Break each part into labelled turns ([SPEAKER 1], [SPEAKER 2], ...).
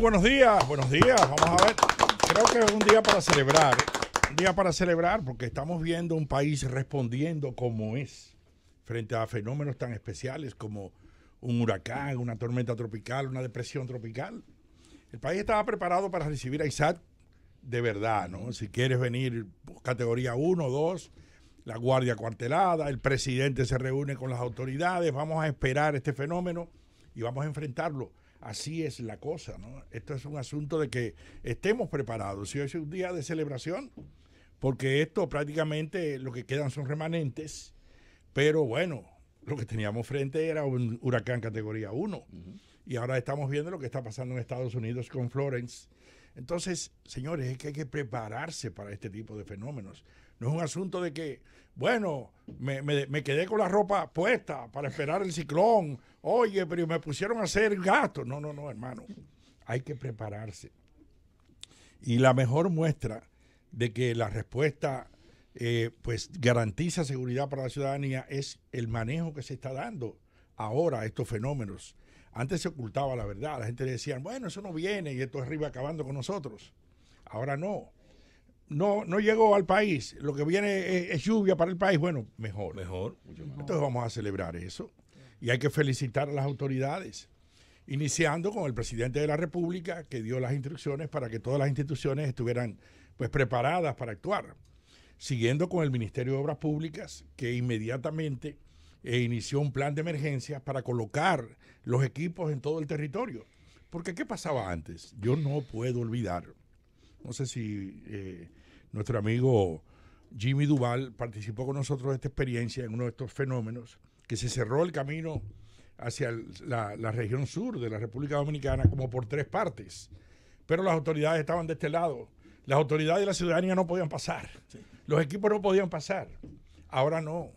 [SPEAKER 1] buenos días, buenos días. Vamos a ver. Creo que es un día para celebrar. ¿eh? Un día para celebrar porque estamos viendo un país respondiendo como es frente a fenómenos tan especiales como un huracán, una tormenta tropical, una depresión tropical. El país estaba preparado para recibir a Isaac de verdad, ¿no? Si quieres venir pues, categoría 1, 2, la guardia cuartelada, el presidente se reúne con las autoridades, vamos a esperar este fenómeno y vamos a enfrentarlo así es la cosa, ¿no? Esto es un asunto de que estemos preparados. Si hoy es un día de celebración, porque esto prácticamente lo que quedan son remanentes, pero bueno, lo que teníamos frente era un huracán categoría 1. Y ahora estamos viendo lo que está pasando en Estados Unidos con Florence. Entonces, señores, es que hay que prepararse para este tipo de fenómenos. No es un asunto de que bueno, me, quedé con la ropa puesta para esperar el ciclón. Oye, pero me pusieron a hacer gato. No, no, no, hermano. Hay que prepararse. Y la mejor muestra de que la respuesta eh, pues garantiza seguridad para la ciudadanía es el manejo que se está dando ahora a estos fenómenos. Antes se ocultaba la verdad, la gente decía, bueno, eso no viene y esto arriba acabando con nosotros. Ahora no, no, no llegó al país, lo que viene es, lluvia para el país, bueno, mejor. Mejor. Entonces vamos a celebrar eso. Y hay que felicitar a las autoridades, iniciando con el presidente de la República, que dio las instrucciones para que todas las instituciones estuvieran pues preparadas para actuar. Siguiendo con el Ministerio de Obras Públicas, que inmediatamente eh, inició un plan de emergencia para colocar los equipos en todo el territorio. Porque ¿qué pasaba antes? Yo no puedo olvidar, no sé si eh, nuestro amigo Jimmy Duval participó con nosotros esta experiencia en uno de estos fenómenos que se cerró el camino hacia la, región sur de la República Dominicana como por tres partes. Pero las autoridades estaban de este lado. Las autoridades y la ciudadanía no podían pasar. Los equipos no podían pasar. Ahora no.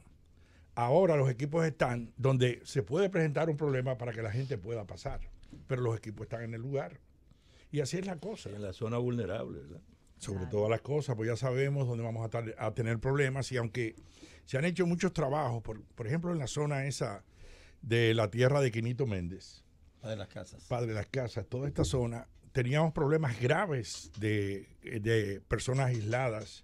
[SPEAKER 1] Ahora los equipos están donde se puede presentar un problema para que la gente pueda pasar. Pero los equipos están en el lugar. Y así es la cosa. En la zona vulnerable, ¿verdad? sobre todas las cosas, pues ya sabemos dónde vamos a, tener problemas y aunque se han hecho muchos trabajos, por, por, ejemplo en la zona esa de la tierra de Quinito Méndez.
[SPEAKER 2] Padre de las Casas.
[SPEAKER 1] Padre de las Casas, toda esta zona, teníamos problemas graves de, personas aisladas,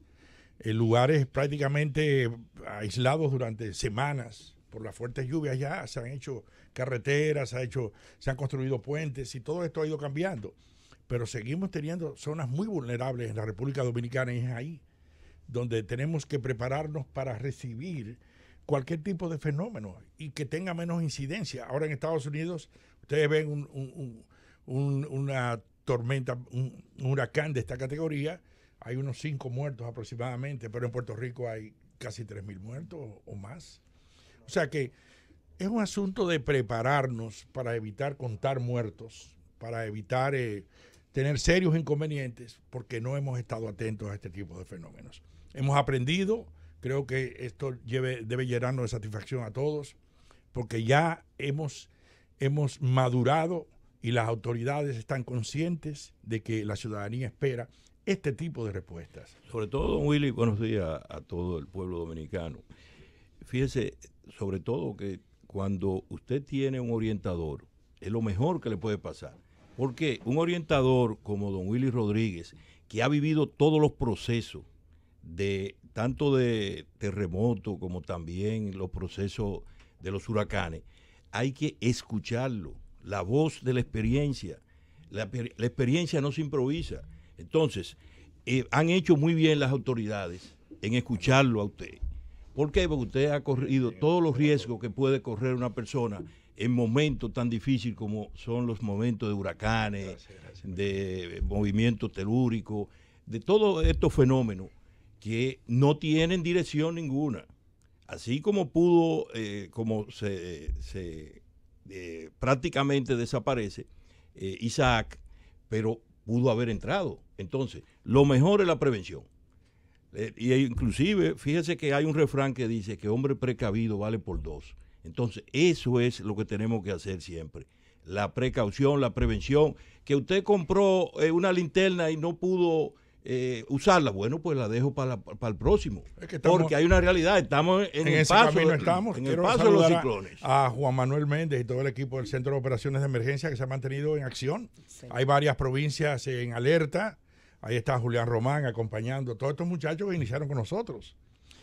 [SPEAKER 1] en lugares prácticamente aislados durante semanas por las fuertes lluvias ya, se han hecho carreteras, ha hecho, se han construido puentes y todo esto ha ido cambiando pero seguimos teniendo zonas muy vulnerables en la República Dominicana y es ahí donde tenemos que prepararnos para recibir cualquier tipo de fenómeno y que tenga menos incidencia. Ahora en Estados Unidos ustedes ven una tormenta, un huracán de esta categoría, hay unos cinco muertos aproximadamente, pero en Puerto Rico hay casi tres mil muertos o más. O sea que es un asunto de prepararnos para evitar contar muertos, para evitar eh, tener serios inconvenientes porque no hemos estado atentos a este tipo de fenómenos. Hemos aprendido, creo que esto debe llenarnos de satisfacción a todos, porque ya hemos, hemos madurado y las autoridades están conscientes de que la ciudadanía espera este tipo de respuestas. Sobre
[SPEAKER 3] todo, don Willy, buenos días a todo el pueblo dominicano. Fíjese, sobre todo que cuando usted tiene un orientador, es lo mejor que le puede pasar. Porque un orientador como don Willy Rodríguez, que ha vivido todos los procesos, de tanto de terremoto como también los procesos de los huracanes, hay que escucharlo, la voz de la experiencia. La, experiencia no se improvisa. Entonces, eh, han hecho muy bien las autoridades en escucharlo a usted. ¿Por qué? Porque usted ha corrido todos los riesgos que puede correr una persona en momentos tan difíciles como son los momentos de huracanes, de movimiento telúrico, de todos estos fenómenos que no tienen dirección ninguna. Así como pudo, eh, como se, eh, prácticamente desaparece eh, Isaac, pero pudo haber entrado. Entonces, lo mejor es la prevención. y inclusive, fíjese que hay un refrán que dice que hombre precavido vale por dos. Entonces, eso es lo que tenemos que hacer siempre. La precaución, la prevención. Que usted compró eh, una linterna y no pudo eh, usarla, bueno, pues la dejo para, el próximo. porque hay una realidad, estamos en, el paso, En el de los ciclones.
[SPEAKER 1] A, Juan Manuel Méndez y todo el equipo del Centro de Operaciones de Emergencia que se ha mantenido en acción. Hay varias provincias en alerta. Ahí está Julián Román acompañando, todos estos muchachos que iniciaron con nosotros.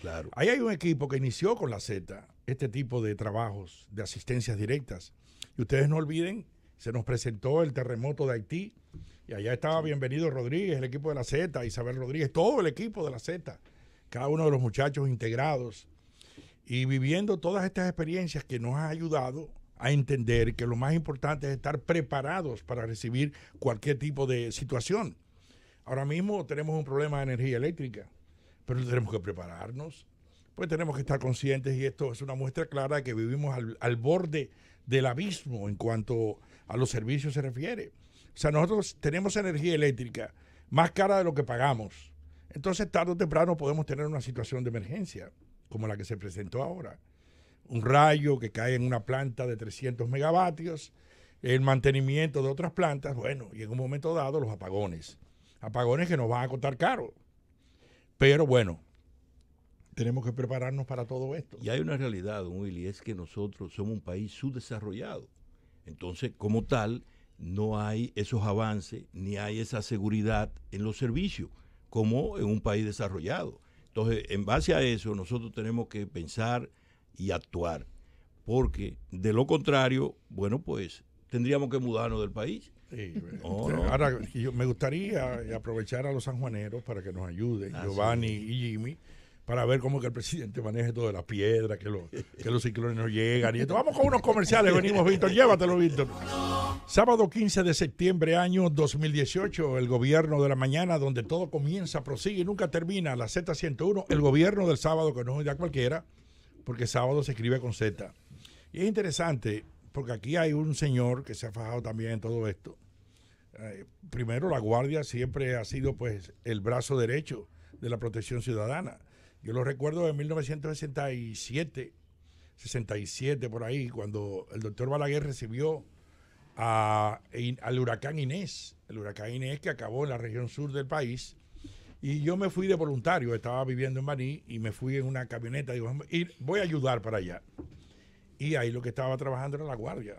[SPEAKER 1] Claro. Ahí hay un equipo que inició con la Z este tipo de trabajos, de asistencias directas. Y ustedes no olviden, se nos presentó el terremoto de Haití y allá estaba Bienvenido Rodríguez, el equipo de la Z, Isabel Rodríguez, todo el equipo de la Z, cada uno de los muchachos integrados y viviendo todas estas experiencias que nos ha ayudado a entender que lo más importante es estar preparados para recibir cualquier tipo de situación. Ahora mismo tenemos un problema de energía eléctrica pero tenemos que prepararnos, pues tenemos que estar conscientes y esto es una muestra clara de que vivimos al, al borde del abismo en cuanto a los servicios se refiere. O sea, nosotros tenemos energía eléctrica más cara de lo que pagamos. Entonces, tarde o temprano podemos tener una situación de emergencia, como la que se presentó ahora. Un rayo que cae en una planta de 300 megavatios, el mantenimiento de otras plantas, bueno, y en un momento dado los apagones. Apagones que nos van a costar caro. Pero bueno, tenemos que prepararnos para todo esto.
[SPEAKER 3] Y hay una realidad, don Willy, es que nosotros somos un país subdesarrollado. Entonces, como tal, no hay esos avances ni hay esa seguridad en los servicios, como en un país desarrollado. Entonces, en base a eso, nosotros tenemos que pensar y actuar, porque
[SPEAKER 1] de lo contrario, bueno, pues tendríamos que mudarnos del país. Oh, ahora, yo, me gustaría aprovechar a los sanjuaneros para que nos ayuden, ah, Giovanni y Jimmy, para ver cómo que el presidente maneje todo de la piedra, que, los ciclones no llegan. Y Vamos con unos comerciales, venimos, Víctor, llévatelo, Víctor. Sábado 15 de septiembre, año 2018, el gobierno de la mañana, donde todo comienza, prosigue y nunca termina. La Z101, el gobierno del sábado, que no es cualquiera, porque sábado se escribe con Z. Y es interesante, porque aquí hay un señor que se ha fajado también en todo esto, eh, primero la Guardia siempre ha sido pues el brazo derecho de la protección ciudadana. Yo lo recuerdo en 1967, 67 por ahí, cuando el doctor Balaguer recibió al huracán Inés, el huracán Inés que acabó en la región sur del país. Y yo me fui de voluntario, estaba viviendo en Maní y me fui en una camioneta, digo, voy a ayudar para allá. Y ahí lo que estaba trabajando era la guardia,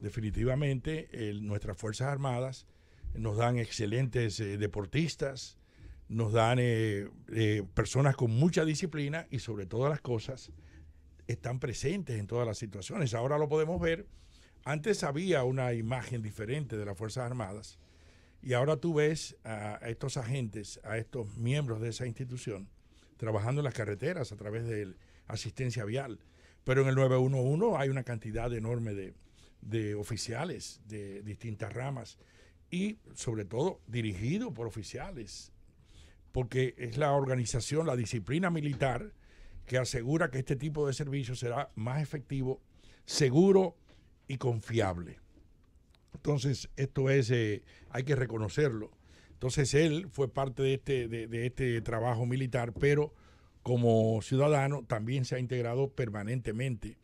[SPEAKER 1] Definitivamente nuestras Fuerzas Armadas nos dan excelentes eh, deportistas, nos dan eh, eh, personas con mucha disciplina y sobre todas las cosas están presentes en todas las situaciones. Ahora lo podemos ver. Antes había una imagen diferente de las Fuerzas Armadas y ahora tú ves a, estos agentes, a estos miembros de esa institución trabajando en las carreteras a través de asistencia vial. Pero en el 911 hay una cantidad enorme de, de oficiales de distintas ramas y sobre todo dirigido por oficiales, porque es la organización, la disciplina militar que asegura que este tipo de servicio será más efectivo, seguro y confiable. Entonces, esto es, eh, hay que reconocerlo. Entonces, él fue parte de este, de, de este trabajo militar, pero como ciudadano también se ha integrado permanentemente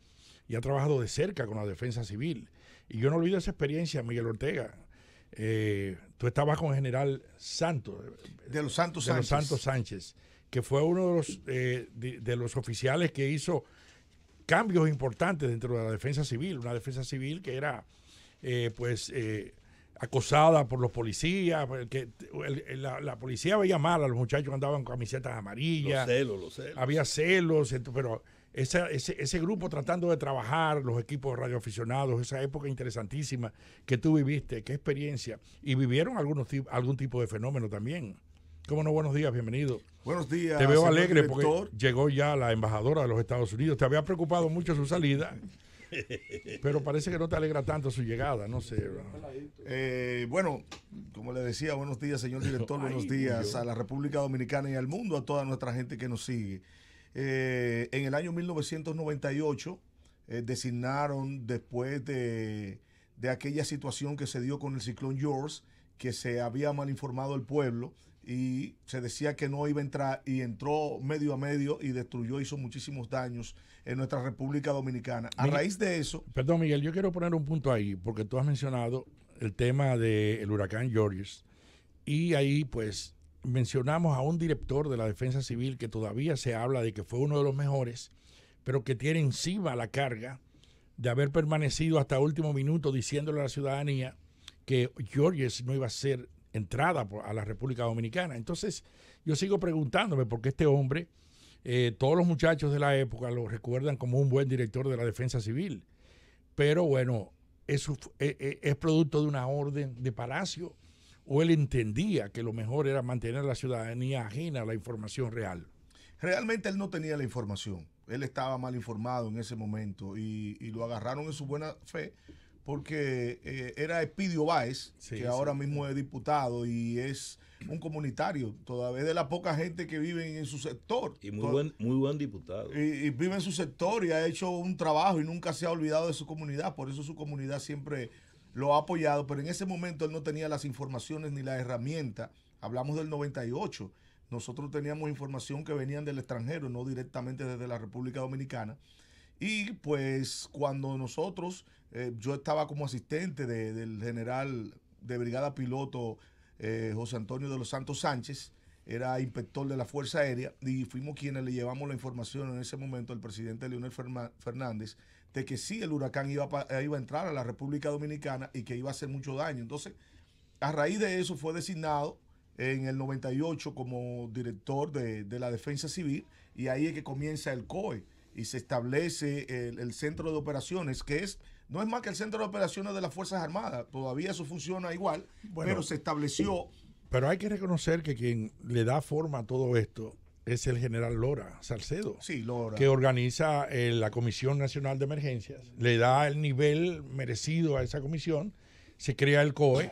[SPEAKER 1] y ha trabajado de cerca con la defensa civil. Y yo no olvido esa experiencia, Miguel Ortega. Eh, tú estabas con el general Santos. Eh, de los Santos de Los Santos Sánchez, que fue uno de los, eh, de, los oficiales que hizo cambios importantes dentro de la defensa civil, una defensa civil que era pues acosada por los policías, pues, que la, policía veía mal a los muchachos que andaban con camisetas amarillas. Los celos, los celos. Había celos, pero ese, ese, grupo tratando de trabajar, los equipos radioaficionados, esa época interesantísima que tú viviste, qué experiencia, y vivieron algunos, algún tipo de fenómeno también. ¿Cómo no? Buenos días, bienvenido.
[SPEAKER 4] Buenos días. Te veo
[SPEAKER 1] alegre porque llegó ya la embajadora de los Estados Unidos. Te había preocupado mucho su salida,
[SPEAKER 5] pero parece que no te alegra tanto su llegada, no sé. Eh, bueno, como le decía, buenos días, señor director, buenos días a la República Dominicana y al mundo, a toda nuestra gente que nos sigue. Eh, en el año 1998 eh, designaron después de, aquella situación que se dio con el ciclón George, que se había mal informado el pueblo y se decía que no iba a entrar y entró medio a medio y destruyó, hizo muchísimos daños en nuestra República Dominicana. A raíz de
[SPEAKER 1] eso... Perdón, Miguel, yo quiero poner un punto ahí, porque tú has mencionado el tema del huracán George y ahí pues mencionamos a un director de la Defensa Civil que todavía se habla de que fue uno de los mejores, pero que tiene encima la carga de haber permanecido hasta último minuto diciéndole a la ciudadanía que Georges no iba a ser entrada a la República Dominicana. Entonces, yo sigo preguntándome por qué este hombre, eh, todos los muchachos de la época lo recuerdan como un buen director de la defensa civil, pero bueno, eso eh, eh, es producto de una orden de Palacio o él entendía que lo mejor era mantener a la ciudadanía ajena a la información real?
[SPEAKER 5] Realmente él no tenía la información, él estaba mal informado en ese momento y, lo agarraron en su buena fe porque eh, era Epidio Báez, que ahora mismo es diputado y es un comunitario, todavía de la poca gente que vive en su sector. Y muy, buen, muy buen diputado. y, vive en su sector y ha hecho un trabajo y nunca se ha olvidado de su comunidad, por eso su comunidad siempre lo ha apoyado, pero en ese momento él no tenía las informaciones ni la herramienta. Hablamos del 98. Nosotros teníamos información que venían del extranjero, no directamente desde la República Dominicana. Y pues cuando nosotros, eh, yo estaba como asistente del general de brigada piloto eh, José Antonio de los Santos Sánchez, era inspector de la Fuerza Aérea y fuimos quienes le llevamos la información en ese momento al presidente Leonel Fernández de que sí, el huracán iba a, eh, iba a entrar a la República Dominicana y que iba a hacer mucho daño. Entonces, a raíz de eso fue designado en el 98 como director de, la Defensa Civil y ahí es que comienza el COE y se establece el, centro de operaciones, que es no es más que el centro de operaciones de las Fuerzas Armadas, todavía eso funciona igual, pero se estableció.
[SPEAKER 1] Pero hay que reconocer que quien le da forma a todo esto es el general Lora Salcedo,
[SPEAKER 5] sí, Lora. que
[SPEAKER 1] organiza eh, la Comisión Nacional de Emergencias, le da el nivel merecido a esa comisión, se crea el COE,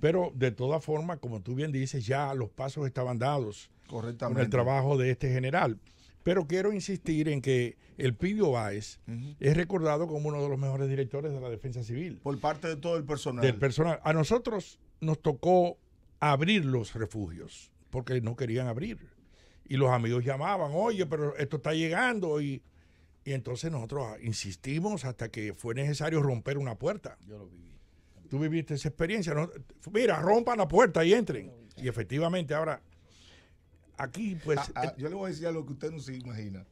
[SPEAKER 1] pero de toda forma, como tú bien dices, ya los pasos estaban dados Correctamente. con el trabajo de este general. Pero quiero insistir en que el Pibio Báez es recordado como uno de los mejores directores de la defensa civil. Por parte de todo el personal. Del personal. A nosotros nos tocó abrir los refugios porque no querían abrir. Y los amigos llamaban, oye, pero esto está llegando. Y, entonces nosotros insistimos hasta que fue necesario romper una puerta. Yo lo viví. Tú viviste esa experiencia. ¿no? Mira, rompan
[SPEAKER 5] la puerta y entren. Y efectivamente, ahora, aquí pues... Ah, ah, eh, yo le voy a decir algo que usted no se imagina.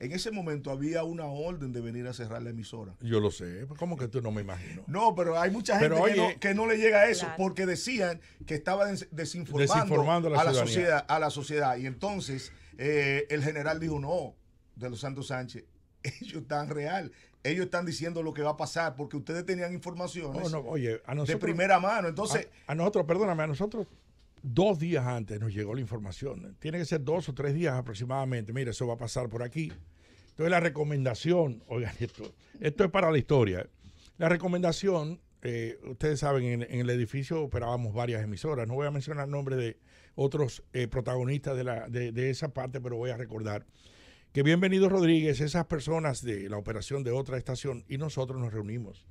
[SPEAKER 5] En ese momento había una orden de venir a cerrar la emisora.
[SPEAKER 1] Yo lo sé, ¿cómo que tú no me imaginas?
[SPEAKER 5] No, pero hay mucha gente que, no, le llega a eso porque decían que estaba desinformando, a, la, sociedad, a la sociedad. Y entonces eh, el general dijo, no, de los Santos Sánchez, ellos están real. Ellos están diciendo lo que va a pasar porque ustedes tenían informaciones oh, de primera mano. Entonces, a nosotros,
[SPEAKER 1] perdóname, a nosotros dos días antes nos llegó la información. Tiene que ser dos o tres días aproximadamente. mire, eso va a pasar por aquí. Entonces la recomendación, oigan esto, esto es para la historia. La recomendación, eh, ustedes saben, en, el edificio operábamos varias emisoras. No voy a mencionar el nombre de otros eh, protagonistas de, de esa parte, pero voy a recordar que bienvenido Rodríguez, esas personas de la operación de otra estación y nosotros nos reunimos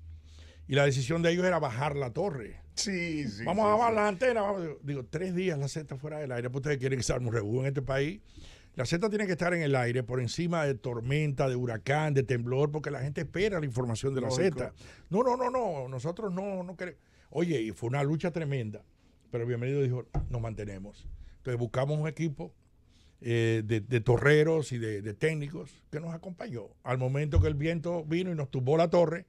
[SPEAKER 1] y la decisión de ellos era bajar la torre.
[SPEAKER 5] Sí, sí. Vamos a bajar
[SPEAKER 1] la las Digo, tres días la Z fuera del aire. Pues ustedes quieren que salga un en este país. La Z tiene que estar en el aire por encima de tormenta, de huracán, de temblor, porque la gente espera la información de la Z. No, no, no, no. Nosotros no, no queremos. Oye, y fue una lucha tremenda. Pero bienvenido dijo, nos mantenemos. Entonces buscamos un equipo eh, de, torreros y de, de técnicos que nos acompañó. Al momento que el viento vino y nos tumbó la torre,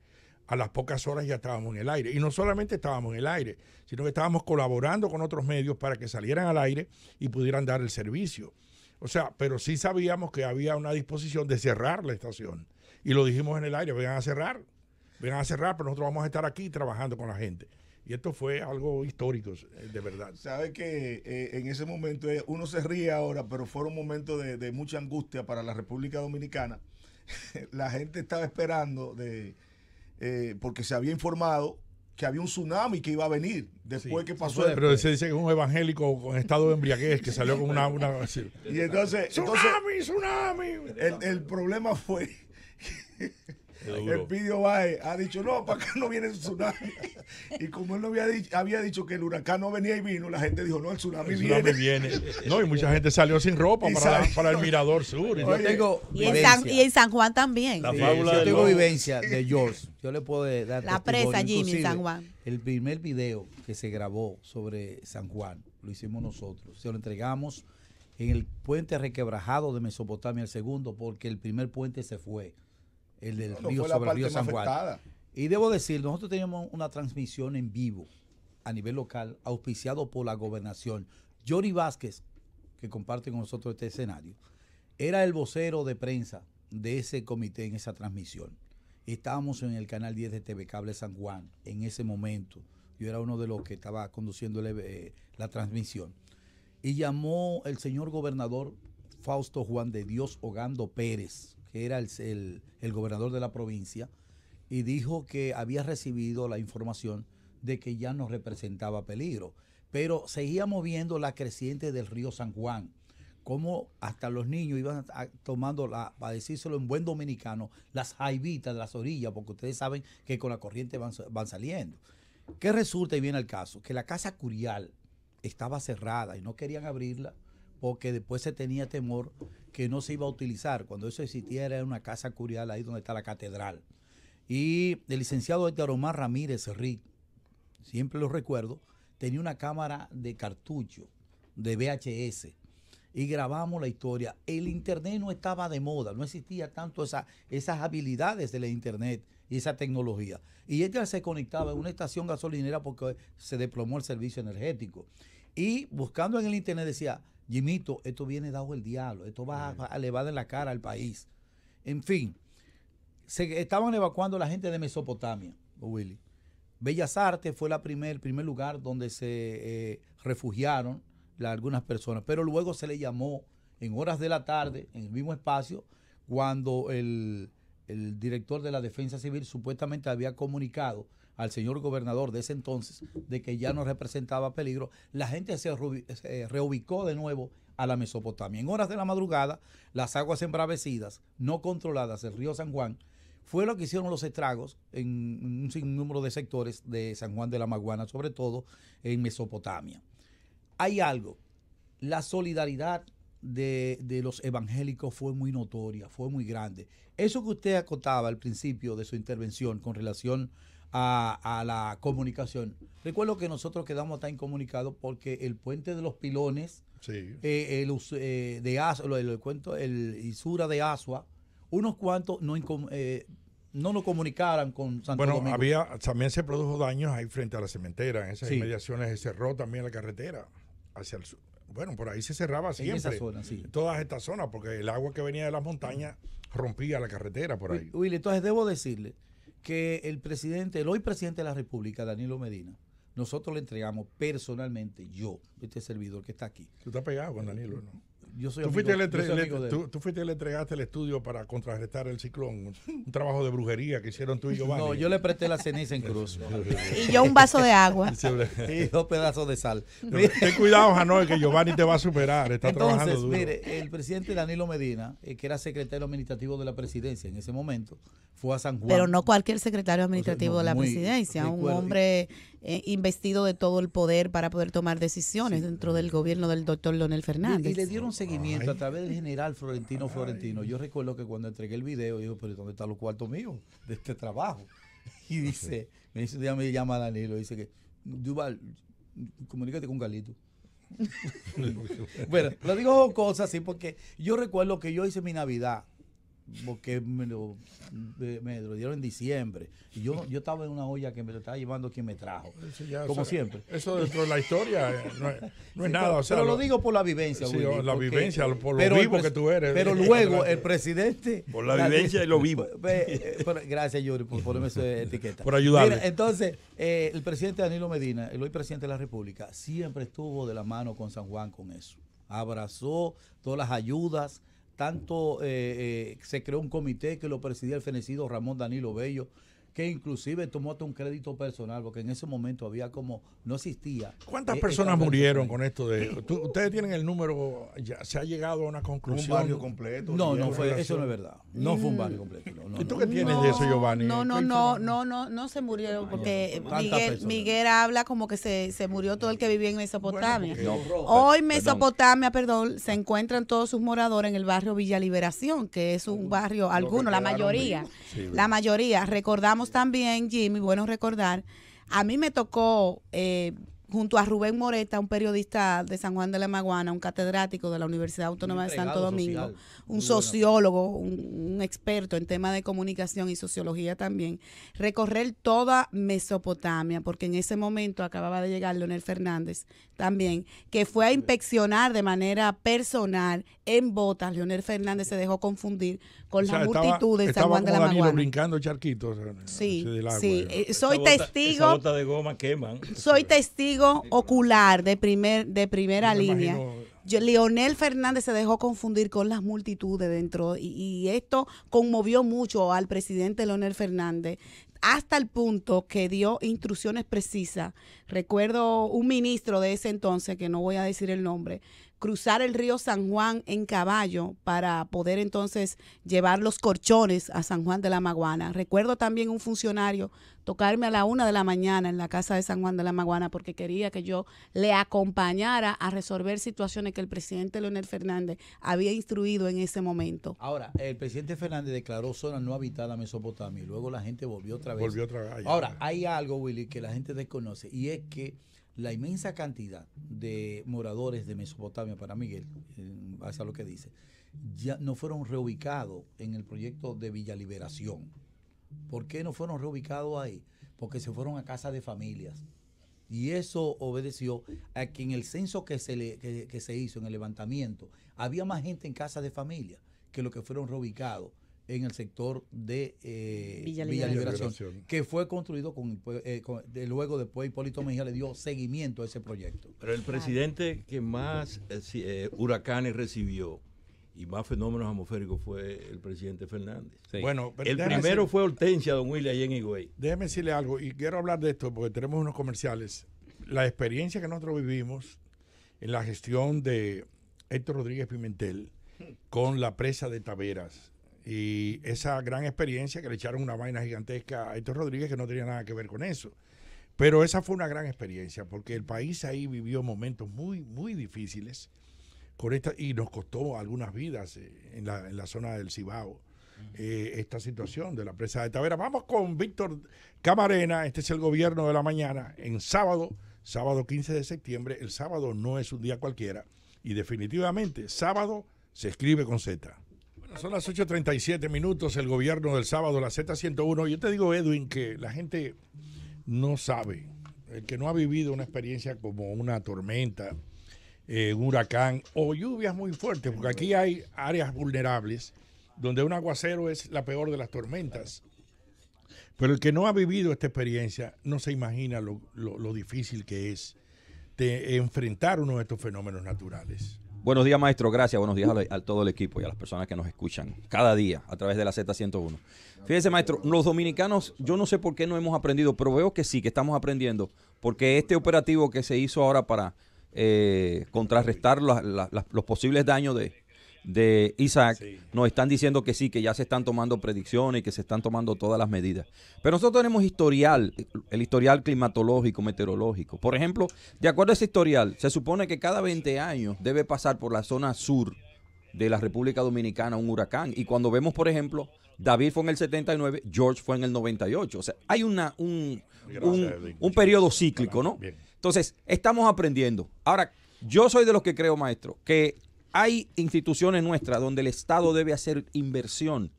[SPEAKER 1] a las pocas horas ya estábamos en el aire. Y no solamente estábamos en el aire, sino que estábamos colaborando con otros medios para que salieran al aire y pudieran dar el servicio. O sea, pero sí sabíamos que había una disposición de cerrar la estación. Y lo dijimos en el aire, vengan a cerrar, vengan a cerrar, pero nosotros vamos a estar aquí trabajando con la gente. Y esto fue algo histórico, eh, de verdad.
[SPEAKER 5] Sabe que eh, en ese momento eh, uno se ríe ahora, pero fue un momento de mucha angustia para la República Dominicana. la gente estaba esperando de eh, porque se había informado que había un tsunami que iba a venir después que pasó. Pero
[SPEAKER 1] se dice que es un evangélico con estado de embriaguez que salió con una...
[SPEAKER 5] y entonces... ¡Tsunami, tsunami! el problema fue... El video va, ha dicho, no, para acá no viene el tsunami. Y como él había dicho, había dicho que el huracán no
[SPEAKER 6] venía y vino, la gente dijo, no, el tsunami, viene.
[SPEAKER 1] No, y mucha gente salió sin ropa para, el Mirador Sur. Y, en
[SPEAKER 6] San, Juan también.
[SPEAKER 1] yo tengo vivencia
[SPEAKER 2] de George. Yo le puedo dar La presa, Jimmy, en San Juan. El primer video que se grabó sobre San Juan, lo hicimos nosotros. Se lo entregamos en el puente requebrajado de Mesopotamia, el segundo, porque el primer puente se fue el del río San Juan. Y debo decir, nosotros teníamos una transmisión en vivo a nivel local, auspiciado por la gobernación. Johnny Vázquez, que comparte con nosotros este escenario, era el vocero de prensa de ese comité en esa transmisión. Estábamos en el canal 10 de TV Cable San Juan en ese momento. Yo era uno de los que estaba conduciendo eh, la transmisión. Y llamó el señor gobernador Fausto Juan de Dios Ogando Pérez que era el, gobernador de la provincia, y dijo que había recibido la información de que ya no representaba peligro. Pero seguíamos viendo la creciente del río San Juan, como hasta los niños iban tomando, la, para decírselo en buen dominicano, las jaibitas de las orillas, porque ustedes saben que con la corriente van, saliendo. ¿Qué resulta y viene al caso? Que la casa curial estaba cerrada y no querían abrirla porque después se tenía temor que no se iba a utilizar. Cuando eso existía era una casa curial ahí donde está la catedral. Y el licenciado Edgar Omar Ramírez Rick, siempre lo recuerdo, tenía una cámara de cartucho, de VHS, y grabamos la historia. El Internet no estaba de moda, no existía tanto esa, esas habilidades del Internet y esa tecnología. Y ella se conectaba en una estación gasolinera porque se desplomó el servicio energético. Y buscando en el Internet decía, Jimito, esto viene dado el diablo, esto va a, a la cara al país. En fin, se estaban evacuando la gente de Mesopotamia, oh, Willy. Bellas Artes fue la primer, el primer lugar donde se eh, refugiaron algunas personas, pero luego se le llamó en horas de la tarde, en el mismo espacio, cuando el, el director de la Defensa Civil supuestamente había comunicado al señor gobernador de ese entonces de que ya no representaba peligro, la gente se, reubicó de nuevo a la Mesopotamia. En horas de la madrugada, las aguas embravecidas, no controladas del río San Juan, fue lo que hicieron los estragos en un sinnúmero de sectores de San Juan de la Maguana, sobre todo en Mesopotamia. Hay algo, la solidaridad de, de, los evangélicos fue muy notoria, fue muy grande. Eso que usted acotaba al principio de su intervención con relación a, la comunicación. Recuerdo que nosotros quedamos tan incomunicados porque el puente de los pilones, eh, el, eh, de cuento, el Isura de Asua, unos cuantos no, eh, no nos comunicaran con Santo bueno, había,
[SPEAKER 1] también se produjo daños ahí frente a la cementera, en esas inmediaciones se cerró también la carretera hacia el sur. Bueno, por ahí se cerraba siempre. En esa zona, sí. Todas estas zonas, porque
[SPEAKER 2] el agua que venía de las montañas rompía la carretera por ahí. Willy, entonces debo decirle que el presidente, el hoy presidente de la República, Danilo Medina, nosotros le entregamos personalmente, yo, este servidor que está aquí. Tú estás pegado con eh, Danilo, ¿no?
[SPEAKER 7] yo soy, tú fuiste
[SPEAKER 1] y le entregaste el estudio para contrarrestar el ciclón. Un trabajo de brujería que hicieron tú y Giovanni. No, yo
[SPEAKER 2] le presté la ceniza en cruz. y yo un vaso de agua. y dos pedazos de sal. ten cuidado,
[SPEAKER 1] Janoy, que Giovanni te va a superar. Está trabajando duro.
[SPEAKER 2] mire, el presidente Danilo Medina, eh, que era secretario administrativo de la presidencia en ese momento, fue a San Juan. Pero no
[SPEAKER 6] cualquier secretario administrativo de la presidencia, un hombre eh, investido de todo el poder para poder tomar decisiones dentro del gobierno del doctor Leonel Fernández. Y, le
[SPEAKER 2] dieron seguimiento a través del general Florentino Florentino. Yo recuerdo que cuando entregué el video, dijo, pero ¿dónde están los cuartos míos de este trabajo? Y dice, me dice, ya me llama Danilo, dice que, Duval, comunícate con Galito. bueno, lo digo cosas así porque yo recuerdo que yo hice mi Navidad porque me lo, me dieron en diciembre. Y yo, yo estaba en una olla que me lo estaba llevando quien me trajo. como siempre. Eso dentro de la historia eh, no es, nada. Pero, lo, digo por la vivencia. la vivencia, por lo vivo que tú eres. Pero luego el presidente. Por la, vivencia y lo vivo. gracias, Yuri, por ponerme esa etiqueta. Por ayudarme. entonces, eh, el presidente Danilo Medina, el hoy presidente de la República, siempre estuvo de la mano con San Juan con eso. Abrazó todas las ayudas tanto eh, eh, se creó un comité que lo presidía el fenecido Ramón Danilo Bello, que inclusive tomó un crédito personal, porque en ese momento había como, no existía. ¿Cuántas eh, personas murieron
[SPEAKER 1] con esto de...
[SPEAKER 2] ustedes tienen el número, ya, se ha llegado a una conclusión.
[SPEAKER 1] Un barrio completo. No, no, fue, eso no es verdad. No fue un barrio mm. completo. ¿Y tú qué tienes de eso, Giovanni? No, no,
[SPEAKER 8] no,
[SPEAKER 6] no, no, no se murieron, porque Miguel, habla como que se, murió todo el que vivía en Mesopotamia. Hoy Mesopotamia, perdón. se encuentran todos sus moradores en el barrio Villa Liberación, que es un barrio, algunos, la mayoría, la mayoría, recordamos también, Jimmy, bueno recordar, a mí me tocó eh, junto a Rubén Moreta, un periodista de San Juan de la Maguana, un catedrático de la Universidad Autónoma de Santo Domingo, un sociólogo, un, experto en temas de comunicación y sociología también, recorrer toda Mesopotamia, porque en ese momento acababa de llegar Leonel Fernández también, que fue a inspeccionar de manera personal en botas. Leonel Fernández se dejó confundir con las multitudes. la la Maguana.
[SPEAKER 1] brincando charquitos.
[SPEAKER 6] Sí, eh, eh, soy testigo.
[SPEAKER 1] de goma queman.
[SPEAKER 6] Soy testigo ocular de primer de primera línea. Leonel Fernández se dejó confundir con las multitudes dentro y, y, esto conmovió mucho al presidente Leonel Fernández, hasta el punto que dio instrucciones precisas. Recuerdo un ministro de ese entonces, que no voy a decir el nombre, cruzar el río San Juan en caballo para poder entonces llevar los corchones a San Juan de la Maguana. Recuerdo también un funcionario tocarme a la una de la mañana en la casa de San Juan de la Maguana porque quería que yo le acompañara a resolver situaciones que el presidente Leonel Fernández había instruido en ese momento.
[SPEAKER 2] Ahora, el presidente Fernández declaró zona no habitada Mesopotamia y luego la gente volvió otra vez. Ahora, hay algo, Willy, que la gente desconoce y es que la inmensa cantidad de moradores de Mesopotamia para Miguel, hacia lo que dice, ya no fueron reubicados en el proyecto de Villa Liberación. ¿Por qué no fueron reubicados ahí? Porque se fueron a casa de familias. Y eso obedeció a que en el censo que se, se hizo, en el levantamiento, había más gente en casa de familia que lo que fueron reubicados en el sector de eh, Villa, Liberación, que fue construido con, pues, eh, luego después Hipólito Mejía le dio seguimiento a ese proyecto. Pero el
[SPEAKER 3] presidente que más eh, huracanes recibió y más fenómenos atmosféricos fue el presidente Fernández. Bueno, el primero
[SPEAKER 1] fue Hortensia, don William, allá en Higüey. Déjeme decirle algo, y quiero hablar de esto porque tenemos unos comerciales. La experiencia que nosotros vivimos en la gestión de Héctor Rodríguez Pimentel con la presa de Taveras y esa gran experiencia que le echaron una vaina gigantesca a Héctor Rodríguez que no tenía nada que ver con eso. Pero esa fue una gran experiencia porque el país ahí vivió momentos muy, muy difíciles con esta, y nos costó algunas vidas eh, en, la, zona del Cibao. Eh, esta situación de la presa de Tavera. Vamos con Víctor Camarena, este es el gobierno de la mañana, en sábado, sábado 15 de septiembre, el sábado no es un día cualquiera y definitivamente sábado se escribe con Z. Son las 8.37 minutos, el gobierno del sábado, la Z101. Yo te digo, Edwin, que la gente no sabe, el que no ha vivido una experiencia como una tormenta, eh, un huracán o lluvias muy fuertes, porque aquí hay áreas vulnerables donde un aguacero es la peor de las tormentas. Pero el que no ha vivido esta experiencia no se imagina lo, lo difícil que es de enfrentar uno de estos fenómenos naturales.
[SPEAKER 9] Buenos días, maestro. Gracias. Buenos días a, todo el equipo y a las personas que nos escuchan cada día a través de la Z101. Fíjese, maestro, los dominicanos, yo no sé por qué no hemos aprendido, pero veo que sí, que estamos aprendiendo, porque este operativo que se hizo ahora para eh, contrarrestar los posibles daños de, de Isaac, nos están diciendo que sí, que ya se están tomando predicciones y que se están tomando todas las medidas. Pero nosotros tenemos historial, el historial climatológico, meteorológico. Por ejemplo, de acuerdo a ese historial, se supone que cada 20 años debe pasar por la zona sur de la República Dominicana un huracán. Y cuando vemos, por ejemplo, David fue en el 79, George fue en el 98. O sea, hay una, un, periodo cíclico, ¿no? Entonces, estamos aprendiendo. Ahora, yo soy de los que creo, maestro, que hay instituciones nuestras donde el Estado debe hacer inversión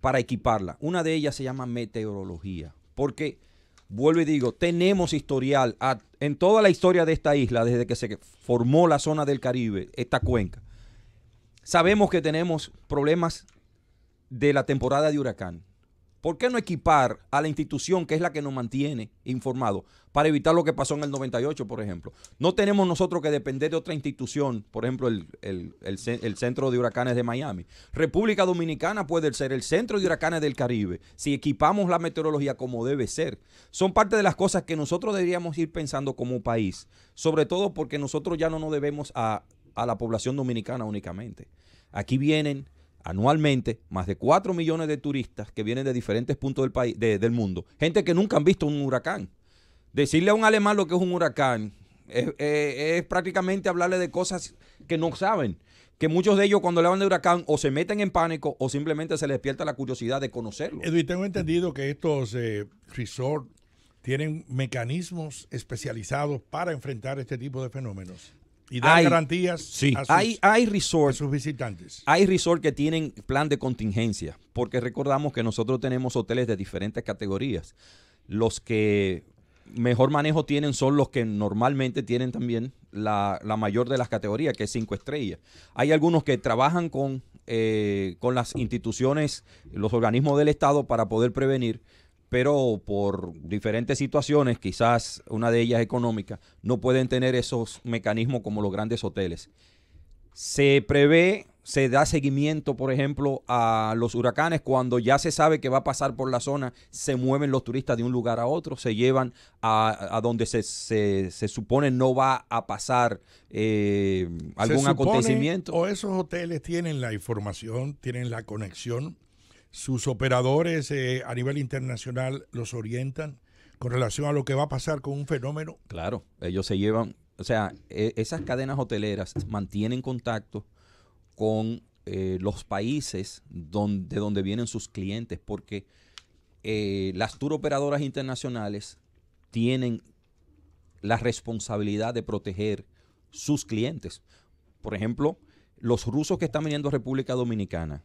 [SPEAKER 9] para equiparla. Una de ellas se llama meteorología, porque, vuelvo y digo, tenemos historial en toda la historia de esta isla, desde que se formó la zona del Caribe, esta cuenca. Sabemos que tenemos problemas de la temporada de huracán. ¿Por qué no equipar a la institución que es la que nos mantiene informados para evitar lo que pasó en el 98, por ejemplo? No tenemos nosotros que depender de otra institución, por ejemplo, el, Centro de Huracanes de Miami. República Dominicana puede ser el Centro de Huracanes del Caribe si equipamos la meteorología como debe ser. Son parte de las cosas que nosotros deberíamos ir pensando como país, sobre todo porque nosotros ya no nos debemos a, a la población dominicana únicamente. Aquí vienen anualmente más de 4 millones de turistas que vienen de diferentes puntos del, país, del mundo, gente que nunca han visto un huracán. Decirle a un alemán lo que es un huracán es, prácticamente hablarle de cosas que no saben que muchos de ellos cuando le hablan de huracán o se meten en pánico o simplemente se les despierta la curiosidad de conocerlo.
[SPEAKER 1] Edwin, tengo entendido que estos resort eh, resorts tienen mecanismos especializados para enfrentar este tipo de fenómenos. Y dar garantías sí. hay, hay visitantes.
[SPEAKER 9] Hay resort que tienen plan de contingencia, porque recordamos que nosotros tenemos hoteles de diferentes categorías. Los que mejor manejo tienen son los que normalmente tienen también la, mayor de las categorías, que es cinco estrellas. Hay algunos que trabajan con, eh, con las instituciones, los organismos del Estado para poder prevenir, pero por diferentes situaciones, quizás una de ellas económica, no pueden tener esos mecanismos como los grandes hoteles. Se prevé, se da seguimiento, por ejemplo, a los huracanes cuando ya se sabe que va a pasar por la zona, se mueven los turistas de un lugar a otro, se llevan a, donde se, se, supone no va a pasar eh, algún acontecimiento.
[SPEAKER 1] O esos hoteles tienen la información, tienen la conexión sus operadores eh, a nivel internacional los orientan con relación a lo que va a pasar con un fenómeno.
[SPEAKER 9] Claro, ellos se llevan, o sea, e, esas cadenas hoteleras mantienen contacto con eh, los países donde, de donde vienen sus clientes, porque eh, las tour operadoras internacionales tienen la responsabilidad de proteger sus clientes. Por ejemplo, los rusos que están viniendo a República Dominicana,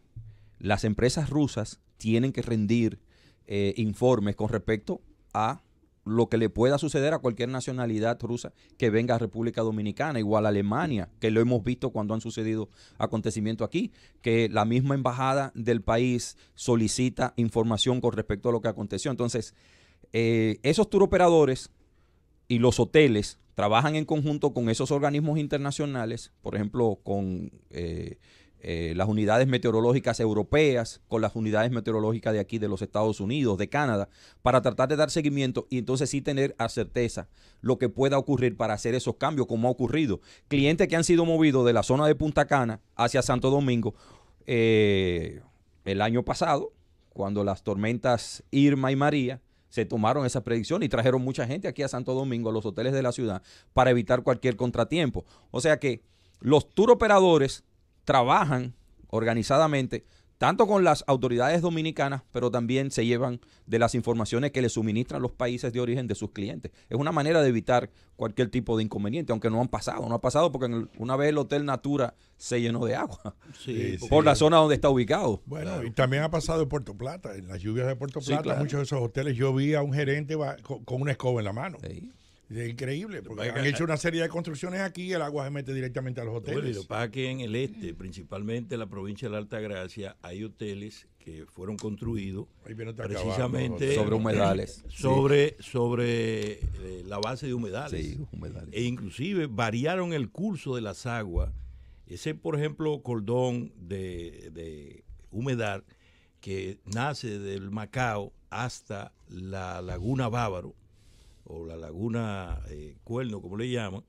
[SPEAKER 9] las empresas rusas tienen que rendir eh, informes con respecto a lo que le pueda suceder a cualquier nacionalidad rusa que venga a República Dominicana, igual a Alemania, que lo hemos visto cuando han sucedido acontecimientos aquí, que la misma embajada del país solicita información con respecto a lo que aconteció. Entonces, eh, esos esos operadores y los hoteles trabajan en conjunto con esos organismos internacionales, por ejemplo, con... Eh, eh, las unidades meteorológicas europeas con las unidades meteorológicas de aquí, de los Estados Unidos, de Canadá, para tratar de dar seguimiento y entonces sí tener a certeza lo que pueda ocurrir para hacer esos cambios, como ha ocurrido. Clientes que han sido movidos de la zona de Punta Cana hacia Santo Domingo eh, el año pasado, cuando las tormentas Irma y María se tomaron esa predicción... y trajeron mucha gente aquí a Santo Domingo, a los hoteles de la ciudad, para evitar cualquier contratiempo. O sea que los tour operadores trabajan organizadamente tanto con las autoridades dominicanas, pero también se llevan de las informaciones que les suministran los países de origen de sus clientes. Es una manera de evitar cualquier tipo de inconveniente, aunque no han pasado, no ha pasado porque en una vez el Hotel Natura se llenó de agua por la zona donde está ubicado.
[SPEAKER 1] Bueno, y también ha pasado en Puerto Plata, en las lluvias de Puerto Plata, muchos de esos hoteles, yo vi a un gerente con una escoba en la mano. Es increíble, porque han hecho una serie de construcciones aquí y el agua se mete directamente a los hoteles.
[SPEAKER 3] Bueno, lo que en el este, principalmente en la provincia de la Alta Gracia, hay hoteles que fueron construidos precisamente sobre humedales. Sobre, sobre eh, la base de humedales. humedales. E inclusive variaron el curso de las aguas. Ese, por ejemplo, cordón de, de humedad que nace del Macao hasta la Laguna Bávaro o la laguna eh, Cuerno, como le llaman,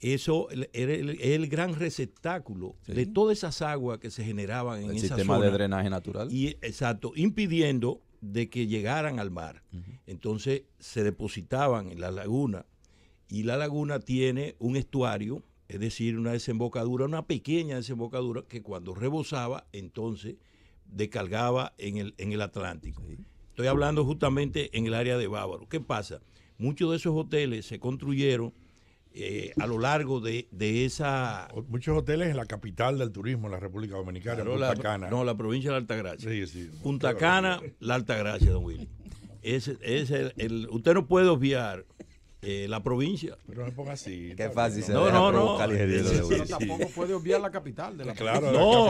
[SPEAKER 3] eso era el, gran receptáculo de todas esas aguas que se generaban en el esa sistema de drenaje natural. Y, exacto, impidiendo de que llegaran al mar. Entonces se depositaban en la laguna y la laguna tiene un estuario, es decir, una desembocadura, una pequeña desembocadura que cuando rebosaba, entonces descargaba en el, en el Atlántico. Estoy hablando justamente en el área de Bávaro. ¿Qué pasa? Muchos de esos hoteles se construyeron eh, a lo
[SPEAKER 1] largo de, esa... Muchos hoteles en la capital del turismo, en la República Dominicana, Punta Cana. No, la provincia de la Altagracia. Sí, sí, Punta Cana, la Altagracia, don Willy. es
[SPEAKER 3] el, usted no puede obviar eh, la provincia.
[SPEAKER 1] Pero no así. Qué fácil
[SPEAKER 3] No, no, no. tampoco puede obviar la capital de la Claro, no,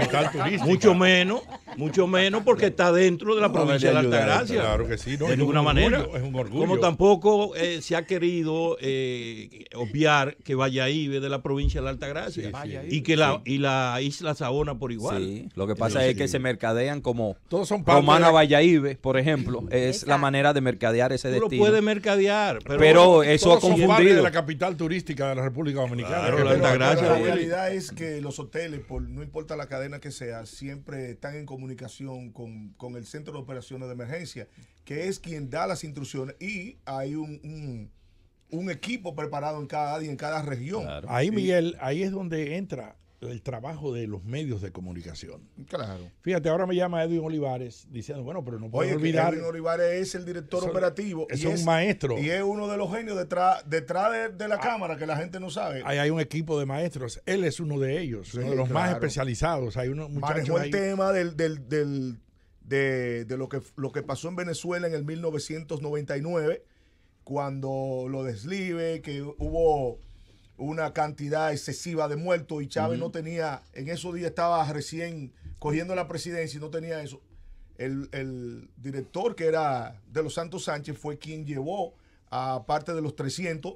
[SPEAKER 3] mucho menos, mucho menos porque está dentro de la provincia de, la Altagracia. Claro que sí, de ninguna manera. es un orgullo. Como tampoco eh, se ha querido eh, obviar que
[SPEAKER 9] Valladolid de la provincia de la Altagracia Gracia y que la y la isla Sabona por igual. lo que pasa es que se mercadean como Todos son Romana vaya Valladolid, por ejemplo, es la manera de mercadear ese destino. lo puede mercadear, pero es a de la
[SPEAKER 1] capital turística de la República Dominicana. la, realidad
[SPEAKER 5] es que los hoteles, por, no importa la cadena que sea, siempre están en comunicación con, el Centro de Operaciones de Emergencia, que es quien da las instrucciones y hay un, equipo preparado en cada área, en cada región.
[SPEAKER 1] Ahí, Miguel, ahí es donde entra el trabajo de los medios de comunicación. Claro. Fíjate, ahora me llama Edwin Olivares
[SPEAKER 5] diciendo, bueno, pero no puedo Oye, olvidar. Edwin Olivares es el director operativo. Es un maestro. Y es uno de los genios detrás, detrás de, la ah. cámara que la gente no sabe. Hay, hay un equipo de maestros. Él es uno de ellos, uno de los más especializados. Hay
[SPEAKER 1] unos Manejó el tema
[SPEAKER 5] del, del, del de, lo, que, lo que pasó en Venezuela en el 1999, cuando lo deslive, que hubo una cantidad excesiva de muertos y Chávez no tenía, en esos días estaba recién cogiendo la presidencia y no tenía eso. El, director que era de los Santos Sánchez fue quien llevó a parte de los 300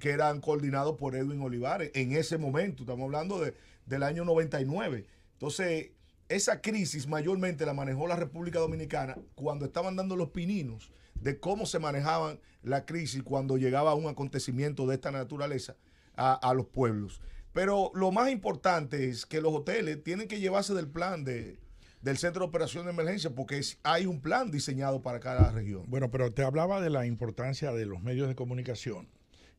[SPEAKER 5] que eran coordinados por Edwin Olivares en ese momento, estamos hablando de, del año 99. Entonces, esa crisis mayormente la manejó la República Dominicana cuando estaban dando los pininos de cómo se manejaban la crisis cuando llegaba un acontecimiento de esta naturaleza a, los pueblos. Pero lo más importante es que los hoteles tienen que llevarse del plan de, del Centro de Operación de Emergencia, porque hay un plan diseñado para cada región.
[SPEAKER 1] Bueno, pero te hablaba de la importancia de los medios de comunicación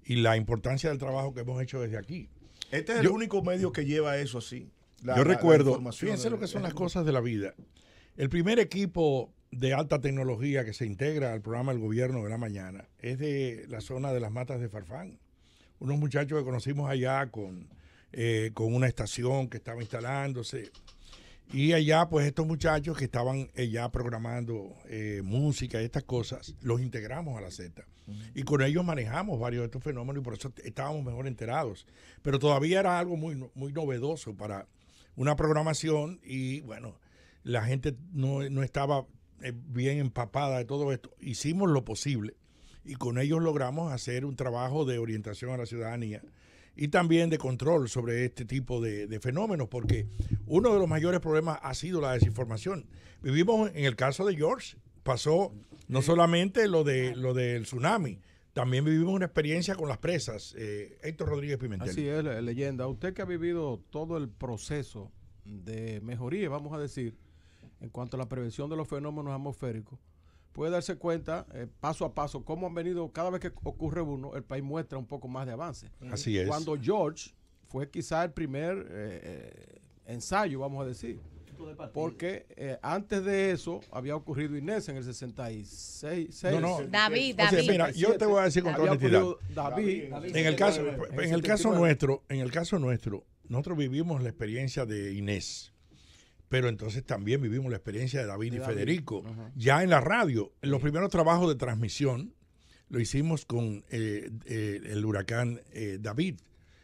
[SPEAKER 1] y la importancia del trabajo que hemos hecho desde
[SPEAKER 5] aquí. Este es el único medio que lleva eso así. yo recuerdo, fíjense lo
[SPEAKER 1] que son las eh, cosas de la vida. El primer equipo de alta tecnología que se integra al programa del gobierno de la mañana es de la zona de las matas de Farfán unos muchachos que conocimos allá con, eh, con una estación que estaba instalándose. Y allá, pues estos muchachos que estaban allá eh, ya programando eh, música y estas cosas, los integramos a la Z. Y con ellos manejamos varios de estos fenómenos y por eso estábamos mejor enterados. Pero todavía era algo muy, muy novedoso para una programación y bueno, la gente no, no estaba bien empapada de todo esto. Hicimos lo posible y con ellos logramos hacer un trabajo de orientación a la ciudadanía y también de control sobre este tipo de, fenómenos, porque uno de los mayores problemas ha sido la desinformación. Vivimos en el caso de George, pasó no solamente lo, de, lo del tsunami, también vivimos una experiencia con las presas. Eh, Héctor Rodríguez Pimentel. Así
[SPEAKER 10] es, leyenda. Usted que ha vivido todo el proceso de mejoría, vamos a decir, en cuanto a la prevención de los fenómenos atmosféricos, puede darse cuenta eh, paso a paso cómo han venido, cada vez que ocurre uno, el país muestra un poco más de avance. Así es. Cuando George fue quizá el primer eh, eh, ensayo, vamos a decir. Porque antes de eso había ocurrido Inés en el 66. no, no. David, David. mira, yo te voy a decir con toda honestidad. en el caso, en el caso
[SPEAKER 1] nuestro, en el caso nuestro, nosotros vivimos la experiencia de Inés pero entonces también vivimos la experiencia de David y Federico. Ya en la radio, en los primeros trabajos de transmisión lo hicimos con eh, eh, el huracán eh, David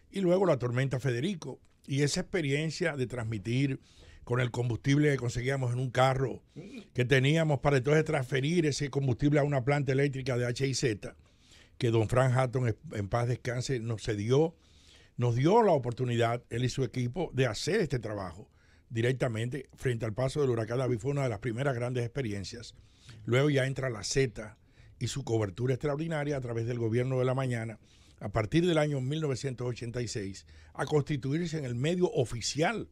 [SPEAKER 1] y luego la tormenta Federico. Y esa experiencia de transmitir con el combustible que conseguíamos en un carro que teníamos para entonces transferir ese combustible a una planta eléctrica de HIZ, que don Frank Hatton en paz descanse nos cedió, nos dio la oportunidad, él y su equipo, de hacer este trabajo directamente frente al paso del huracán David fue una de las primeras grandes experiencias. Luego ya entra la Z y su cobertura extraordinaria a través del gobierno de la mañana, a partir del año 1986, a constituirse en el medio oficial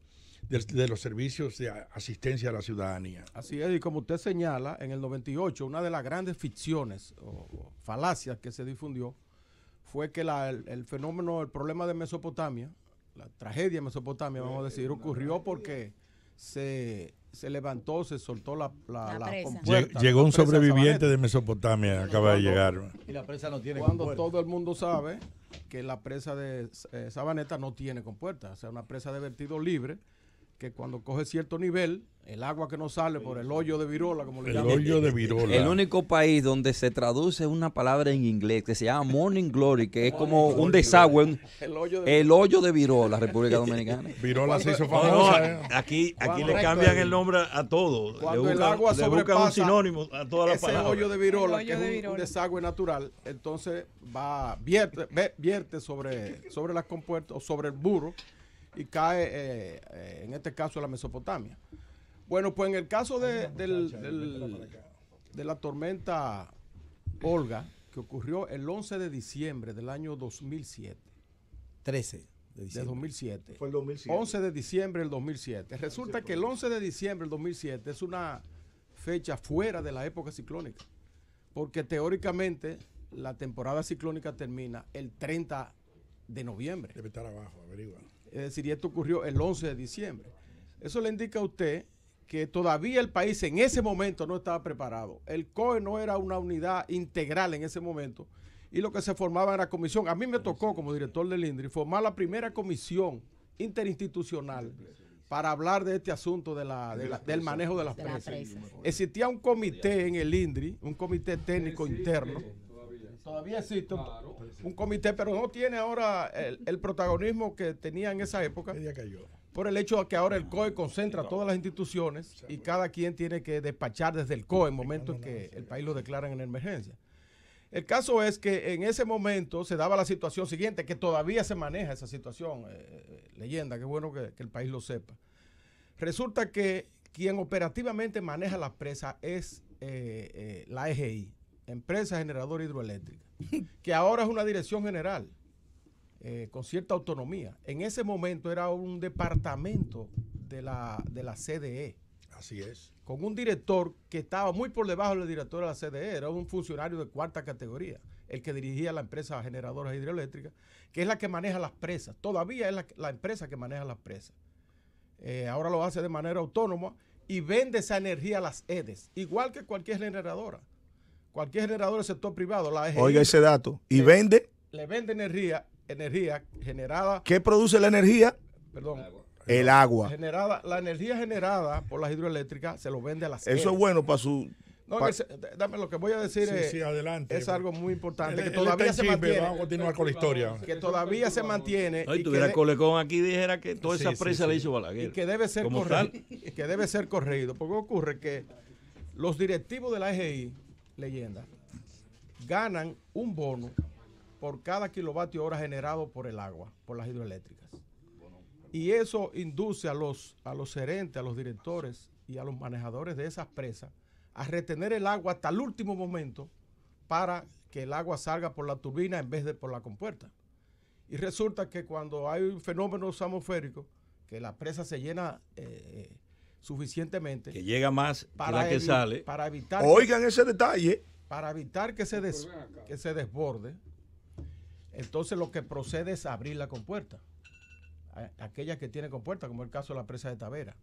[SPEAKER 1] de, los servicios de asistencia
[SPEAKER 10] a la ciudadanía. Así es, y como usted señala, en el 98 una de las grandes ficciones o, falacias que se difundió fue que el, fenómeno, el problema de Mesopotamia la tragedia en Mesopotamia, vamos a decir, eh, ocurrió porque se, se levantó, se soltó la,
[SPEAKER 1] compuerta. Llegó un sobreviviente de Mesopotamia, acaba de llegar.
[SPEAKER 10] Y la presa no tiene Cuando todo el mundo sabe que la presa de eh, Sabaneta no tiene compuerta, o sea, una presa de vertido libre que cuando coge cierto nivel, el agua que no sale por el hoyo de virola, como le
[SPEAKER 9] el hoyo de virola. El único país donde se traduce una palabra en inglés que se llama morning glory, que es como un desagüe, el hoyo, de... virola, República Dominicana. Virola se hizo famosa. ¿eh? aquí aquí le cambian el nombre a todo.
[SPEAKER 10] Cuando el agua le un sinónimo a todas las palabras. hoyo de virola, es un, desagüe natural, entonces va vierte, vierte sobre sobre las compuertas o sobre el burro y cae, eh, eh, en este caso, la Mesopotamia. Bueno, pues en el caso de, de la tormenta Olga, que ocurrió el 11 de diciembre del año 2007. 13 de diciembre. De 2007. Fue el 2007. 11 de diciembre del 2007. Resulta que el 11 de diciembre del 2007 es una fecha fuera de la época ciclónica, porque teóricamente la temporada ciclónica termina el 30 de noviembre. Debe estar abajo, averigua. Es decir, y esto ocurrió el 11 de diciembre. Eso le indica a usted que todavía el país en ese momento no estaba preparado. El COE no era una unidad integral en ese momento y lo que se formaba era comisión. A mí me tocó como director del INDRI formar la primera comisión interinstitucional para hablar de este asunto de la, del manejo de las presas. Existía un comité en el INDRI, un comité técnico interno Todavía existe un, comité, pero no tiene ahora el, protagonismo que tenía en esa época. Por el hecho de que ahora el ah, COE concentra todas las instituciones y pues. cada quien tiene que despachar desde el COE en momentos en que el país lo declaran en emergencia. El caso es que en ese momento se daba la situación siguiente, que todavía se maneja esa situación, eh, eh, leyenda, qué bueno que, el país lo sepa. Resulta que quien operativamente maneja la presa es eh, la EGI, Empresa Generadora Hidroeléctrica, que ahora es una dirección general, eh, con cierta autonomía. En ese momento era un departamento de la, CDE. E. Así es. Con un director que estaba muy por debajo del director de la CDE, era un funcionario de cuarta categoría, el que dirigía la empresa generadora hidroeléctrica, que es la que maneja las presas. Todavía es la, empresa que maneja las presas. Eh, ahora lo hace de manera autónoma y vende esa energía a las EDES, igual que cualquier generadora. Cualquier generador del sector privado, la EGI, Oiga ese
[SPEAKER 5] dato. ¿Y vende?
[SPEAKER 10] Le vende energía, energía generada. ¿Qué
[SPEAKER 5] produce la energía? Perdón. El agua.
[SPEAKER 10] Generada, la energía generada por las hidroeléctricas se lo vende a las Eso es
[SPEAKER 5] bueno para su no,
[SPEAKER 10] dame, lo que voy a decir es, sí, adelante. es algo muy importante. que todavía se mantiene. Vamos a continuar con la historia. Que todavía se mantiene. Ay, y tuviera Colecón
[SPEAKER 3] aquí dijera que toda esa presa la hizo Balaguer. Y que debe ser corregido.
[SPEAKER 10] Que debe ser corregido. Porque ocurre que los directivos de la EGI leyenda, ganan un bono por cada kilovatio hora generado por el agua, por las hidroeléctricas. Y eso induce a los, a los gerentes, a los directores y a los manejadores de esas presas a retener el agua hasta el último momento para que el agua salga por la turbina en vez de por la compuerta. Y resulta que cuando hay un fenómeno atmosférico, que la presa se llena eh, suficientemente. Que
[SPEAKER 3] llega más para que sale. evitar.
[SPEAKER 10] Oigan ese detalle. Para evitar que se, que se desborde. Entonces lo que procede es abrir la compuerta. Aquella que tiene compuerta, como el caso de la presa de Tavera.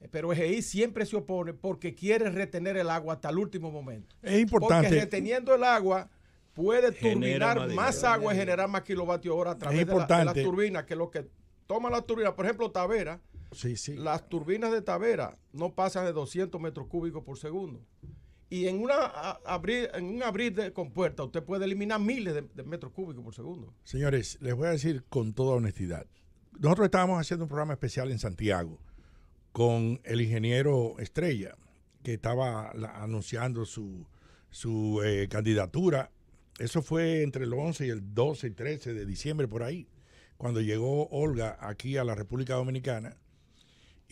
[SPEAKER 10] Eh, pero EGI siempre se opone porque quiere retener el agua hasta el último momento. Es importante. Porque reteniendo el agua puede turbinar más agua y generar más kilovatios hora a través de, la, turbina las turbinas que lo que toma la turbina. Por ejemplo, Tavera las turbinas de Tavera no pasan de 200 metros cúbicos por segundo. Y en, una, abrir, en un abrir de compuerta usted puede eliminar miles de, metros cúbicos por segundo.
[SPEAKER 1] Señores, les voy a decir con toda honestidad. Nosotros estábamos haciendo un programa especial en Santiago con el ingeniero Estrella, que estaba anunciando su, eh, candidatura. Eso fue entre el 11 y el 12 y 13 de diciembre por ahí, cuando llegó Olga aquí a la República Dominicana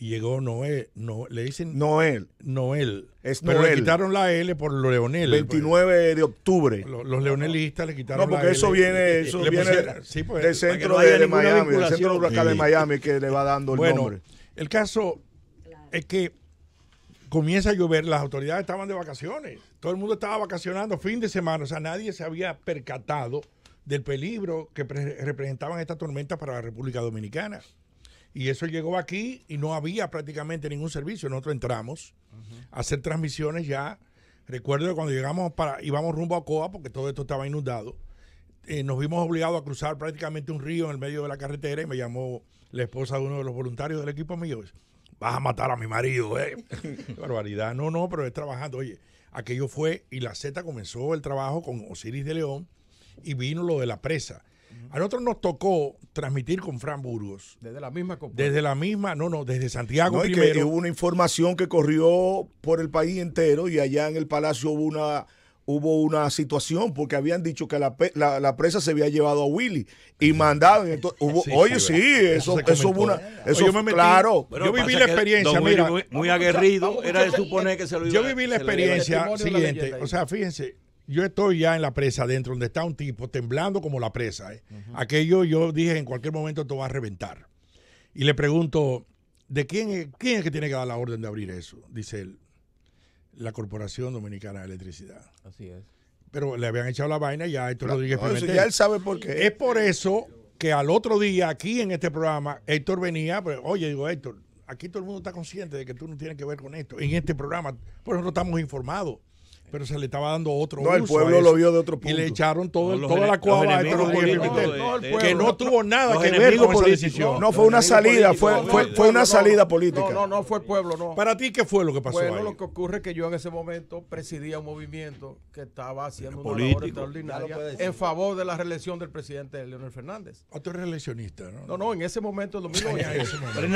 [SPEAKER 1] llegó Noel, no, le dicen Noel. Noel. Pero le quitaron la L por los Leonel. 29 pues. de
[SPEAKER 5] octubre.
[SPEAKER 1] Los, leonelistas le quitaron porque la eso L. viene, eso viene pues, del centro de, Miami, del centro de de Miami
[SPEAKER 5] que le va dando el bueno,
[SPEAKER 1] El caso es que comienza a llover, las autoridades estaban de vacaciones, todo el mundo estaba vacacionando fin de semana, o sea, nadie se había percatado del peligro que representaban estas tormentas para la República Dominicana. Y eso llegó aquí y no había prácticamente ningún servicio. Nosotros entramos a hacer transmisiones ya. Recuerdo que cuando llegamos para, íbamos rumbo a Coa, porque todo esto estaba inundado, eh, nos vimos obligados a cruzar prácticamente un río en el medio de la carretera y me llamó la esposa de uno de los voluntarios del equipo mío. Vas a matar a mi marido, ¿eh? Barbaridad. No, no, pero es trabajando. Oye, aquello fue y la Z comenzó el trabajo con Osiris de León y vino lo de la presa. A nosotros nos tocó transmitir con Fran Burgos. Desde la misma Desde la misma, no, no, desde Santiago primero. Que hubo
[SPEAKER 5] una información que corrió por el país entero y allá en el Palacio hubo una hubo una situación porque habían dicho que la, presa se había llevado a Willy y mandado sí, oye, sí, eso, eso, hubo una. Eso, claro. yo viví la experiencia. muy,
[SPEAKER 1] aguerrido, era de suponer
[SPEAKER 3] que se lo iba Yo viví la experiencia siguiente. o
[SPEAKER 1] sea, fíjense, yo estoy ya en la presa adentro, donde está un tipo temblando como la presa. ¿eh? Aquello yo dije, en cualquier momento te va a reventar. Y le pregunto, ¿de quién, quién es que tiene que dar la orden de abrir eso? Dice él, la Corporación Dominicana de Electricidad. Así es. Pero le habían echado la vaina y ya Héctor Rodríguez Ya él sabe por qué. Es por eso que al otro día, aquí en este programa, Héctor venía, pues, oye, digo, Héctor, aquí todo el mundo está consciente de que tú no tienes que ver con esto. En este programa, por nosotros estamos informados. Pero se le estaba dando otro No, el pueblo lo vio de otro punto. Y le echaron todo, toda la cuava Que no tuvo nada
[SPEAKER 5] que ver con esa decisión. No, fue una salida, fue, fue, una salida política. No,
[SPEAKER 10] no, no fue el pueblo, no. ¿Para ti qué fue lo que pasó bueno, lo que ocurre es que yo en ese momento presidía un movimiento que estaba haciendo una labor extraordinaria en favor de la reelección del presidente Leonel Fernández. Otro ah, reeleccionista, ¿no? No, en ese momento, en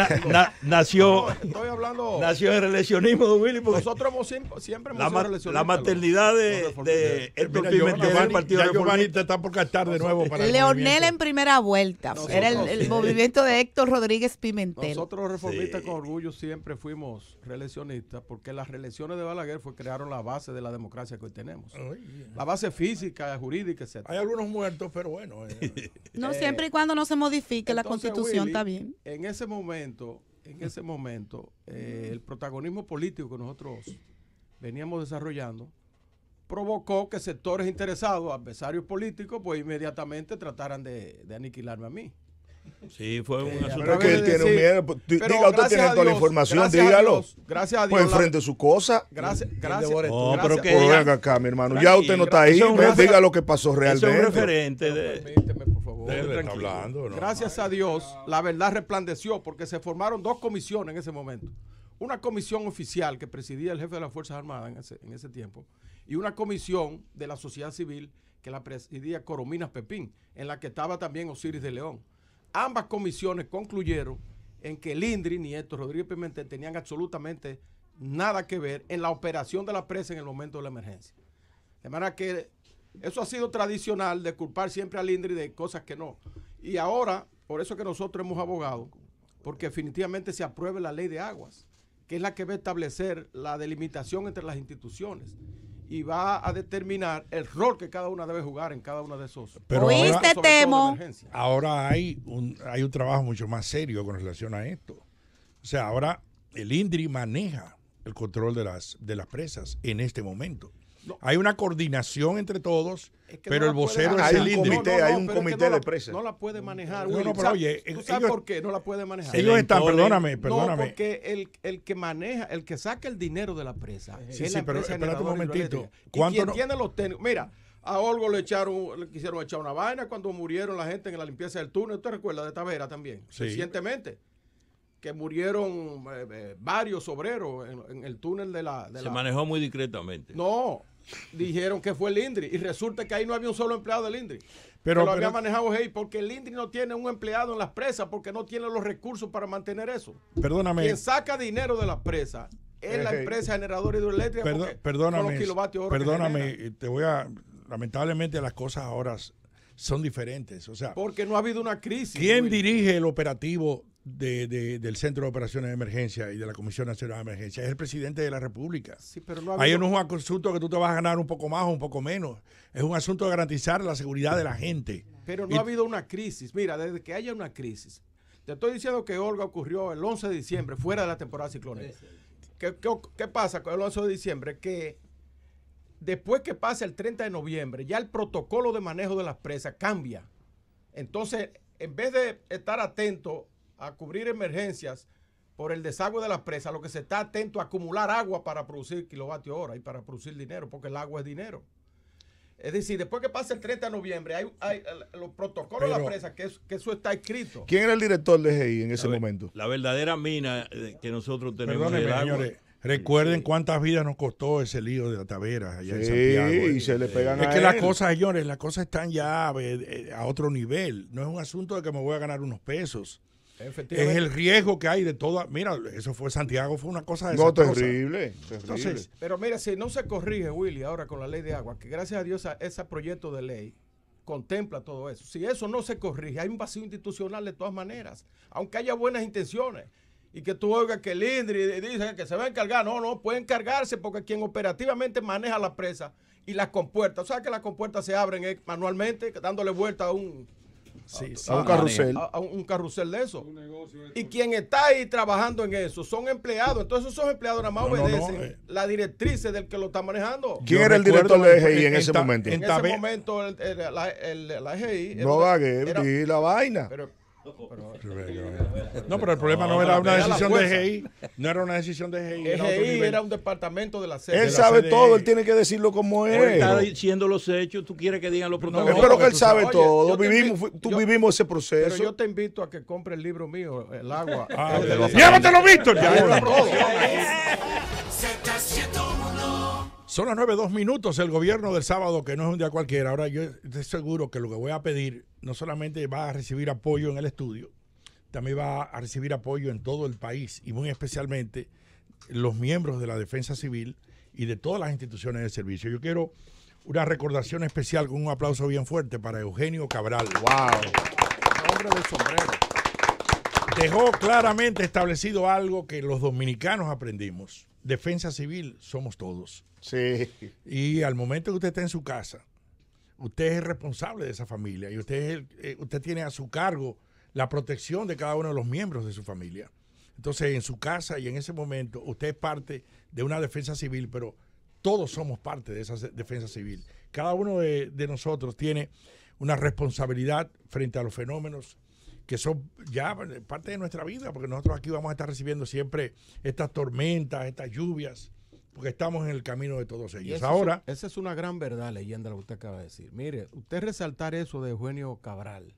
[SPEAKER 10] nació... Estoy hablando... Nació el reeleccionismo,
[SPEAKER 3] Willy, nosotros
[SPEAKER 10] hemos siempre hemos sido reeleccionistas
[SPEAKER 3] paternidad de, Partido está
[SPEAKER 1] por de nuevo
[SPEAKER 3] Leonel
[SPEAKER 6] en primera vuelta. era el, movimiento de Héctor Rodríguez Pimentel. Nosotros reformistas
[SPEAKER 10] con orgullo siempre fuimos reeleccionistas porque las reelecciones de Balaguer fue, crearon la base de la democracia que hoy tenemos. La base física, jurídica, etc. Hay algunos muertos, pero bueno. Eh. Eh, no, siempre y
[SPEAKER 6] cuando no se modifique la constitución está bien.
[SPEAKER 10] En ese momento, en ese momento, eh, el protagonismo político que nosotros veníamos desarrollando provocó que sectores interesados, adversarios políticos, pues inmediatamente trataran de, aniquilarme a mí. Sí, fue un eh, asunto. Pero que él tiene miedo. Pues, diga, usted tiene toda la información, dígalo.
[SPEAKER 5] gracias a Dios. Pues enfrente su cosa. Gracias, gracias. No, pero que. venga acá, mi hermano. Ya usted no está ahí. diga lo que pasó realmente. Es un
[SPEAKER 10] referente. De, por favor. Gracias a Dios, la verdad resplandeció porque se formaron dos comisiones en ese momento. Una comisión oficial que presidía el jefe de las Fuerzas Armadas en ese tiempo y una comisión de la sociedad civil que la presidía Corominas Pepín, en la que estaba también Osiris de León. Ambas comisiones concluyeron en que Lindri, Nieto, Rodríguez Pimentel tenían absolutamente nada que ver en la operación de la presa en el momento de la emergencia. De manera que eso ha sido tradicional de culpar siempre a Lindri de cosas que no. Y ahora, por eso que nosotros hemos abogado, porque definitivamente se apruebe la ley de aguas, que es la que va a establecer la delimitación entre las instituciones y va a determinar el rol que cada una debe jugar en cada una de esos. Pero
[SPEAKER 1] este temo? ahora hay un, hay un trabajo mucho más serio con relación a esto. O sea, ahora el INDRI maneja el control de las, de las presas en este momento. Hay una coordinación entre
[SPEAKER 10] todos, pero el vocero es el hay un comité de presa. No la puede manejar. uno. No, ¿tú eh, sabes por qué no la puede manejar? Ellos están, perdóname, perdóname. porque el, que maneja, el que saca el dinero de la presa. Sí, sí, pero espérate un momentito. ¿Cuánto tiene los Mira. A Olgo le echaron, quisieron echar una vaina cuando murieron la gente en la limpieza del túnel. ¿Usted recuerda de Tavera también? Recientemente que murieron eh, eh, varios obreros en, el túnel de la... Se manejó
[SPEAKER 3] muy discretamente.
[SPEAKER 10] No, dijeron que fue el INDRI y resulta que ahí no había un solo empleado del INDRI. Pero, lo había manejado Hey porque el INDRI no tiene un empleado en las presas porque no tiene los recursos para mantener eso. Perdóname. Quien saca dinero de las presas es eh, la empresa generadora hidroeléctrica. perdóname. perdóname,
[SPEAKER 1] te voy a lamentablemente las cosas ahora son diferentes, o sea, porque no ha habido una crisis. ¿Quién dirige el operativo del Centro de Operaciones de Emergencia y de la Comisión Nacional de Emergencia. Es el presidente de la República.
[SPEAKER 10] pero no Ahí no es
[SPEAKER 1] un asunto que tú te vas a ganar un poco más o un poco menos. Es un asunto de garantizar la seguridad de la gente.
[SPEAKER 10] Pero no ha habido una crisis. Mira, desde que haya una crisis. Te estoy diciendo que Olga ocurrió el 11 de diciembre, fuera de la temporada ciclónica. ¿Qué, qué pasa con el 11 de diciembre? Que después que pasa el 30 de noviembre, ya el protocolo de manejo de las presas cambia. Entonces, en vez de estar atento a cubrir emergencias por el desagüe de las presas, lo que se está atento a acumular agua para producir kilovatios hora y para producir dinero, porque el agua es dinero. Es decir, después que pasa el 30 de noviembre, hay, los protocolos de la presa, que, eso está escrito.
[SPEAKER 5] ¿Quién era el director de GI en ese momento?
[SPEAKER 3] La verdadera mina eh, que nosotros tenemos. señores,
[SPEAKER 1] recuerden cuántas vidas nos costó ese lío de la Tavera allá en Santiago. y eh. se le pegan Es que las cosas, señores, las cosas están ya eh, a otro nivel. No es un asunto de que me voy a ganar unos pesos
[SPEAKER 10] es el
[SPEAKER 1] riesgo que hay de toda. Mira, eso fue Santiago, fue una cosa de No,
[SPEAKER 10] terrible, terrible, pero mira, si no se corrige, Willy, ahora con la ley de agua, que gracias a Dios ese proyecto de ley contempla todo eso. Si eso no se corrige, hay un vacío institucional de todas maneras, aunque haya buenas intenciones. Y que tú oigas que el INDRI dice que se va a encargar. No, no, puede encargarse porque quien operativamente maneja la presa y las compuertas. O sea que las compuertas se abren eh, manualmente, dándole vuelta a un, a un carrusel. un carrusel de eso. Y quien está ahí trabajando en eso son empleados. Entonces esos empleados nada más obedecen eh. la directriz del que lo está manejando. ¿Quién era el director de EGI en, en, ese momento? En, ese momento el, la, la, EGI... No va vague, era, la vaina no, pero el problema no, era una decisión de GI.
[SPEAKER 1] No era una decisión de
[SPEAKER 3] GI. Era, era un
[SPEAKER 10] departamento de la sede Él sabe todo, él tiene que
[SPEAKER 3] decirlo como es. Él está diciendo los
[SPEAKER 10] hechos, tú quieres que digan los protocolos. Espero que él sabe todo.
[SPEAKER 5] tú vivimos ese proceso. Pero yo
[SPEAKER 10] te invito a que compre el libro mío, El agua. ¿Ya el ¡Llévatelo, Víctor! Ya,
[SPEAKER 1] son las nueve dos minutos. El gobierno del sábado, que no es un día cualquiera. Ahora yo estoy seguro que lo que voy a pedir no solamente va a recibir apoyo en el estudio, también va a recibir apoyo en todo el país y muy especialmente los miembros de la defensa civil y de todas las instituciones de servicio. Yo quiero una recordación especial con un aplauso bien fuerte para Eugenio Cabral. ¡Wow!
[SPEAKER 4] Hombre sombrero.
[SPEAKER 1] Dejó claramente establecido algo que los dominicanos aprendimos. Defensa civil somos todos. Sí. Y al momento que usted está en su casa, usted es responsable de esa familia y usted, eh, usted tiene a su cargo la protección de cada uno de los miembros de su familia. Entonces, en su casa y en ese momento, usted es parte de una defensa civil, pero todos somos parte de esa defensa civil. Cada uno de, de nosotros tiene una responsabilidad frente a los fenómenos que son ya parte de nuestra vida, porque nosotros aquí vamos a estar recibiendo siempre estas tormentas, estas
[SPEAKER 10] lluvias, porque estamos en el camino de todos ellos. Ahora. esa es una gran verdad, leyenda, lo que usted acaba de decir. Mire, usted resaltar eso de Eugenio Cabral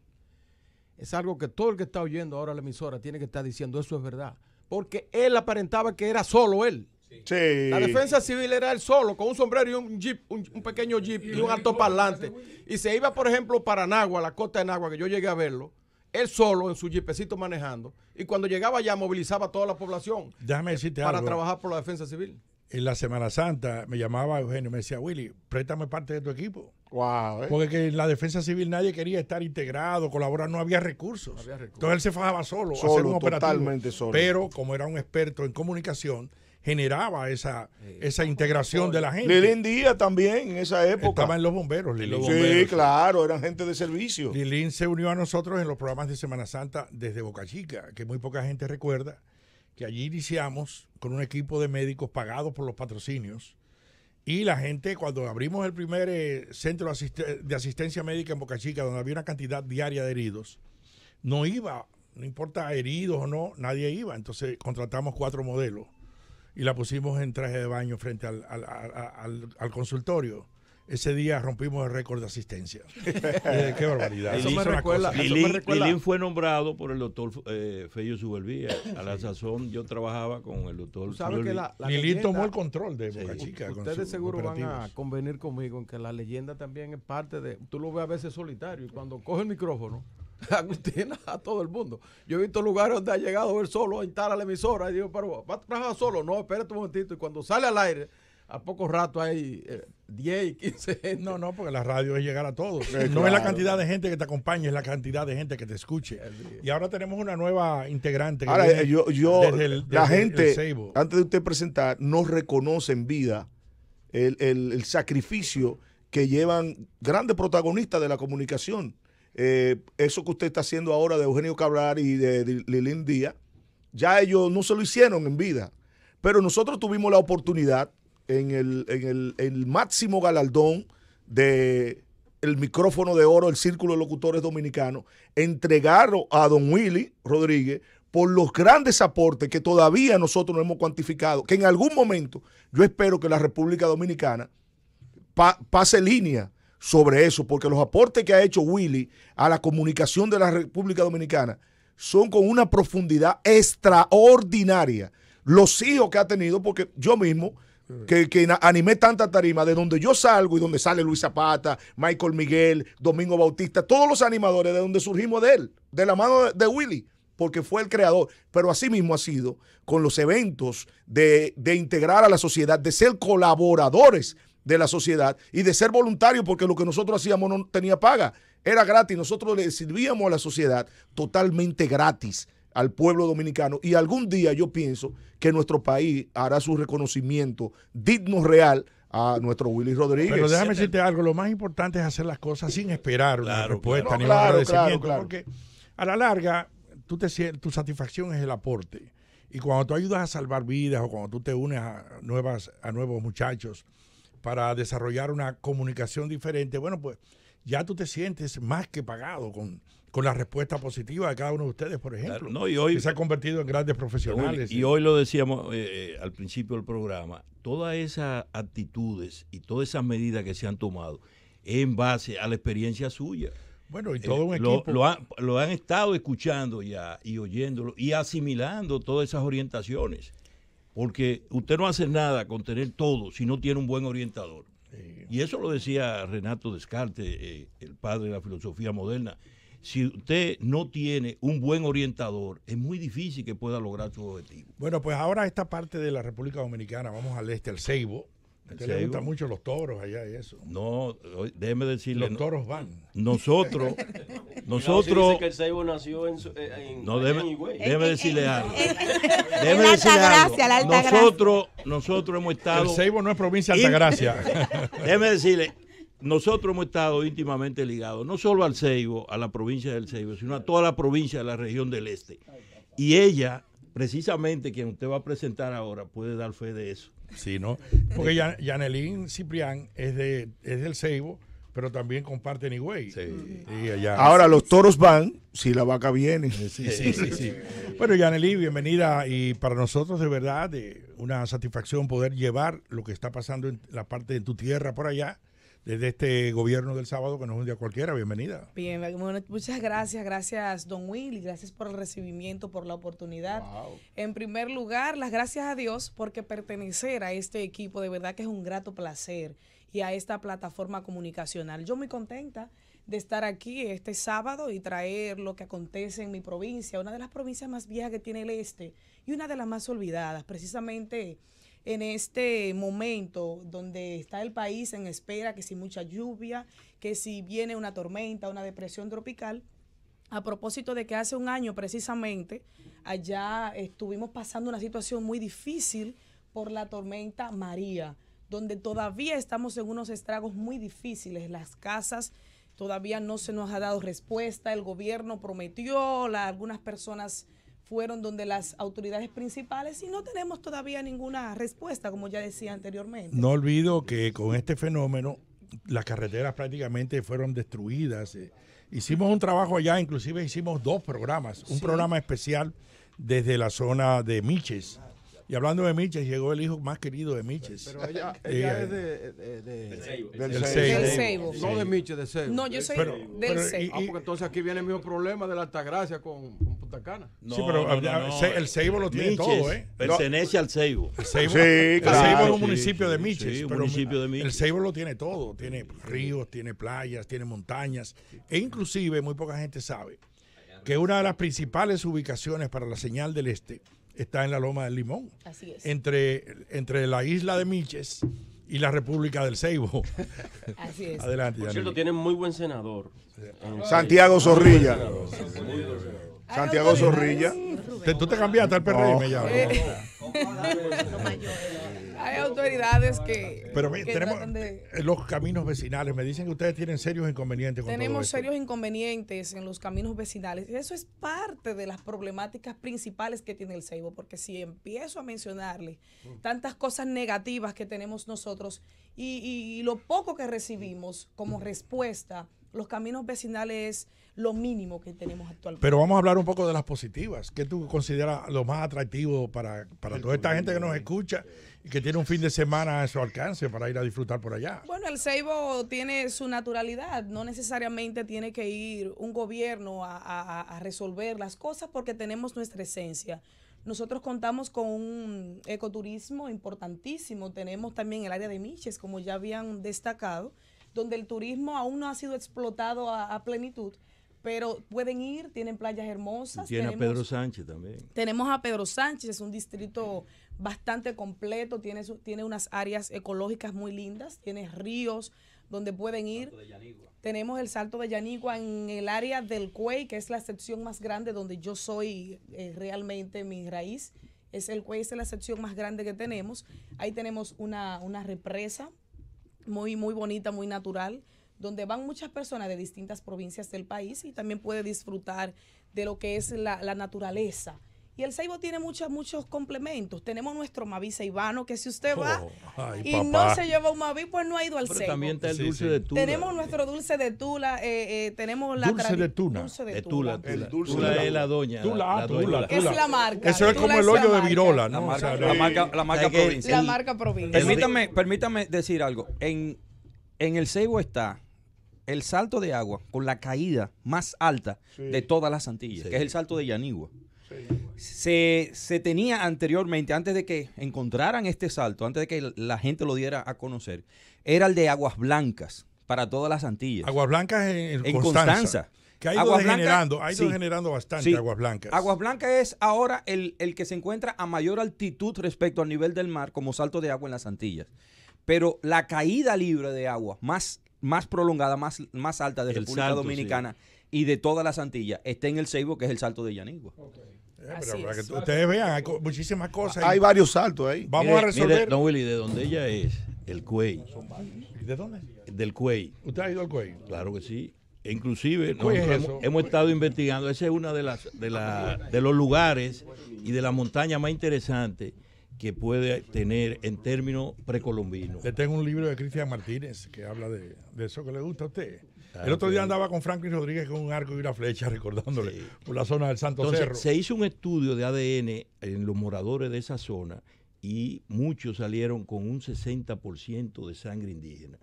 [SPEAKER 10] es algo que todo el que está oyendo ahora la emisora tiene que estar diciendo, eso es verdad. Porque él aparentaba que era solo él.
[SPEAKER 5] Sí. La defensa
[SPEAKER 10] civil era él solo, con un sombrero y un jeep, un, pequeño jeep y, un alto parlante. Y se iba, por ejemplo, para Nagua, la costa de Nagua, que yo llegué a verlo, él solo en su jeepecito manejando. Y cuando llegaba ya movilizaba a toda la población
[SPEAKER 1] Déjame eh, decirte para trabajar
[SPEAKER 10] por la defensa civil
[SPEAKER 1] en la Semana Santa me llamaba Eugenio y me decía, Willy, préstame parte de tu equipo.
[SPEAKER 4] Eh. Porque
[SPEAKER 1] en la defensa civil nadie quería estar integrado, colaborar, no había recursos. Entonces él se fajaba solo, hacer un operativo. Totalmente solo. Pero como era un experto en comunicación, generaba esa, eh, esa integración de la gente. Lilín
[SPEAKER 5] Díaz también en esa época. Estaba en los bomberos, Lilín. Sí, claro, eran gente de servicio. Lilín
[SPEAKER 1] se unió a nosotros en los programas de Semana Santa desde Boca Chica, que muy poca gente recuerda que allí iniciamos con un equipo de médicos pagados por los patrocinios. Y la gente, cuando abrimos el primer eh, centro de asistencia médica en Boca Chica, donde había una cantidad diaria de heridos, no iba, no importa heridos o no, nadie iba. Entonces contratamos cuatro modelos y la pusimos en traje de baño frente al consultorio. Ese día rompimos el récord de asistencia. Eh, qué barbaridad. Eso me recuerda. Lilín
[SPEAKER 3] fue nombrado por el doctor eh, Fello A la sazón yo trabajaba con el doctor Lilín tomó el
[SPEAKER 10] control de Boca Chica. Ustedes seguro van a convenir conmigo en que la leyenda también es parte de... Tú lo ves a veces solitario y cuando coge el micrófono... agustina a todo el mundo. Yo he visto lugares donde ha llegado él solo a instalar la emisora y digo, pero va a trabajar solo. No, espérate un momentito. Y cuando sale al aire, a poco rato hay 10, eh, 15 No, no, porque la radio es llegar a todos. Eh, no es la cantidad
[SPEAKER 1] de gente que te acompaña, es la cantidad de gente que te escuche. Y ahora tenemos una nueva integrante. ahora, yo, yo la gente,
[SPEAKER 5] antes de usted presentar, no reconoce en vida el, sacrificio que llevan grandes protagonistas de la comunicación. Eh, eso que usted está haciendo ahora de Eugenio Cabral y de, de Lilín Díaz, ya ellos no se lo hicieron en vida. Pero nosotros tuvimos la oportunidad en el, máximo galardón de el micrófono de oro, el Círculo de Locutores Dominicanos, entregarlo a don Willy Rodríguez por los grandes aportes que todavía nosotros no hemos cuantificado, que en algún momento yo espero que la República Dominicana pase línea sobre eso, porque los aportes que ha hecho Willy a la comunicación de la República Dominicana son con una profundidad extraordinaria. Los hijos que ha tenido, porque yo mismo que, animé tanta tarima de donde yo salgo y donde sale Luis Zapata, Michael Miguel, Domingo Bautista, todos los animadores de donde surgimos de él, de la mano de Willy, porque fue el creador. Pero así mismo ha sido con los eventos de, integrar a la sociedad, de ser colaboradores de la sociedad y de ser voluntarios, porque lo que nosotros hacíamos no tenía paga, era gratis, nosotros le servíamos a la sociedad totalmente gratis al pueblo dominicano y algún día yo pienso que nuestro país hará su reconocimiento digno real a nuestro Willy Rodríguez. Pero déjame decirte algo, lo más importante es hacer
[SPEAKER 1] las cosas sin esperar una claro, respuesta ni agradecimiento, porque
[SPEAKER 5] a la larga
[SPEAKER 1] tú te, tu satisfacción es el aporte. Y cuando tú ayudas a salvar vidas o cuando tú te unes a, nuevas, a nuevos muchachos para desarrollar una comunicación diferente, bueno, pues ya tú te sientes más que pagado con, con la respuesta positiva de cada uno de ustedes, por ejemplo, hoy, que se ha convertido en grandes profesionales. y, ¿eh? hoy
[SPEAKER 3] lo decíamos eh, eh, al principio del programa, todas esas actitudes y todas esas medidas que se han tomado en base a la experiencia suya.
[SPEAKER 1] Bueno, y todo un equipo.
[SPEAKER 3] Lo, han, estado escuchando ya y oyéndolo y asimilando todas esas orientaciones. Porque usted no hace nada con tener todo si no tiene un buen orientador. Y eso lo decía Renato Descartes, el padre de la filosofía moderna, si usted no tiene un buen orientador, es muy difícil que pueda lograr su objetivo.
[SPEAKER 1] Bueno, pues ahora esta parte de la República Dominicana, vamos
[SPEAKER 3] al este, el Ceibo.
[SPEAKER 1] se le gustan mucho los toros allá y eso?
[SPEAKER 3] No, déjeme decirle. Los toros van. Nosotros. nosotros dice
[SPEAKER 11] que el Ceibo nació en. Eh, déjeme, decirle algo.
[SPEAKER 7] la nosotros,
[SPEAKER 3] nosotros hemos estado. El Ceibo no es provincia de Altagracia. déjeme decirle, nosotros hemos estado íntimamente ligados, no solo al Ceibo, a la provincia del Ceibo, sino a toda la provincia de la región del Este. Y ella, precisamente quien usted va a presentar ahora, puede dar fe de eso. Sí, ¿no?
[SPEAKER 1] Porque Yanelín Ciprián es, de, es del Ceibo, pero también comparte Higüey. Sí. Y Ahora los toros
[SPEAKER 5] van si la vaca viene. Sí,
[SPEAKER 7] sí, sí.
[SPEAKER 1] bueno, Yanelín, bienvenida. Y para nosotros, de verdad, de una satisfacción poder llevar lo que está pasando en la parte de tu tierra por allá desde este gobierno del sábado, que no es un día cualquiera. Bienvenida.
[SPEAKER 8] Bien, muchas gracias, gracias don Will gracias por el recibimiento, por la oportunidad. En primer lugar, las gracias a Dios porque pertenecer a este equipo de verdad que es un grato placer y a esta plataforma comunicacional. Yo muy contenta de estar aquí este sábado y traer lo que acontece en mi provincia, una de las provincias más viejas que tiene el este y una de las más olvidadas, precisamente en este momento donde está el país en espera, que si mucha lluvia, que si viene una tormenta, una depresión tropical. A propósito de que hace un año precisamente allá estuvimos pasando una situación muy difícil por la tormenta María, donde todavía estamos en unos estragos muy difíciles. Las casas todavía no se nos ha dado respuesta, el gobierno prometió, algunas personas fueron donde las autoridades principales y no tenemos todavía ninguna respuesta, como ya decía anteriormente.
[SPEAKER 1] No olvido que con este fenómeno las carreteras prácticamente fueron destruidas. Eh, hicimos un trabajo allá, inclusive hicimos dos programas, un programa especial desde la zona de Miches y hablando de Miches, llegó el hijo más querido de Miches. Pero ella, es
[SPEAKER 11] de, de, del Seibo.
[SPEAKER 10] No de Miches, de Seibo. No, yo soy del Seibo. Ah, porque entonces aquí viene el mismo problema de la Altagracia con, con Punta Cana. sí, pero el Seibo lo tiene todo, ¿eh? Pertenece al Seibo. Seibo, sí, claro, el Seibo es un municipio de Miches. Sí, un municipio de Miches. El Seibo
[SPEAKER 1] lo tiene todo. Tiene ríos, tiene playas, tiene montañas. E inclusive, muy poca gente sabe que una de las principales ubicaciones para la señal del este está en la Loma del Limón. Así es. Entre, entre la isla de Miches y la República del Ceibo. Así es. Adelante. Por cierto,
[SPEAKER 12] tienen eh, muy buen senador. Santiago Zorrilla. Santiago Zorrilla. Tú te cambiaste al PRM ya.
[SPEAKER 7] Hay autoridades que. Pero tenemos eh,
[SPEAKER 1] los caminos vecinales. Me dicen que ustedes tienen serios inconvenientes. Con tenemos serios
[SPEAKER 8] inconvenientes en los caminos vecinales. Eso es parte de las problemáticas principales que tiene el Seibo. porque si empiezo a mencionarle mm. tantas cosas negativas que tenemos nosotros y lo poco que recibimos como mm. respuesta los caminos vecinales es lo mínimo que tenemos actualmente.
[SPEAKER 1] Pero vamos a hablar un poco de las positivas. ¿Qué tú consideras lo más atractivo para, toda esta gente que nos escucha y que tiene un fin de semana a su alcance para ir a disfrutar por allá?
[SPEAKER 8] Bueno, el Ceibo tiene su naturalidad. No necesariamente tiene que ir un gobierno a, a resolver las cosas porque tenemos nuestra esencia. Nosotros contamos con un ecoturismo importantísimo. Tenemos también el área de Miches, como ya habían destacado donde el turismo aún no ha sido explotado a, plenitud pero pueden ir, tienen playas hermosas. Tiene a Pedro
[SPEAKER 3] Sánchez también.
[SPEAKER 8] Tenemos a Pedro Sánchez, es un distrito bastante completo, tiene, tiene unas áreas ecológicas muy lindas, tiene ríos donde pueden ir. Tenemos el Salto de Yanigua en el área del Cuey, que es la sección más grande donde yo soy eh, realmente mi raíz. Es el Cuey, es la sección más grande que tenemos. Ahí tenemos una represa muy, muy bonita, muy natural, donde van muchas personas de distintas provincias del país y también puede disfrutar de lo que es la, la naturaleza y el Ceibo tiene muchos, muchos complementos. Tenemos nuestro Mavi Ceibano, que si usted va
[SPEAKER 3] oh, y no se
[SPEAKER 8] lleva un Mavi, pues no ha ido al Pero también
[SPEAKER 3] el dulce de tula. Tenemos
[SPEAKER 8] nuestro dulce de tula, eh, eh, tenemos la... Dulce de Dulce de, tula. tula.
[SPEAKER 3] El dulce
[SPEAKER 5] de la, es la doña.
[SPEAKER 1] Tula, tula,
[SPEAKER 9] Es la marca. Eso es como el hoyo de Virola, ¿no? La marca, o la marca, la provincia. Permítame, permítame decir algo. En, el Ceibo está el salto de agua con la caída más alta de todas las Antillas, que es el salto de Yanigua se, tenía anteriormente, antes de que encontraran este salto, antes de que la gente lo diera a conocer, era el de Aguas Blancas para todas las Antillas. Aguas Blancas en, Constanza. Que ha ido Aguas ha ido generando bastante Aguas Blancas. Aguas Blancas es ahora el, que se encuentra a mayor altitud respecto al nivel del mar como salto de agua en las Antillas. Pero la caída libre de agua más, más prolongada, más, más alta de República Dominicana y de todas las Antillas está en el Seibo que es el salto de Yanigua. Eh,
[SPEAKER 1] ustedes vean, hay muchísimas cosas. Hay varios saltos ahí. Vamos a resolver.
[SPEAKER 3] mire, Willy, de dónde ella es, el Cuey ¿De dónde? del cuey ¿Usted ha ido al Cuey? claro que sí. E inclusive hemos, estado investigando, ese es uno de, las, de, la- de los lugares y de la montaña más interesante que puede tener
[SPEAKER 1] en términos precolombinos. tengo un libro de Cristian Martínez que habla de eso que le gusta a usted. Ah, el otro día andaba con Franklin Rodríguez con un arco y una flecha, recordándole, por la zona del Santo
[SPEAKER 3] Cerro. Se hizo un estudio de ADN en los moradores de esa zona y muchos salieron con un 60% de sangre indígena.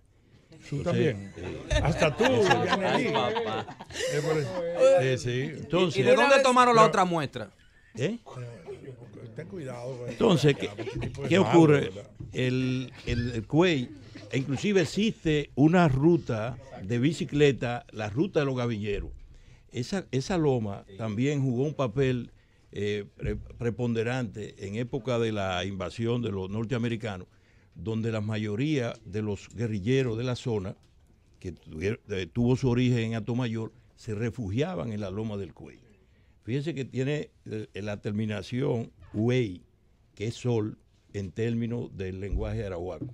[SPEAKER 3] Tú también. Eh, Hasta tú, me
[SPEAKER 1] Eh,
[SPEAKER 3] ¿Y de dónde tomaron la otra muestra? ¿Eh? Eh,
[SPEAKER 9] Ten cuidado. Entonces, ¿qué, este ocurre?
[SPEAKER 3] El, el, el e inclusive existe una ruta de bicicleta, la ruta de los gavilleros. Esa, esa loma también jugó un papel eh, preponderante en época de la invasión de los norteamericanos, donde la mayoría de los guerrilleros de la zona, que eh, tuvo su origen en Atomayor, se refugiaban en la loma del cuello. Fíjense que tiene eh, la terminación huey, que es sol, en términos
[SPEAKER 1] del lenguaje arahuaco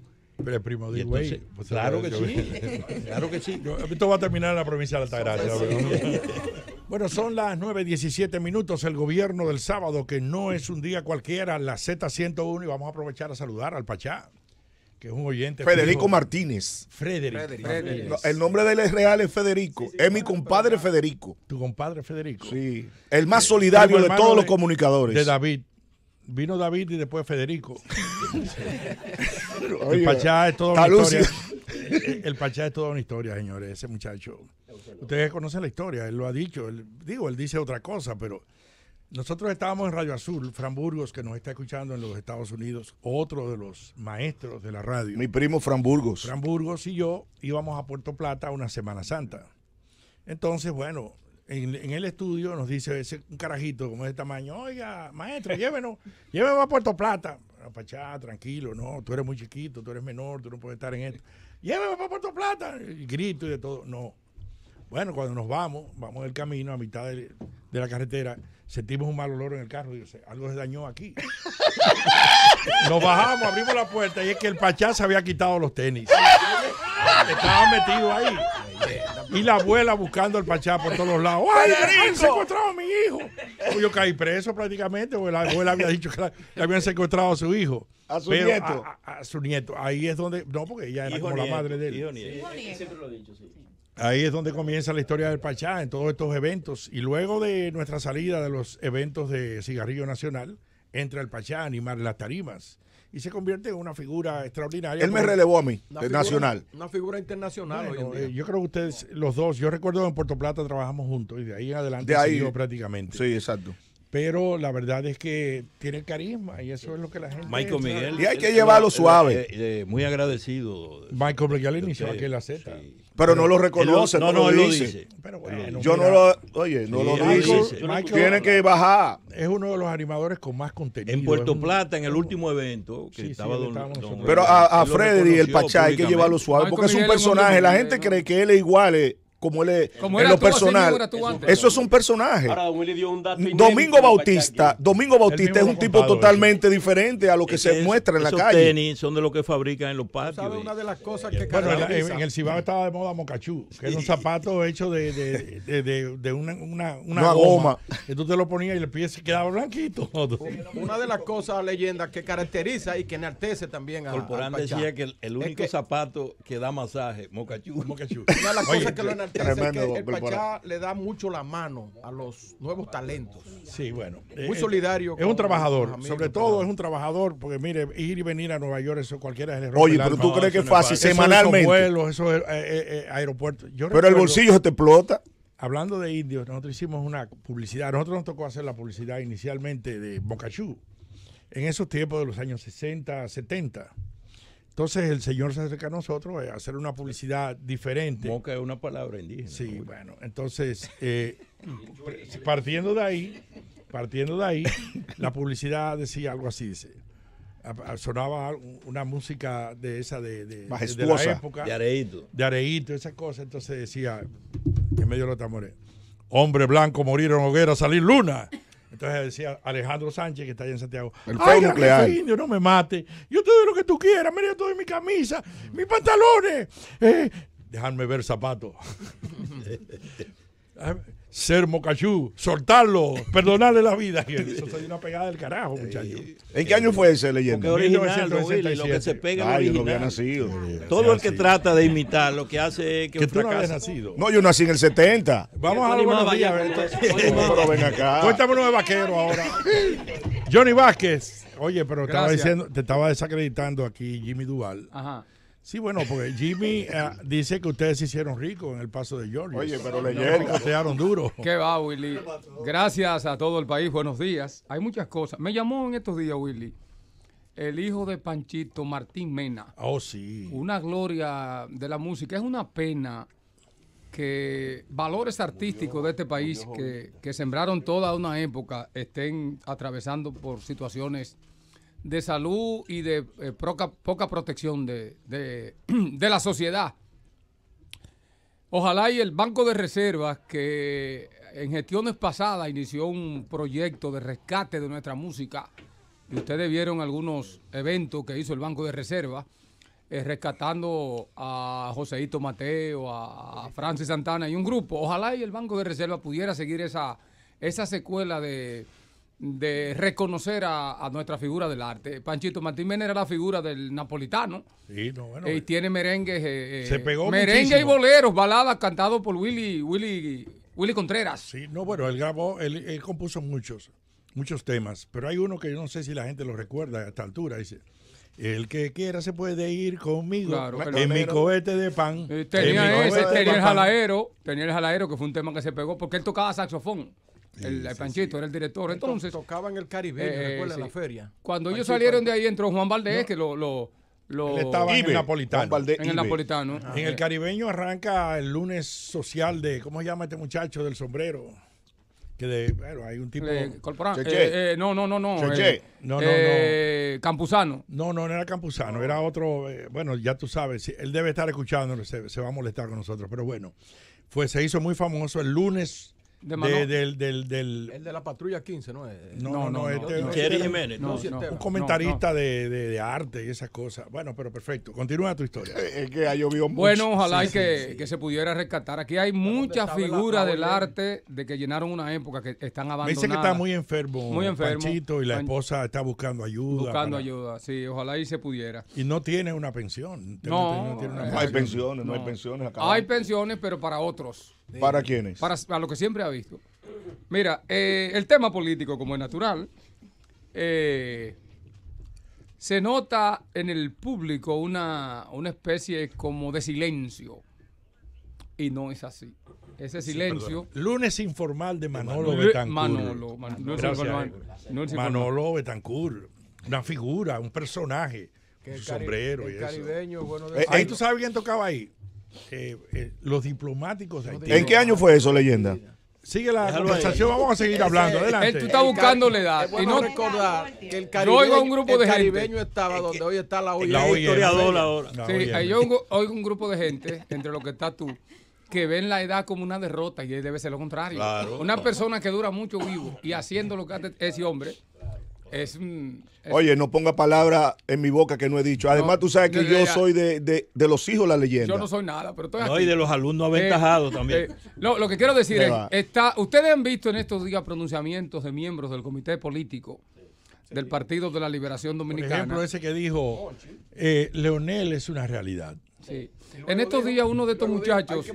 [SPEAKER 1] el primo de pues, claro que sí. claro que sí. esto va a terminar en la provincia de Altagracia. Bueno, son las 9.17 minutos. El gobierno del sábado, que no es un día cualquiera, la Z101, y vamos a aprovechar a saludar al Pachá, que es un oyente. Federico
[SPEAKER 5] Martínez.
[SPEAKER 1] Federico el nombre de
[SPEAKER 5] él es real, es Federico. es mi compadre Federico. Tu compadre Federico. Sí. El más eh, solidario de todos los comunicadores. De
[SPEAKER 1] David vino David y después Federico.
[SPEAKER 7] el Pachá es toda una historia.
[SPEAKER 1] El Pachá es toda una historia, señores, ese muchacho. Ustedes conocen la historia, él lo ha dicho. Él, digo, él dice otra cosa, pero nosotros estábamos en Radio Azul, Framburgos, que nos está escuchando en los Estados Unidos, otro de los maestros de la radio.
[SPEAKER 5] Mi primo Framburgos.
[SPEAKER 1] Framburgos y yo íbamos a Puerto Plata una Semana Santa. Entonces, bueno, en, el estudio nos dice ese, un carajito como de tamaño, oiga, maestro, llévenos, llévenos a Puerto Plata. Pachá, tranquilo, no, tú eres muy chiquito, tú eres menor, tú no puedes estar en esto. llévenos a Puerto Plata, y grito y de todo. No. Bueno, cuando nos vamos, vamos en el camino, a mitad de, la carretera, sentimos un mal olor en el carro. sé algo se dañó aquí.
[SPEAKER 12] Nos bajamos, abrimos
[SPEAKER 1] la puerta y es que el Pachá se había quitado los tenis. Estaba metido ahí. Y la abuela buscando al Pachá por todos lados. ¡Ay, han secuestrado a mi hijo! Pues yo caí preso prácticamente, porque la abuela había dicho que le habían secuestrado a su hijo. A su nieto. A, su nieto. Ahí es donde. No, porque ella era como la madre de él.
[SPEAKER 3] sí.
[SPEAKER 1] Ahí es donde comienza la historia del Pachá en todos estos eventos. Y luego de nuestra salida de los eventos de Cigarrillo Nacional, entra el Pachá a animar las tarimas y se convierte en una figura extraordinaria. Él me relevó a mí, nacional. Una figura internacional. Eh, yo creo que ustedes, los dos, yo recuerdo que en Puerto Plata trabajamos juntos y de ahí en adelante de ahí,
[SPEAKER 5] prácticamente. Sí, exacto
[SPEAKER 1] pero la verdad es que tiene carisma y eso es lo que la gente. Michael Miguel. Y hay que llevarlo suave. Eh, eh, eh, muy agradecido. Michael Miguel inició aquí la Z. Pero, no lo
[SPEAKER 5] reconoce, no, lo dice. yo no lo,
[SPEAKER 3] oye, no lo dice.
[SPEAKER 5] tiene que
[SPEAKER 1] bajar. Es uno de los animadores con más contenido. En Puerto
[SPEAKER 3] Plata, en el último evento
[SPEAKER 1] Pero a, Freddy el Pachá hay que llevarlo suave porque es un personaje. La gente
[SPEAKER 5] cree que él es igual como él es como en lo personal. eso es un personaje. Domingo Bautista, Domingo Bautista es un tipo totalmente diferente a lo que se muestra en la calle. Los
[SPEAKER 3] tenis son de lo que fabrican en los patios. una de las cosas bueno, en, el Cibao
[SPEAKER 1] estaba de moda Mocachú, que era un zapato hecho de, una, goma. Entonces lo ponía y el pie se quedaba blanquito.
[SPEAKER 10] Una de las cosas, leyendas, que caracteriza y que enaltece también a Corporán decía que
[SPEAKER 3] el, único zapato que da masaje, Mocachú. Una de las cosas que lo enaltece el Pachá
[SPEAKER 10] le da mucho la mano a los nuevos talentos. Sí, bueno. Muy eh, eh, solidario. Es un trabajador, sobre
[SPEAKER 1] todo es un trabajador, porque mire, ir y venir a Nueva York, eso cualquiera es el Oye, pero tú crees que es fácil, semanalmente. vuelos, eh, aeropuerto. pero el bolsillo se te explota. Hablando de indios, nosotros hicimos una publicidad, nosotros nos tocó hacer la publicidad inicialmente de Bocachú, en esos tiempos de los años 60, 70 entonces el señor se acerca a nosotros eh, a hacer una publicidad diferente. que es una palabra indígena. Sí, bueno, entonces, eh, partiendo de ahí, partiendo de ahí, la publicidad decía algo así, dice. Sonaba una música de esa de, de, de la época. De Areíto. De Areíto, esa cosa, Entonces decía, en medio de los tamores, hombre blanco morir en hoguera, salir luna. Entonces decía Alejandro Sánchez, que está allá en Santiago, ay, no me mate, yo te doy lo que tú quieras, me doy mi camisa, mis pantalones, eh, dejarme ver zapatos. ser mocachú, soltarlo, perdonarle la vida. Eso es una pegada del carajo, muchachos. Eh,
[SPEAKER 5] ¿En qué año fue ese leyenda? Porque original, lo que se pega Ay, ah, Yo no había nacido. Eh,
[SPEAKER 3] Todo el que trata de imitar lo que hace es que, que tú no
[SPEAKER 5] nacido. No, yo nací en el 70.
[SPEAKER 1] Vamos
[SPEAKER 3] a los días, a ver. Pero
[SPEAKER 1] ven acá. de vaquero ahora. Johnny Vázquez. Oye, pero estaba diciendo, te estaba desacreditando aquí Jimmy Duval. Ajá Sí, bueno, porque Jimmy eh, dice que ustedes se hicieron ricos en el paso de George. Oye, pero le llegaron duro. ¿Qué
[SPEAKER 13] va, Willy? Gracias a todo el país. Buenos días. Hay muchas cosas. Me llamó en estos días, Willy, el hijo de Panchito, Martín Mena.
[SPEAKER 1] Oh, sí.
[SPEAKER 13] Una gloria de la música. Es una pena que valores artísticos de este país que, que sembraron toda una época estén atravesando por situaciones de salud y de eh, poca, protección de, la sociedad. Ojalá y el Banco de Reservas, que en gestiones pasadas inició un proyecto de rescate de nuestra música, y ustedes vieron algunos eventos que hizo el Banco de Reservas, eh, rescatando a Joseito Mateo, a, Francis Santana y un grupo. Ojalá y el Banco de Reservas pudiera seguir esa, esa secuela de de reconocer a, nuestra figura del arte. Panchito Martín era la figura del napolitano. y eh, tiene merengues. Eh, se pegó merengue y boleros, baladas cantados por Willy, Willy, Willy Contreras. Sí, no, bueno, él grabó, él, compuso muchos,
[SPEAKER 1] muchos temas, pero hay uno que yo no sé si la gente lo recuerda a esta altura, dice. El que quiera se puede ir conmigo en mi cohete de pan. Eh, tenía ese, tenía el
[SPEAKER 13] jalaero, tenía el jalaero que fue un tema que se pegó porque él tocaba saxofón el, Panchito era el director. Entonces. Tocaban el Caribe, eh, recuerda la feria. Cuando ellos salieron de ahí, entró Juan Valdés, que lo, lo estaba en el napolitano. en el eh. caribeño arranca el lunes
[SPEAKER 1] social de, ¿cómo se llama este muchacho del sombrero? Que de, bueno, hay un tipo... Eh,
[SPEAKER 13] no, no, no, no. no, no, no.
[SPEAKER 1] Campuzano. No, no, no era Campuzano, era otro, bueno, ya tú sabes, él debe estar escuchando se, se va a molestar con nosotros, pero bueno, fue, se hizo muy famoso el lunes del, del, del,
[SPEAKER 10] el de la patrulla
[SPEAKER 13] 15, eh, ¿no? No, no, no, un comentarista
[SPEAKER 1] de, de, arte y esas cosas. Bueno, pero perfecto. Continúa tu historia. Es que ha llovido mucho. Bueno, ojalá que,
[SPEAKER 13] que, se pudiera rescatar. Aquí hay muchas figuras del arte de que llenaron una época que están abandonadas. Me dice que está muy enfermo. Muy enfermo. y la
[SPEAKER 1] esposa está buscando ayuda. Buscando
[SPEAKER 13] ayuda, sí. Ojalá y se pudiera.
[SPEAKER 1] Y no tiene una pensión. No, tiene una eh, pensión. hay pensiones, no, hay pensiones acá.
[SPEAKER 13] Hay pensiones, pero para otros. ¿Para quiénes? Para, lo que siempre ha visto. Mira, eh, el tema político, como es natural, eh, se nota en el público una, especie como de silencio. Y no es así. Ese silencio.
[SPEAKER 1] Lunes informal de Manolo, Betancur. Manolo, eh. Manolo, Manolo, Una figura, un personaje. sombrero y eso. ahí tú sabes quién tocaba ahí. Eh, eh, los
[SPEAKER 10] diplomáticos. ¿En qué
[SPEAKER 5] año fue eso, leyenda? Sigue la conversación, vamos
[SPEAKER 10] a seguir hablando. Adelante. tú estás buscando la edad. y no recordar
[SPEAKER 13] que el caribeño, un grupo de
[SPEAKER 10] estaba donde hoy está la yo
[SPEAKER 13] oigo, un grupo de gente, entre los que estás tú, que ven la edad como una derrota y debe ser lo contrario. una persona que dura mucho vivo y haciendo lo que hace ese hombre es,
[SPEAKER 5] Oye, no ponga palabra en mi boca que no he dicho. Además, tú sabes que yo soy de, los hijos de la leyenda. Yo no
[SPEAKER 13] soy nada, pero estoy aquí. No, y de los alumnos aventajados eh, también. Eh, lo que quiero decir es, está, ustedes han visto en estos días pronunciamientos de miembros del comité político del Partido de la Liberación Dominicana. Por ejemplo, ese que dijo, eh,
[SPEAKER 1] Leonel es una realidad. Sí. En
[SPEAKER 13] estos días uno de estos muchachos...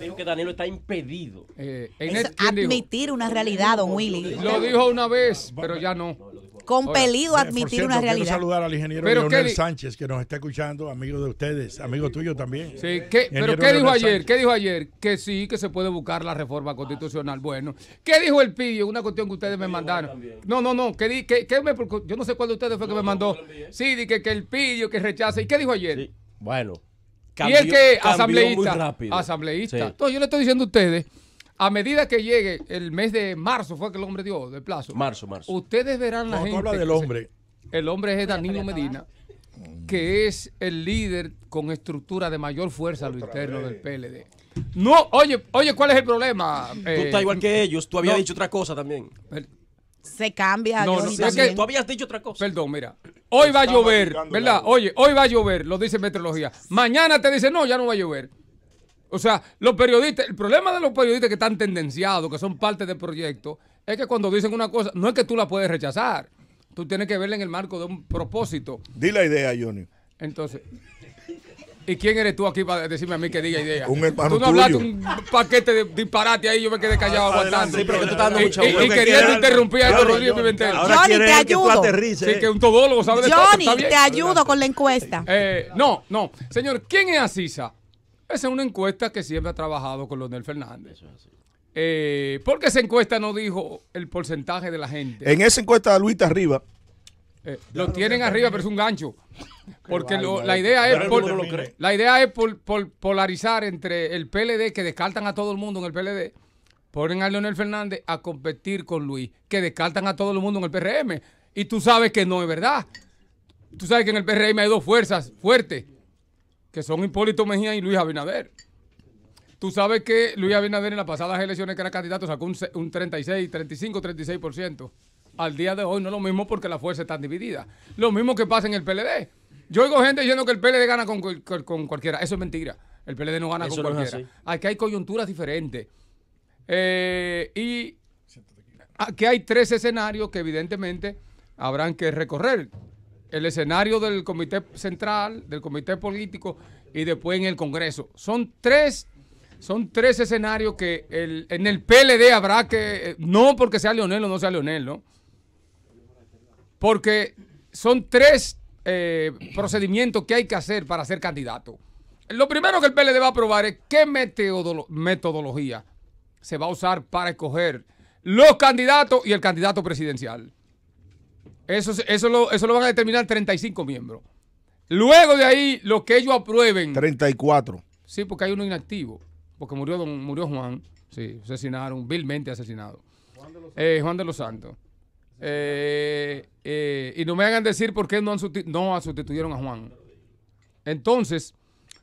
[SPEAKER 13] dijo que Danilo está impedido. Eh, admitir una realidad, don Willy. Lo dijo una vez, pero ya no. Compelido a eh, admitir una realidad. Quiero saludar al ingeniero Leonel
[SPEAKER 1] Sánchez, que nos está escuchando, amigo de ustedes, amigo tuyo también. Sí,
[SPEAKER 13] ¿qué, pero ¿qué dijo ayer? ¿Qué dijo ayer? Que sí, que se puede buscar la reforma constitucional. Bueno, ¿qué dijo el pillo? E? Una cuestión que ustedes me mandaron. No, no, no, que, me, yo no sé cuál de ustedes fue que me mandó. E. Sí, di que, el PIDIO e que rechace ¿Y qué dijo ayer? Bueno,
[SPEAKER 14] y es que asambleísta.
[SPEAKER 13] Asambleísta. yo le estoy diciendo a ustedes, a medida que llegue el mes de marzo, fue que el hombre dio de plazo. Marzo, marzo. Ustedes verán la gente. habla hombre. el hombre es Danilo Medina, que es el líder con estructura de mayor fuerza lo interno del PLD. No, oye, oye, ¿cuál es el problema? tú estás eh, igual que ellos, tú habías dicho otra cosa también se cambia. No, no, tú habías dicho otra cosa. Perdón, mira. Hoy va a llover, ¿verdad? Oye, hoy va a llover, lo dice Metrología. Mañana te dice, no, ya no va a llover. O sea, los periodistas, el problema de los periodistas que están tendenciados, que son parte del proyecto, es que cuando dicen una cosa, no es que tú la puedes rechazar. Tú tienes que verla en el marco de un propósito.
[SPEAKER 5] Di la idea, Johnny.
[SPEAKER 13] Entonces, ¿Y quién eres tú aquí para decirme a mí que diga idea? Un hermano Tú no hablaste un paquete de disparate ahí, yo me quedé callado aguantando. Sí, pero tú estás Y, queriendo interrumpir a los Rodríguez Pimentel. Johnny, te ayudo. Que sí, que un todólogo sabe Johnny, te ayudo con la encuesta. Eh, no, no. Señor, ¿quién es Asisa? Esa es una encuesta que siempre ha trabajado con Leonel Fernández. Eso es así. Eh, qué esa encuesta no dijo el porcentaje de la gente.
[SPEAKER 5] En esa encuesta de Luis Arriba
[SPEAKER 13] eh, lo tienen arriba, pero es un gancho. Porque la idea es, por, la idea es polarizar entre el PLD, que descartan a todo el mundo en el PLD, ponen a Leonel Fernández a competir con Luis, que descartan a todo el mundo en el PRM. Y tú sabes que no es verdad. Tú sabes que en el PRM hay dos fuerzas fuertes, que son Hipólito Mejía y Luis Abinader. Tú sabes que Luis Abinader en las pasadas elecciones que era candidato sacó un, un 36, 35, 36% al día de hoy no es lo mismo porque las fuerzas están divididas. Lo mismo que pasa en el PLD. Yo oigo gente diciendo que el PLD gana con, cualquiera. Eso es mentira. El PLD no gana con cualquiera. Aquí hay coyunturas diferentes. Eh, y aquí hay tres escenarios que evidentemente habrán que recorrer. El escenario del Comité Central, del Comité Político y después en el Congreso. Son tres son tres escenarios que en el PLD habrá que, eh, no porque sea Leonel o no sea Leonel, ¿no? porque son tres eh, procedimientos que hay que hacer para ser candidato. Lo primero que el PLD va a probar es qué metodología se va a usar para escoger los candidatos y el candidato presidencial. Eso, eso, lo, eso lo van a determinar 35 miembros. Luego de ahí, lo que ellos aprueben. 34. Sí, porque hay uno inactivo. Porque murió, murió Juan. Sí, asesinaron, vilmente asesinado. Eh, Juan de los Santos. Eh, eh, y no me hagan decir por qué no, no sustituyeron a Juan. Entonces,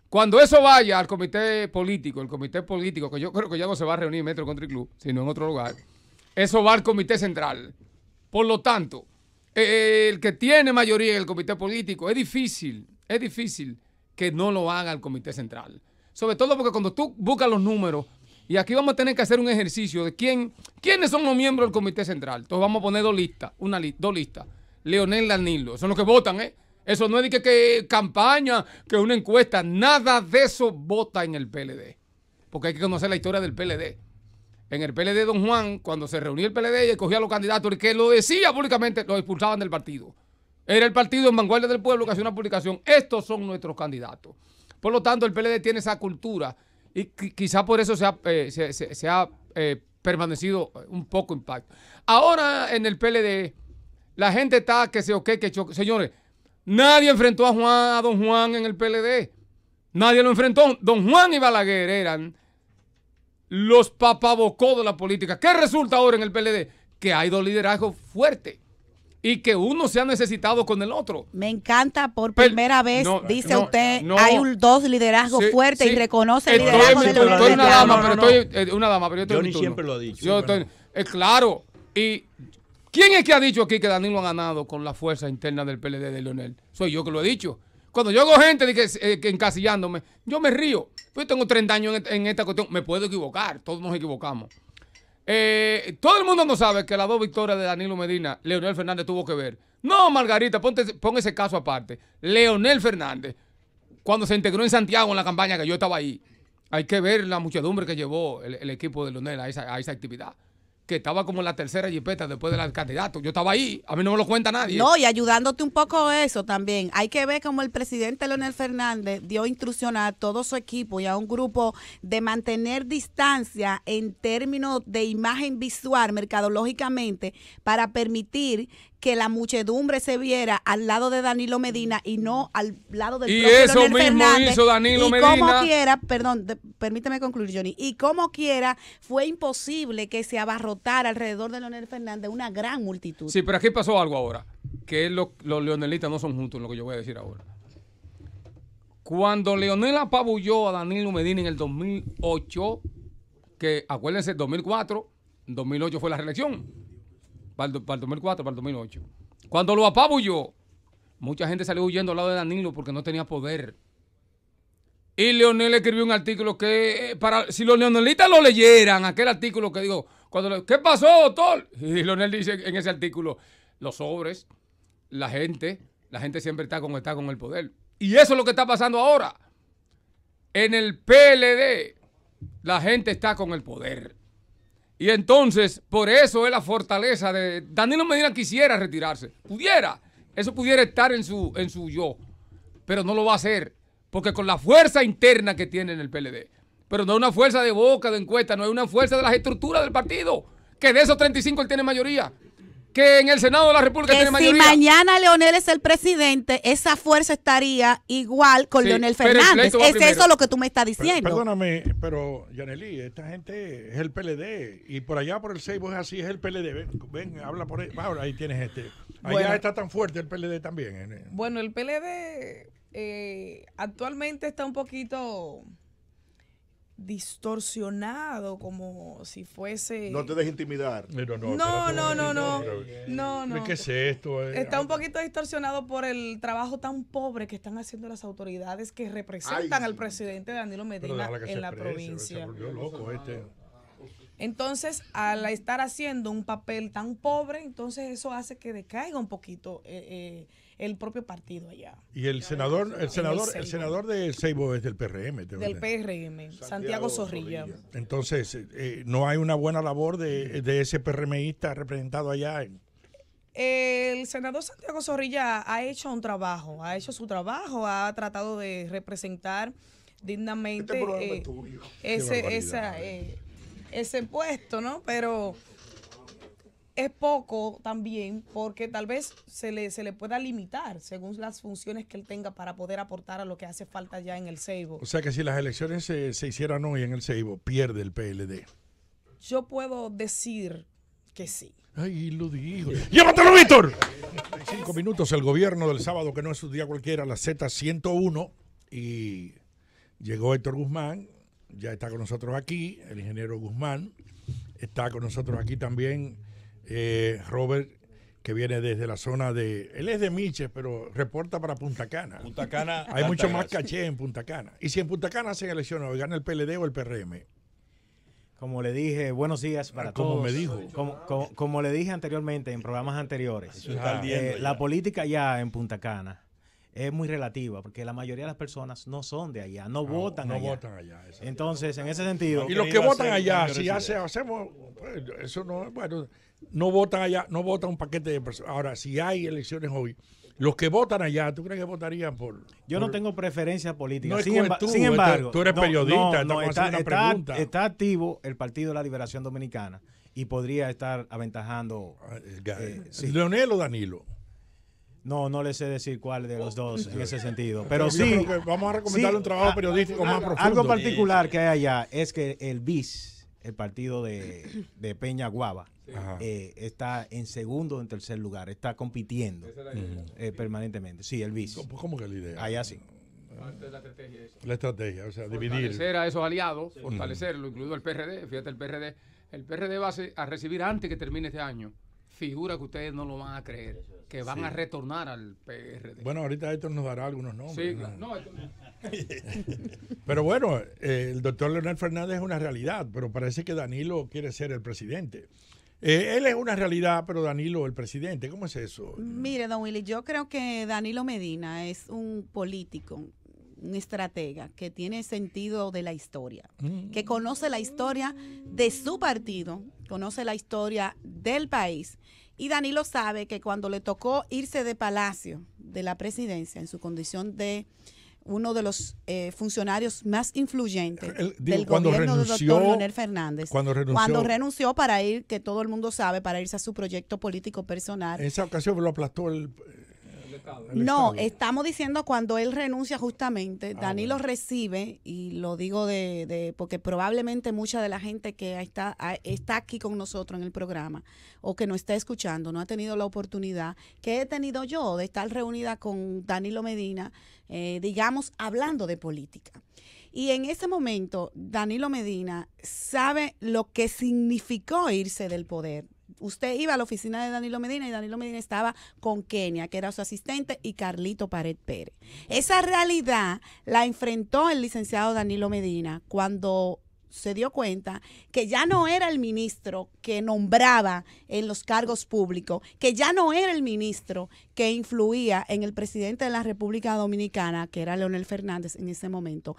[SPEAKER 13] cuando eso vaya al comité político, el comité político, que yo creo que ya no se va a reunir en Metro Country Club, sino en otro lugar, eso va al comité central. Por lo tanto, e, e, el que tiene mayoría en el comité político, es difícil, es difícil que no lo haga el comité central. Sobre todo porque cuando tú buscas los números, y aquí vamos a tener que hacer un ejercicio de quién, quiénes son los miembros del Comité Central. Entonces vamos a poner dos listas, una lista, dos listas. Leonel Danilo, son los que votan, ¿eh? Eso no es de que, que, campaña, que una encuesta, nada de eso vota en el PLD. Porque hay que conocer la historia del PLD. En el PLD, don Juan, cuando se reunía el PLD y escogía a los candidatos, el que lo decía públicamente, lo expulsaban del partido. Era el partido en vanguardia del pueblo que hacía una publicación. Estos son nuestros candidatos. Por lo tanto, el PLD tiene esa cultura y quizá por eso se ha, eh, eh, permanecido un poco impacto. Ahora en el PLD, la gente está que se o que choque. Señores, nadie enfrentó a Juan, a don Juan en el PLD. Nadie lo enfrentó. Don Juan y Balaguer eran los papabocó de la política. ¿Qué resulta ahora en el PLD? Que hay dos liderazgos fuertes y que uno se ha necesitado con el otro. Me encanta, por
[SPEAKER 6] primera vez, dice usted, hay un, dos liderazgos fuerte fuertes y reconoce el liderazgo de los una dama, pero
[SPEAKER 13] estoy eh, una dama, pero yo estoy siempre lo he dicho. Eh, claro, y ¿quién es que ha dicho aquí que Danilo ha ganado con la fuerza interna del PLD de Leonel? Soy yo que lo he dicho. Cuando yo hago gente eh, encasillándome, yo me río. Pues yo tengo 30 años en esta cuestión, me puedo equivocar, todos nos equivocamos. Eh, todo el mundo no sabe que las dos victorias de Danilo Medina, Leonel Fernández tuvo que ver. No, Margarita, ponte, pon ese caso aparte. Leonel Fernández, cuando se integró en Santiago en la campaña que yo estaba ahí, hay que ver la muchedumbre que llevó el, equipo de Leonel a esa actividad que estaba como la tercera jipeta después del candidato. Yo estaba ahí, a mí no me lo cuenta nadie. No, y
[SPEAKER 6] ayudándote un poco eso también. Hay que ver cómo el presidente Leonel Fernández dio instrucción a todo su equipo y a un grupo de mantener distancia en términos de imagen visual, mercadológicamente, para permitir que la muchedumbre se viera al lado de Danilo Medina y no al lado del y eso mismo hizo Danilo y como quiera, perdón, permíteme concluir, Johnny, y como quiera fue imposible que se abarrotara alrededor de Leonel Fernández una gran multitud. Sí,
[SPEAKER 13] pero aquí pasó algo ahora, que los, los leonelistas no son juntos, lo que yo voy a decir ahora. Cuando Leonel apabulló a Danilo Medina en el 2008, que acuérdense, 2004, 2008 fue la reelección para el, 2004, para el 2008. Cuando lo apabulló, mucha gente salió huyendo al lado de Danilo porque no tenía poder. Y Leonel escribió un artículo que, eh, para, si los leonelistas lo leyeran, aquel artículo que digo, ¿qué pasó, doctor? Y Leonel dice en ese artículo, los sobres, la gente, la gente siempre está está con el poder. Y eso es lo que está pasando ahora. En el PLD, la gente está con el poder. Y entonces, por eso es la fortaleza de... Danilo Medina quisiera retirarse. Pudiera. Eso pudiera estar en su, en su yo. Pero no lo va a hacer. Porque con la fuerza interna que tiene en el PLD. Pero no es una fuerza de boca, de encuesta. No es una fuerza de las estructuras del partido. Que de esos 35 él tiene mayoría que en el Senado de la República tiene mayoría. Si
[SPEAKER 6] mañana Leonel es el presidente, esa fuerza estaría igual con Leónel Leonel Fernández. Es eso lo que tú me estás diciendo. perdóname,
[SPEAKER 1] pero Yaneli, esta gente es el PLD y por allá por el Seibo es así, es el PLD. Ven, habla por ahí. Ahora ahí tienes este. Allá está tan fuerte el PLD también.
[SPEAKER 8] Bueno, el PLD eh, actualmente está un poquito distorsionado, como si fuese. No te
[SPEAKER 5] dejes intimidar. no, no, no, no,
[SPEAKER 8] no, no, ¿Qué es
[SPEAKER 5] esto?
[SPEAKER 1] Eh, Está un
[SPEAKER 8] poquito distorsionado por el trabajo tan pobre que están haciendo las autoridades que representan al presidente Danilo Medina en la provincia. Este. Entonces, al estar haciendo un papel tan pobre, entonces eso hace que decaiga un poquito. Eh, eh, el propio partido allá.
[SPEAKER 1] Y el senador, el senador, el senador de Seibo es del PRM. Del
[SPEAKER 8] PRM, Santiago, Zorrilla.
[SPEAKER 1] Entonces, eh, no hay una buena labor de, ese PRMista representado allá.
[SPEAKER 8] el senador Santiago Zorrilla ha hecho un trabajo, ha hecho su trabajo, ha tratado de representar dignamente
[SPEAKER 7] este eh, ese,
[SPEAKER 8] eh. ese puesto, ¿no? Pero es poco también porque tal vez se le, se le pueda limitar según las funciones que él tenga para poder aportar a lo que hace falta ya en el Seibo. O
[SPEAKER 1] sea que si las elecciones se, hicieran hoy en el Seibo, pierde el PLD.
[SPEAKER 8] Yo puedo decir que sí. Ay,
[SPEAKER 1] lo digo. ¡Llévatelo, Víctor! En cinco minutos, el gobierno del sábado, que no es un día cualquiera, la Z101, y llegó Héctor Guzmán, ya está con nosotros aquí, el ingeniero Guzmán, está con nosotros aquí también eh, Robert, que viene desde la zona de. Él es de Miches, pero reporta para Punta Cana. Hay mucho más caché en Punta Cana. Y si en Punta Cana se elecciones, o gana el PLD o el PRM.
[SPEAKER 11] Como le dije, buenos días ah, para todos. Como me dijo. Como, le dije anteriormente en programas anteriores, ah. eh, la política ya en Punta Cana es muy relativa, porque la mayoría de las personas no son de allá, no, votan no votan allá. Entonces, en ese sentido... Y los que votan allá, si
[SPEAKER 1] hacemos... Pues, eso no... es Bueno, no votan allá, no vota un paquete de personas. Ahora, si hay elecciones hoy, los que votan allá, ¿tú crees que votarían por.?
[SPEAKER 11] Yo no tengo preferencia política. sin, embargo. Tú eres periodista, no, está, está activo el Partido de la Liberación Dominicana y podría estar aventajando. Ah, eh, eh, ¿Leonel o Danilo? No, no le sé decir cuál de los dos en ese sentido. Pero sí. Vamos a recomendarle un trabajo periodístico más profundo. Algo particular que hay allá es que el BIS el partido de, de Peña Guava. Eh, está en segundo o en tercer lugar, está compitiendo eh, permanentemente. Sí, el vice ¿Cómo, que la idea? Ah, la estrategia o sea, dividir. Fortalecer
[SPEAKER 13] a esos aliados, fortalecerlo, incluido el PRD. Fíjate, el PRD, el PRD va a recibir antes que termine este año figura que ustedes no lo van a creer, que van a retornar al PRD. Bueno, ahorita
[SPEAKER 1] esto nos dará algunos nombres.
[SPEAKER 13] pero bueno,
[SPEAKER 1] eh, el doctor Leonel Fernández es una realidad, pero parece que Danilo quiere ser el presidente. Eh, él es una realidad, pero Danilo, el presidente, ¿cómo es eso?
[SPEAKER 6] Mire, don Willy, yo creo que Danilo Medina es un político, un estratega que tiene sentido de la historia, mm. que conoce la historia de su partido conoce la historia del país. Y Danilo sabe que cuando le tocó irse de Palacio, de la presidencia, en su condición de uno de los eh, funcionarios más influyentes del gobierno del doctor Leonel Fernández. cuando renunció para ir, que todo el mundo sabe, para irse a su proyecto político personal. En esa
[SPEAKER 1] ocasión lo aplastó el, no,
[SPEAKER 6] estamos diciendo cuando él renuncia justamente, ah, Danilo recibe, y lo digo de, porque probablemente mucha de la gente que está, está aquí con nosotros en el programa o que no está escuchando, no ha tenido la oportunidad que he tenido yo de estar reunida con Danilo Medina, eh, digamos, hablando de política. Y en ese momento, Danilo Medina sabe lo que significó irse del poder usted iba a la oficina de Danilo Medina y Danilo Medina estaba con Kenia, que era su asistente, y Carlito Pared Pérez. Esa realidad la enfrentó el licenciado Danilo Medina cuando se dio cuenta que ya no era el ministro que nombraba en los cargos públicos, que ya no era el ministro que influía en el presidente de la República Dominicana, que era Leonel Fernández en ese momento,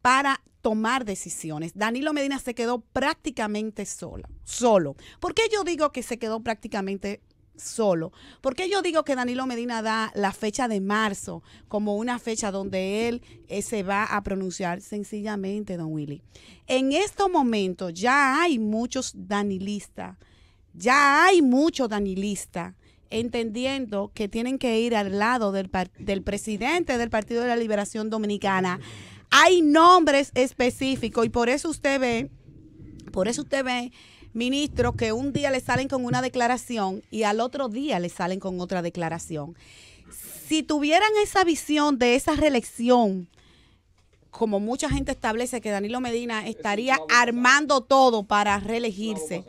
[SPEAKER 6] para tomar decisiones. Danilo Medina se quedó prácticamente solo. solo. ¿Por qué yo digo que se quedó prácticamente solo? ¿Por qué yo digo que Danilo Medina da la fecha de marzo como una fecha donde él eh, se va a pronunciar? Sencillamente, don Willy. En estos momentos ya hay muchos danilistas, ya hay muchos danilistas entendiendo que tienen que ir al lado del presidente del Partido de la Liberación Dominicana. Hay nombres específicos y por eso usted ve, por eso usted ve ministro, que un día le salen con una declaración y al otro día le salen con otra declaración. Si tuvieran esa visión de esa reelección, como mucha gente establece que Danilo Medina estaría armando todo para reelegirse.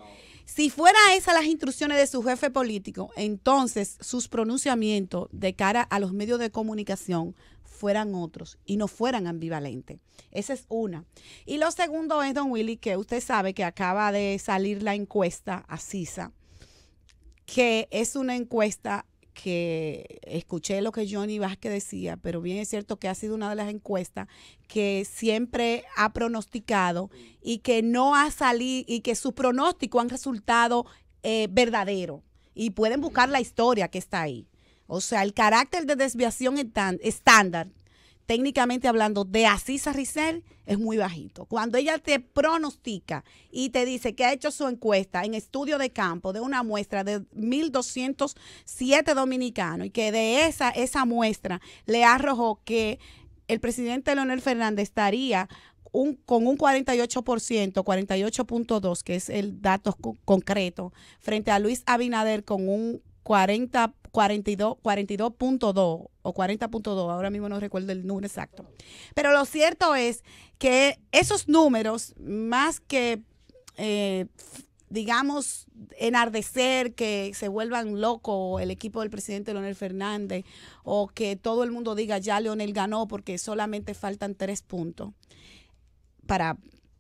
[SPEAKER 6] Si fuera esas las instrucciones de su jefe político, entonces sus pronunciamientos de cara a los medios de comunicación fueran otros y no fueran ambivalentes. Esa es una. Y lo segundo es, don Willy, que usted sabe que acaba de salir la encuesta a CISA, que es una encuesta que escuché lo que Johnny Vázquez decía, pero bien es cierto que ha sido una de las encuestas que siempre ha pronosticado y que no ha salido y que su pronóstico han resultado eh, verdadero Y pueden buscar la historia que está ahí. O sea, el carácter de desviación estándar, técnicamente hablando, de Asís Rizel es muy bajito. Cuando ella te pronostica y te dice que ha hecho su encuesta en estudio de campo de una muestra de 1.207 dominicanos y que de esa, esa muestra le arrojó que el presidente Leonel Fernández estaría un, con un 48%, 48.2, que es el dato concreto, frente a Luis Abinader con un 40 42.2 o 40.2, ahora mismo no recuerdo el número exacto. Pero lo cierto es que esos números, más que, eh, digamos, enardecer, que se vuelvan loco el equipo del presidente Leonel Fernández o que todo el mundo diga ya Leonel ganó porque solamente faltan tres puntos para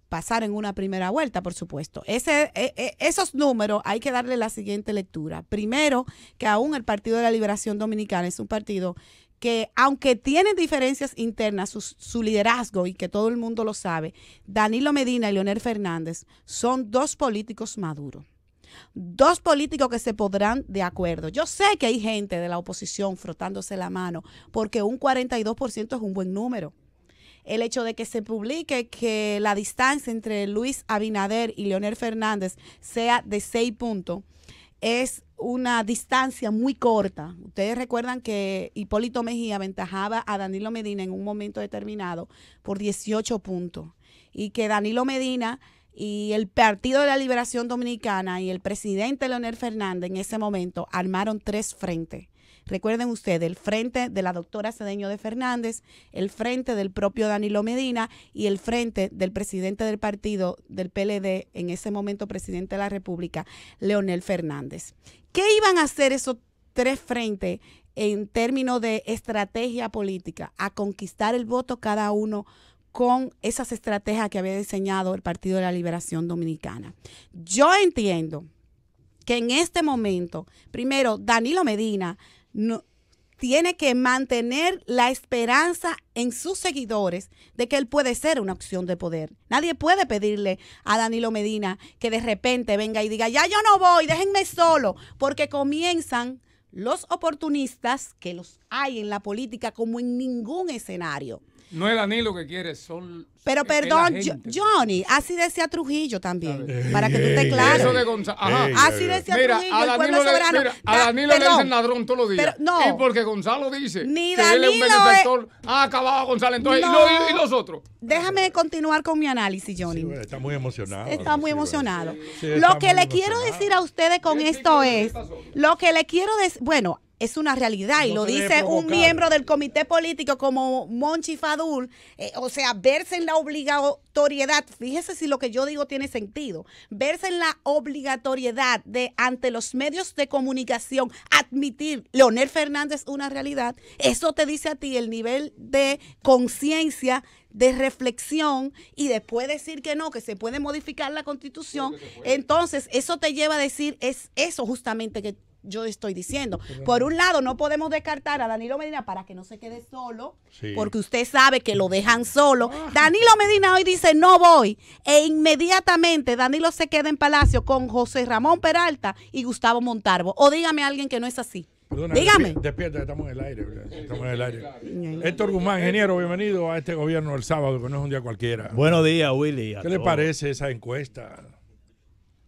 [SPEAKER 6] pasar en una primera vuelta, por supuesto. Ese, e, e, esos números hay que darle la siguiente lectura. Primero, que aún el Partido de la Liberación Dominicana es un partido que aunque tiene diferencias internas, su, su, liderazgo, y que todo el mundo lo sabe, Danilo Medina y Leonel Fernández son dos políticos maduros. Dos políticos que se podrán de acuerdo. Yo sé que hay gente de la oposición frotándose la mano porque un 42% es un buen número el hecho de que se publique que la distancia entre Luis Abinader y Leonel Fernández sea de seis puntos es una distancia muy corta. Ustedes recuerdan que Hipólito Mejía aventajaba a Danilo Medina en un momento determinado por 18 puntos y que Danilo Medina y el Partido de la Liberación Dominicana y el presidente Leonel Fernández en ese momento armaron tres frentes Recuerden ustedes, el frente de la doctora Cedeño de Fernández, el frente del propio Danilo Medina y el frente del presidente del partido del PLD, en ese momento presidente de la República, Leonel Fernández. ¿Qué iban a hacer esos tres frentes en términos de estrategia política? A conquistar el voto cada uno con esas estrategias que había diseñado el Partido de la Liberación Dominicana. Yo entiendo que en este momento, primero, Danilo Medina no, tiene que mantener la esperanza en sus seguidores de que él puede ser una opción de poder. Nadie puede pedirle a Danilo Medina que de repente venga y diga, ya yo no voy, déjenme solo, porque comienzan los oportunistas, que los hay en la política como en ningún
[SPEAKER 13] escenario. No es Danilo que quiere, son. Pero perdón,
[SPEAKER 6] Johnny, así decía Trujillo también. para que tú estés claro. Eso de Gonzalo. Ajá. así decía Trujillo, el pueblo soberano. mira, a Danilo le dicen ladrón todos los días. Pero, no. Y
[SPEAKER 13] porque Gonzalo dice Ni Danilo que él es un benefactor. Ah, acabado Gonzalo. Entonces, y, los, otros.
[SPEAKER 6] Déjame continuar con mi análisis, Johnny. está muy
[SPEAKER 1] emocionado. Está
[SPEAKER 6] muy emocionado. lo que le quiero decir a ustedes con esto es. Lo que le quiero decir. Bueno, es una realidad y lo dice un miembro del comité político como Monchi Fadul, eh, o sea, verse en la obligatoriedad, fíjese si lo que yo digo tiene sentido, verse en la obligatoriedad de ante los medios de comunicación admitir Leonel Fernández una realidad, eso te dice a ti el nivel de conciencia de reflexión y después decir que no, que se puede modificar la constitución, entonces eso te lleva a decir es eso justamente que yo estoy diciendo. Por un lado, no podemos descartar a Danilo Medina para que no se quede solo, porque usted sabe que lo dejan solo. Ah. Danilo Medina hoy dice, no voy. E inmediatamente Danilo se queda en Palacio con José Ramón Peralta y Gustavo Montarbo, O dígame a alguien que no es así. Dígame.
[SPEAKER 1] Despierta, estamos en el aire. Estamos en el
[SPEAKER 6] aire.
[SPEAKER 1] Héctor Guzmán, ingeniero, bienvenido a este gobierno el sábado, que no es un día cualquiera. Buenos días,
[SPEAKER 15] Willy. ¿Qué le parece
[SPEAKER 1] esa encuesta?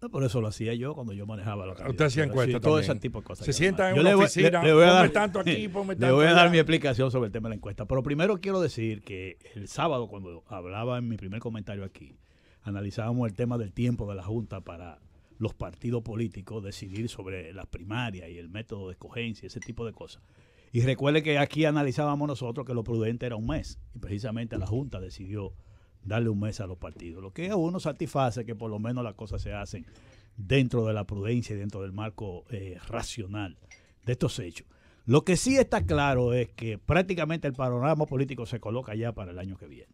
[SPEAKER 15] por eso lo hacía yo cuando yo manejaba la Usted hacía Todo ese tipo
[SPEAKER 1] de cosas. Se sientan en una oficina, voy, le, a dar, tanto aquí, Le voy a dar mi
[SPEAKER 15] explicación sobre el tema de la encuesta. Pero primero quiero decir que el sábado, cuando hablaba en mi primer comentario aquí, analizábamos el tema del tiempo de la Junta para los partidos políticos decidir sobre las primarias y el método de escogencia, y ese tipo de cosas. Y recuerde que aquí analizábamos nosotros que lo prudente era un mes. Y precisamente la Junta decidió darle un mes a los partidos. Lo que a uno satisface que por lo menos las cosas se hacen dentro de la prudencia y dentro del marco eh, racional de estos hechos. Lo que sí está claro es que prácticamente el panorama político se coloca ya para el año que viene.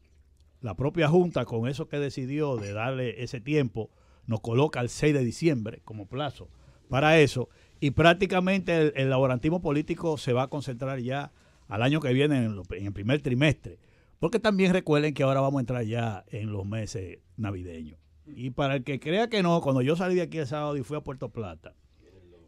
[SPEAKER 15] La propia Junta, con eso que decidió de darle ese tiempo, nos coloca el 6 de diciembre como plazo para eso. Y prácticamente el, laborantismo político se va a concentrar ya al año que viene, en el primer trimestre. Porque también recuerden que ahora vamos a entrar ya en los meses navideños. Y para el que crea que no, cuando yo salí de aquí el sábado y fui a Puerto Plata,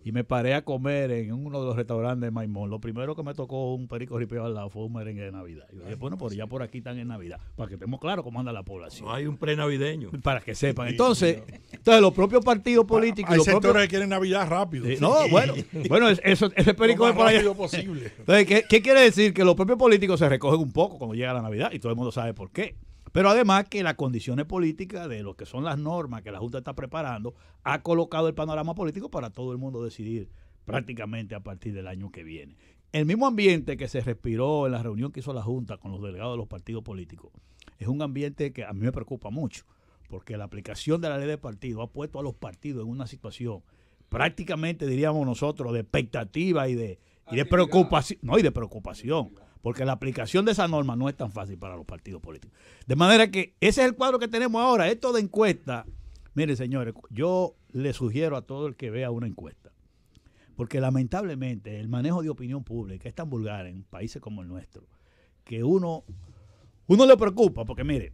[SPEAKER 15] y me paré a comer en uno de los restaurantes de Maimón. Lo primero que me tocó un perico ripio al lado fue un merengue de Navidad. Y dije, bueno, por ya por aquí están en Navidad. Para que estemos claros cómo anda la población. No hay un prenavideño Para que sepan. Entonces, entonces los propios partidos políticos. Hay los sectores propios... que quieren Navidad rápido. no, bueno, bueno eso, ese perico es por allá. Posible. Entonces, ¿qué, ¿qué quiere decir? Que los propios políticos se recogen un poco cuando llega la Navidad y todo el mundo sabe por qué. Pero además que las condiciones políticas de lo que son las normas que la Junta está preparando ha colocado el panorama político para todo el mundo decidir prácticamente a partir del año que viene. El mismo ambiente que se respiró en la reunión que hizo la Junta con los delegados de los partidos políticos es un ambiente que a mí me preocupa mucho, porque la aplicación de la ley de partido ha puesto a los partidos en una situación prácticamente, diríamos nosotros, de expectativa y de, y de preocupación, no, y de preocupación porque la aplicación de esa norma no es tan fácil para los partidos políticos. De manera que ese es el cuadro que tenemos ahora. Esto de encuesta, mire señores, yo le sugiero a todo el que vea una encuesta, porque lamentablemente el manejo de opinión pública es tan vulgar en países como el nuestro, que uno, uno le preocupa, porque mire,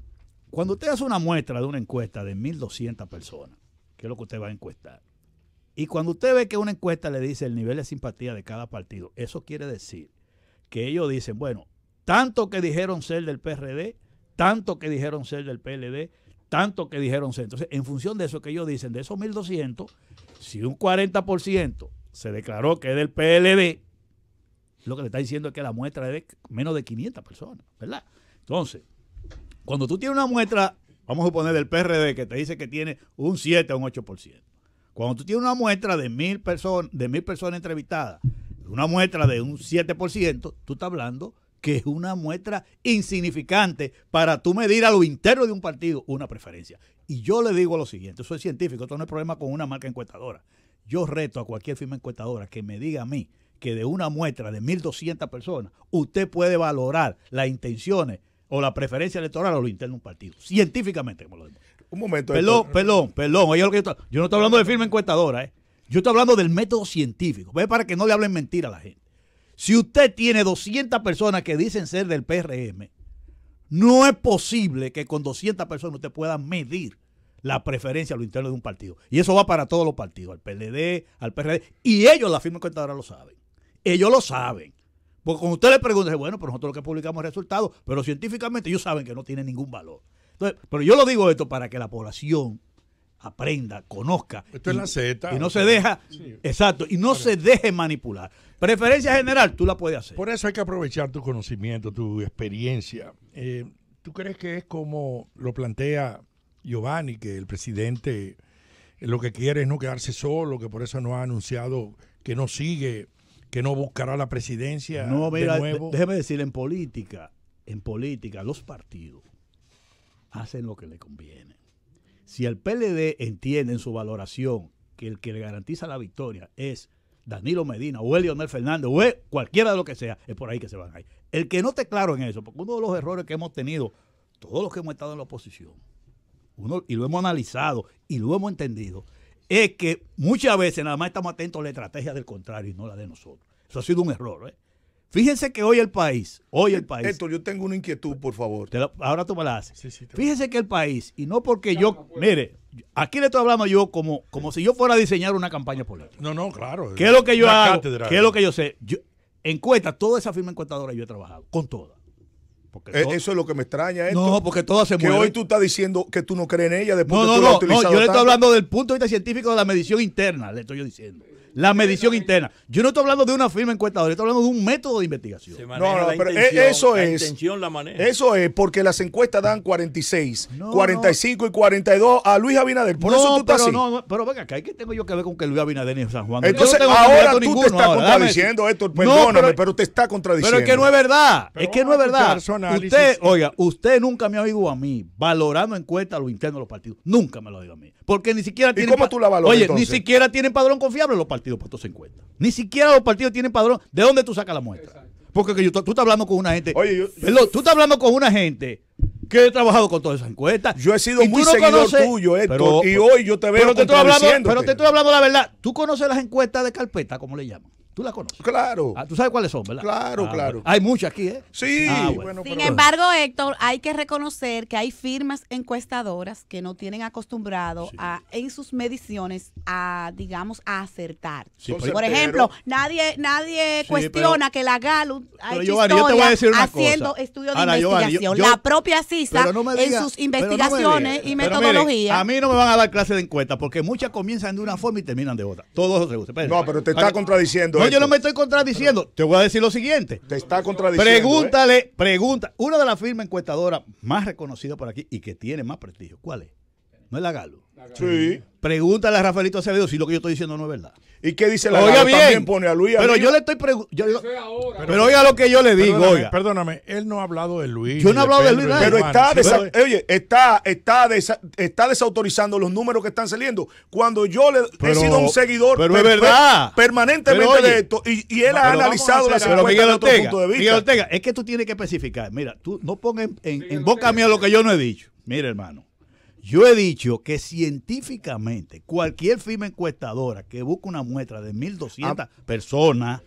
[SPEAKER 15] cuando usted hace una muestra de una encuesta de 1.200 personas, que es lo que usted va a encuestar, y cuando usted ve que una encuesta le dice el nivel de simpatía de cada partido, eso quiere decir que ellos dicen, bueno, tanto que dijeron ser del PRD, tanto que dijeron ser del PLD, tanto que dijeron ser. Entonces, en función de eso que ellos dicen, de esos 1.200, si un 40% se declaró que es del PLD, lo que le está diciendo es que la muestra es de menos de 500 personas, ¿verdad? Entonces, cuando tú tienes una muestra, vamos a suponer del PRD, que te dice que tiene un 7 o un 8%, cuando tú tienes una muestra de 1.000 personas, de mil personas entrevistadas una muestra de un 7%, tú estás hablando que es una muestra insignificante para tú medir a lo interno de un partido una preferencia. Y yo le digo lo siguiente, soy científico, esto no es problema con una marca encuestadora. Yo reto a cualquier firma encuestadora que me diga a mí que de una muestra de 1.200 personas usted puede valorar las intenciones o la preferencia electoral a lo interno de un partido. Científicamente, lo Un momento. Perdón, perdón, perdón. Oye, lo que yo, yo no estoy hablando de firma encuestadora, ¿eh? Yo estoy hablando del método científico. ¿Ve? Para que no le hablen mentira a la gente. Si usted tiene 200 personas que dicen ser del PRM, no es posible que con 200 personas usted pueda medir la preferencia a lo interno de un partido. Y eso va para todos los partidos, al PLD, al PRD. Y ellos, la firma contadora, lo saben. Ellos lo saben. Porque cuando usted le pregunta, bueno, pero nosotros lo que publicamos es resultados, pero científicamente ellos saben que no tiene ningún valor. pero yo lo digo esto para que la población aprenda, conozca. Esto y, la Z. Y no se deja, exacto, y no se deje manipular. Preferencia general, tú la puedes hacer. Por eso hay que aprovechar tu conocimiento, tu
[SPEAKER 1] experiencia. Eh, ¿Tú crees que es como lo plantea Giovanni, que el presidente eh, lo que quiere es no quedarse solo, que por eso no ha anunciado que no sigue, que no buscará la presidencia no, mira, Déjeme
[SPEAKER 15] decir, en política, en política, los partidos hacen lo que le conviene. Si el PLD entiende en su valoración que el que le garantiza la victoria es Danilo Medina o Leonel Fernández o cualquiera de lo que sea, es por ahí que se van a ir. El que no esté claro en eso, porque uno de los errores que hemos tenido, todos los que hemos estado en la oposición, uno, y lo hemos analizado y lo hemos entendido, es que muchas veces nada más estamos atentos a la estrategia del contrario y no la de nosotros. Eso ha sido un error. ¿eh? Fíjense que hoy el país, hoy el país. Héctor, yo tengo una inquietud, por favor. ahora tú me la haces. Fíjense que el país, y no porque yo, mire, aquí le estoy hablando yo como, como si yo fuera a diseñar una campaña política.
[SPEAKER 1] No, no, claro. ¿Qué es lo que yo hago? ¿Qué es
[SPEAKER 15] lo que yo sé? Yo, encuesta, toda esa firma encuestadora yo he trabajado, con todas. Eh, eso es lo que me extraña. Esto, no, porque todas se mueve. Que hoy
[SPEAKER 5] tú estás diciendo que tú no crees en ella después de tú no, No, yo le estoy hablando
[SPEAKER 15] del punto de vista científico de la medición interna, le estoy yo diciendo. La medición interna. Yo no estoy hablando de una firma encuestadora, estoy hablando de un método de investigación.
[SPEAKER 5] no, no, pero eh, eso es. eso es porque las encuestas dan 46, 45 y 42 a Luis Abinader. Por eso tú estás así.
[SPEAKER 15] No, pero venga, hay ¿qué tengo yo que ver con que Luis Abinader ni San Juan? Entonces, ahora tú
[SPEAKER 5] te estás contradiciendo, Héctor, perdóname, pero, usted te está contradiciendo. Pero es que no es verdad. es que no es verdad. Usted,
[SPEAKER 15] oiga, usted nunca me ha oído a mí valorando encuestas a los internos de los partidos. Nunca me lo ha oído a mí. Porque ni siquiera tienen. ni siquiera tienen padrón confiable los partidos para las encuestas. Ni siquiera los partidos tienen padrón. ¿De dónde tú sacas la muestra? Porque tú, estás hablando con una gente. tú estás hablando con una gente que he trabajado con todas esas encuestas. Yo he sido muy seguidor tuyo, y hoy yo te veo pero te, estoy pero te estoy hablando la verdad. ¿Tú conoces las encuestas de carpeta, como le llaman? ¿Tú la conoces? Claro. Ah, ¿Tú sabes cuáles son, verdad? Claro, ah, claro. Hay muchas aquí, ¿eh? Sí. Ah,
[SPEAKER 6] Sin embargo, Héctor, hay que reconocer que hay firmas encuestadoras que no tienen acostumbrado a, en sus mediciones a, digamos, a acertar. por ejemplo, nadie nadie cuestiona que la Gallup ha hecho te voy a decir una haciendo estudios de investigación. la propia CISA en sus investigaciones y metodologías. a mí no me
[SPEAKER 15] van a dar clase de encuestas porque muchas comienzan de una forma y terminan de otra. Todos los No, pero te está contradiciendo no, yo no me estoy contradiciendo. te voy a decir lo siguiente. Te está contradiciendo. Pregúntale, ¿eh? pregunta. Una de las firmas encuestadoras más reconocidas por aquí y que tiene más prestigio, ¿cuál es? No es la Galo. Sí. Pregúntale a Rafaelito Acevedo si lo que yo estoy diciendo no es verdad. ¿Y qué dice la oiga Bien. También pone a Luis.
[SPEAKER 5] Pero yo le estoy preguntando.
[SPEAKER 1] Pero, oiga lo que yo le digo, perdóname, Perdóname, él no ha hablado de Luis. Yo no he hablado de Luis. Pero está,
[SPEAKER 5] oye, está, está, desautorizando los números que están saliendo. Cuando yo le he sido un seguidor verdad. permanentemente de esto y, él ha analizado la situación desde otro punto de vista.
[SPEAKER 15] Ortega, es que tú tienes que especificar. Mira, tú no pongas en boca mía lo que yo no he dicho. Mira, hermano. Yo he dicho que científicamente cualquier firma encuestadora que busque una muestra de 1.200 ah. personas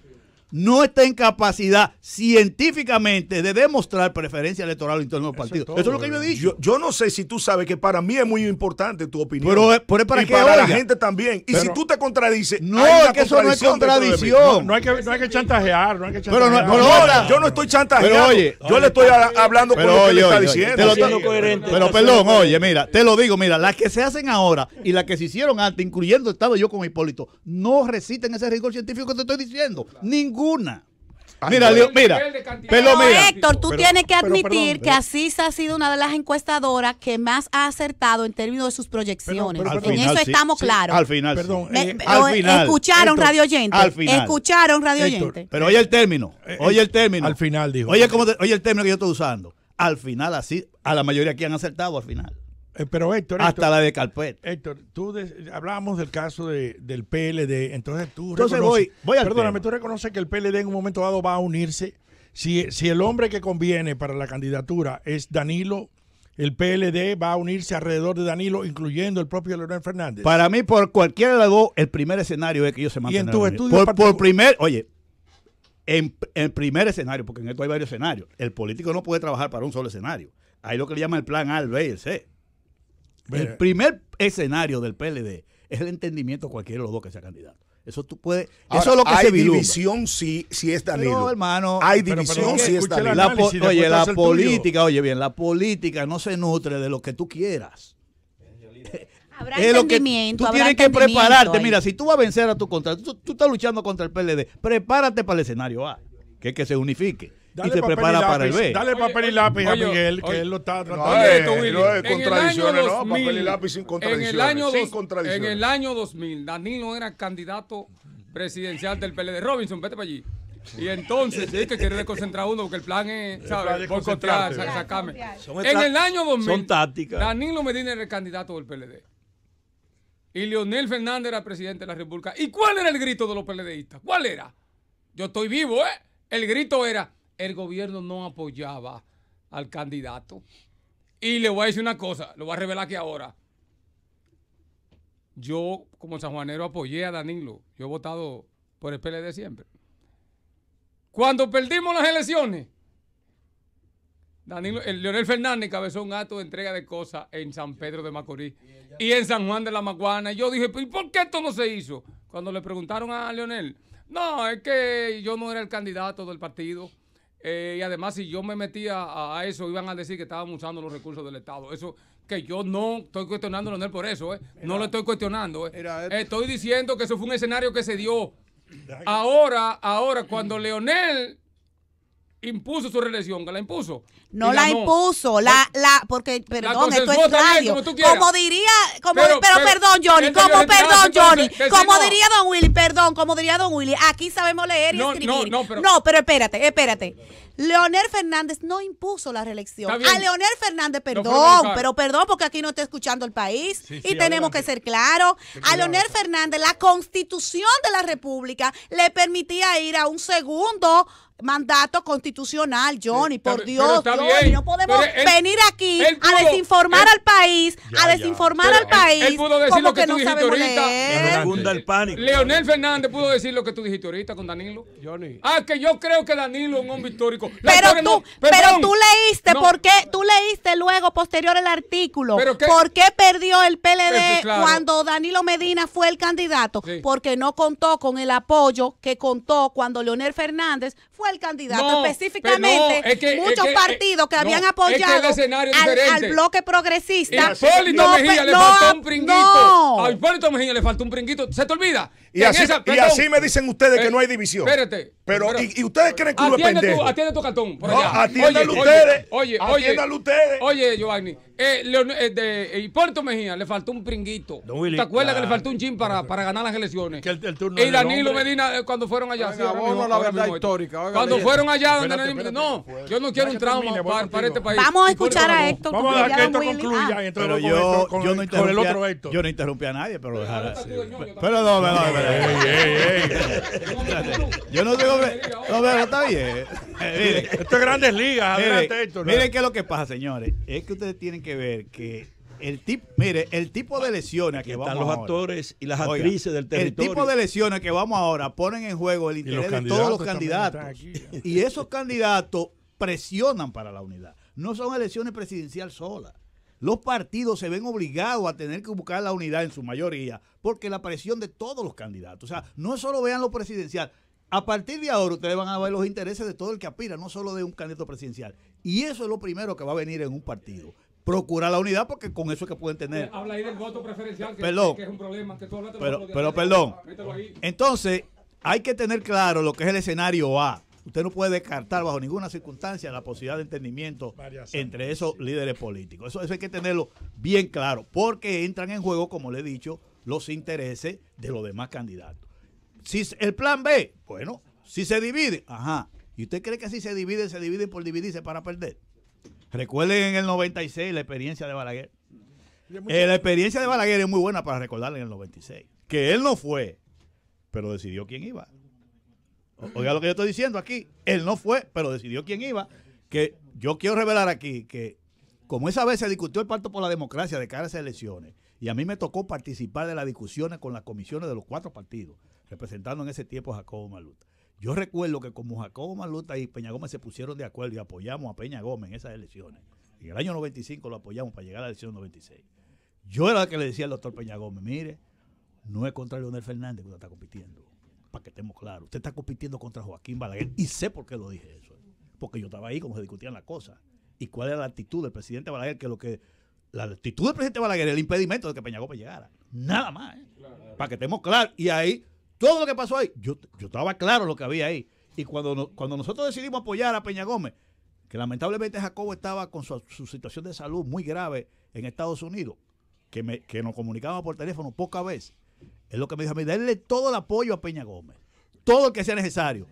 [SPEAKER 15] no está en capacidad científicamente de demostrar preferencia electoral en torno al partido. Eso es, lo que yo he dicho. Yo, yo, no sé si tú sabes que para mí es muy importante tu
[SPEAKER 5] opinión. Pero, es para, que para la gente también. Y si tú te contradices, no, es que eso no es contradicción.
[SPEAKER 15] No, hay que, no hay que chantajear, no hay que
[SPEAKER 5] chantajear. Pero yo no estoy chantajeando. Pero, oye, yo le estoy hablando con lo que le está diciendo. coherente, pero perdón, eh, oye, mira,
[SPEAKER 15] te lo digo, mira, las que se hacen ahora y las que se hicieron antes, incluyendo estaba yo con Hipólito, no resisten ese rigor científico que te estoy diciendo. Ningún Mira, Pero Héctor, tú tienes que admitir que eh. así
[SPEAKER 6] que Asís ha sido una de las encuestadoras que más ha acertado en términos de sus proyecciones. en eso estamos claros. Al final. Perdón. escucharon radio oyente. Escucharon radio oyente.
[SPEAKER 15] Pero oye el término. Eh, eh, oye el término. Al final, dijo. Oye, oye el término que yo estoy usando. Al final, así, a la mayoría aquí han acertado al final. Eh, pero Héctor, Hasta la de Calpet. Héctor, tú hablábamos del caso del PLD, entonces tú entonces reconoces, voy,
[SPEAKER 1] reconoces que el PLD en un momento dado va a unirse. Si, si el hombre que conviene para la candidatura es Danilo, el PLD va a unirse alrededor de Danilo, incluyendo el propio Leonel Fernández.
[SPEAKER 15] Para mí, por cualquiera de dos, el primer escenario es que ellos se mantengan. Y en por, por primer, oye, en el primer escenario, porque en esto hay varios escenarios. El político no puede trabajar para un solo escenario. Hay lo que le llama el plan A, B C. El primer escenario del PLD es el entendimiento de cualquiera de los dos que sea candidato. Eso tú puedes. es lo que hay división
[SPEAKER 5] si, si es Danilo. No, hermano. Hay división si está Danilo. oye, la política,
[SPEAKER 15] oye bien, la política no se nutre de lo que tú quieras.
[SPEAKER 1] Habrá entendimiento, tú tienes que prepararte. Mira,
[SPEAKER 15] si tú vas a vencer a tu contrato, tú, tú, estás luchando contra el PLD, prepárate para el escenario A, que es que se unifique y se prepara para el B. Dale papel
[SPEAKER 1] y lápiz a Miguel, que él lo está tratando. no, contradicciones, no, papel y lápiz sin contradicciones. En el año, sin en
[SPEAKER 13] el año 2000, Danilo era candidato presidencial del PLD. Robinson, vete para allí. Y entonces, es que quiere desconcentrar uno porque el plan es,
[SPEAKER 3] En el año 2000,
[SPEAKER 13] Danilo Medina era el candidato del PLD. Y Leonel Fernández era presidente de la República. ¿Y cuál era el grito de los PLDistas? ¿Cuál era? Yo estoy vivo, ¿eh? El grito era, el gobierno no apoyaba al candidato. Y le voy a decir una cosa, lo voy a revelar aquí ahora. Yo, como sanjuanero, apoyé a Danilo. Yo he votado por el PLD siempre. Cuando perdimos las elecciones, Danilo, Leonel Fernández cabezó un acto de entrega de cosas en San Pedro de Macorís y en San Juan de la Maguana. Y yo dije, ¿y por qué esto no se hizo? Cuando le preguntaron a Leonel, no, es que yo no era el candidato del partido. Eh, y además, si yo me metía a eso, iban a decir que estábamos usando los recursos del Estado. Eso que yo no estoy cuestionando a Leonel por eso, eh. no lo estoy cuestionando. Eh. estoy diciendo que eso fue un escenario que se dio. Ahora, ahora, cuando Leonel impuso su reelección, que la impuso.
[SPEAKER 6] No la impuso, la, pues, la, porque, perdón, esto es radio. como, diría, como, pero, perdón, Johnny, este como, perdón, Johnny, como diría Don Willy, perdón, como diría Don Willy, aquí sabemos leer y escribir. No, pero, espérate, espérate. Leonel Fernández no impuso la reelección. A Leonel Fernández, perdón, pero perdón, porque aquí no está escuchando el país y tenemos que ser claros. A Leonel Fernández, la constitución de la República le permitía ir a un segundo mandato constitucional, Johnny, por Dios, no podemos venir aquí a desinformar al país, a desinformar al país. Él, pudo decir lo que, tú dijiste
[SPEAKER 13] ahorita. Leonel Fernández pudo decir lo que tú dijiste ahorita con Danilo. Johnny. Ah, que yo creo que Danilo es un hombre histórico. pero tú, pero tú leíste, ¿por
[SPEAKER 6] qué? Tú leíste luego, posterior el artículo. ¿Por qué perdió el PLD cuando Danilo Medina fue el candidato? Porque no contó con el apoyo que contó cuando Leonel Fernández fue el candidato específicamente muchos eh, partidos que habían apoyado al, bloque progresista. a Hipólito Mejía le faltó un pringuito.
[SPEAKER 13] A Hipólito Mejía le faltó un pringuito. ¿Se te olvida? Y así, y así, me dicen ustedes que eh, no hay división. Espérate. Pero, pero y, ustedes creen que uno es pendejo. Tu, atiende tu cartón. Por allá. atiéndalo oye, ustedes. Oye, oye. ustedes. Oye, Giovanni. Eh, Leon, eh, de eh, Hipólito Mejía le faltó un pringuito. ¿Te acuerdas que le faltó un chin para, para ganar las elecciones? Que el, el y Danilo Medina cuando fueron allá. Oiga, sí, la verdad
[SPEAKER 10] histórica. cuando fueron allá donde no, yo no quiero un trauma para, este
[SPEAKER 13] país. Vamos a escuchar a Héctor. Vamos a que esto concluya.
[SPEAKER 15] Yo no interrumpí a nadie, pero dejar así. Pero no, no, no. Yo no tengo. No, pero está bien. Esto es grandes ligas. Miren qué es lo que pasa, señores. Es que ustedes tienen que ver que el tipo, mire, el tipo de lesiones que vamos los actores y las actrices del El tipo de lesiones que vamos ahora ponen en juego el interés de todos los candidatos. y esos candidatos presionan para la unidad. No son elecciones presidenciales solas los partidos se ven obligados a tener que buscar la unidad en su mayoría, porque la presión de todos los candidatos, o sea, no solo vean lo presidencial, a partir de ahora ustedes van a ver los intereses de todo el que aspira, no solo de un candidato presidencial. Y eso es lo primero que va a venir en un partido Procura la unidad porque con eso es que pueden tener.
[SPEAKER 13] Habla ahí del voto preferencial, que, es un problema. Que pero, pero perdón.
[SPEAKER 15] Entonces, hay que tener claro lo que es el escenario A. Usted no puede descartar bajo ninguna circunstancia la posibilidad de entendimiento entre esos líderes políticos. Eso, hay que tenerlo bien claro, porque entran en juego, como le he dicho, los intereses de los demás candidatos. Si el plan B, bueno, si se divide, ajá. ¿Y usted cree que si se divide, se divide por dividirse para perder? Recuerden en el 96 la experiencia de Balaguer. Eh, la experiencia de Balaguer es muy buena para recordarle en el 96. Que él no fue, pero decidió quién iba. Oiga lo que yo estoy diciendo aquí. Él no fue, pero decidió quién iba. Que yo quiero revelar aquí que, como esa vez se discutió el pacto por la democracia de cara a esas elecciones, y a mí me tocó participar de las discusiones con las comisiones de los cuatro partidos, representando en ese tiempo a Jacobo Maluta. Yo recuerdo que como Jacobo Maluta y Peña Gómez se pusieron de acuerdo y apoyamos a Peña Gómez en esas elecciones, en el año 95 lo apoyamos para llegar a la elección 96. Yo era el que le decía al doctor Peña Gómez, mire, no es contra Leonel Fernández cuando está compitiendo para que estemos claros. Usted está compitiendo contra Joaquín Balaguer y sé por qué lo dije eso. Eh, porque yo estaba ahí como se discutían las cosas. ¿Y cuál era la actitud del presidente Balaguer? Que lo que la actitud del presidente Balaguer era el impedimento de que Peña Gómez llegara. Nada más. Eh, para que estemos claros. Y ahí, todo lo que pasó ahí, yo, yo estaba claro lo que había ahí. Y cuando, cuando nosotros decidimos apoyar a Peña Gómez, que lamentablemente Jacobo estaba con su, situación de salud muy grave en Estados Unidos, que, me, que nos comunicaba por teléfono poca vez, es lo que me dijo a mí, denle todo el apoyo a Peña Gómez, todo lo que sea necesario.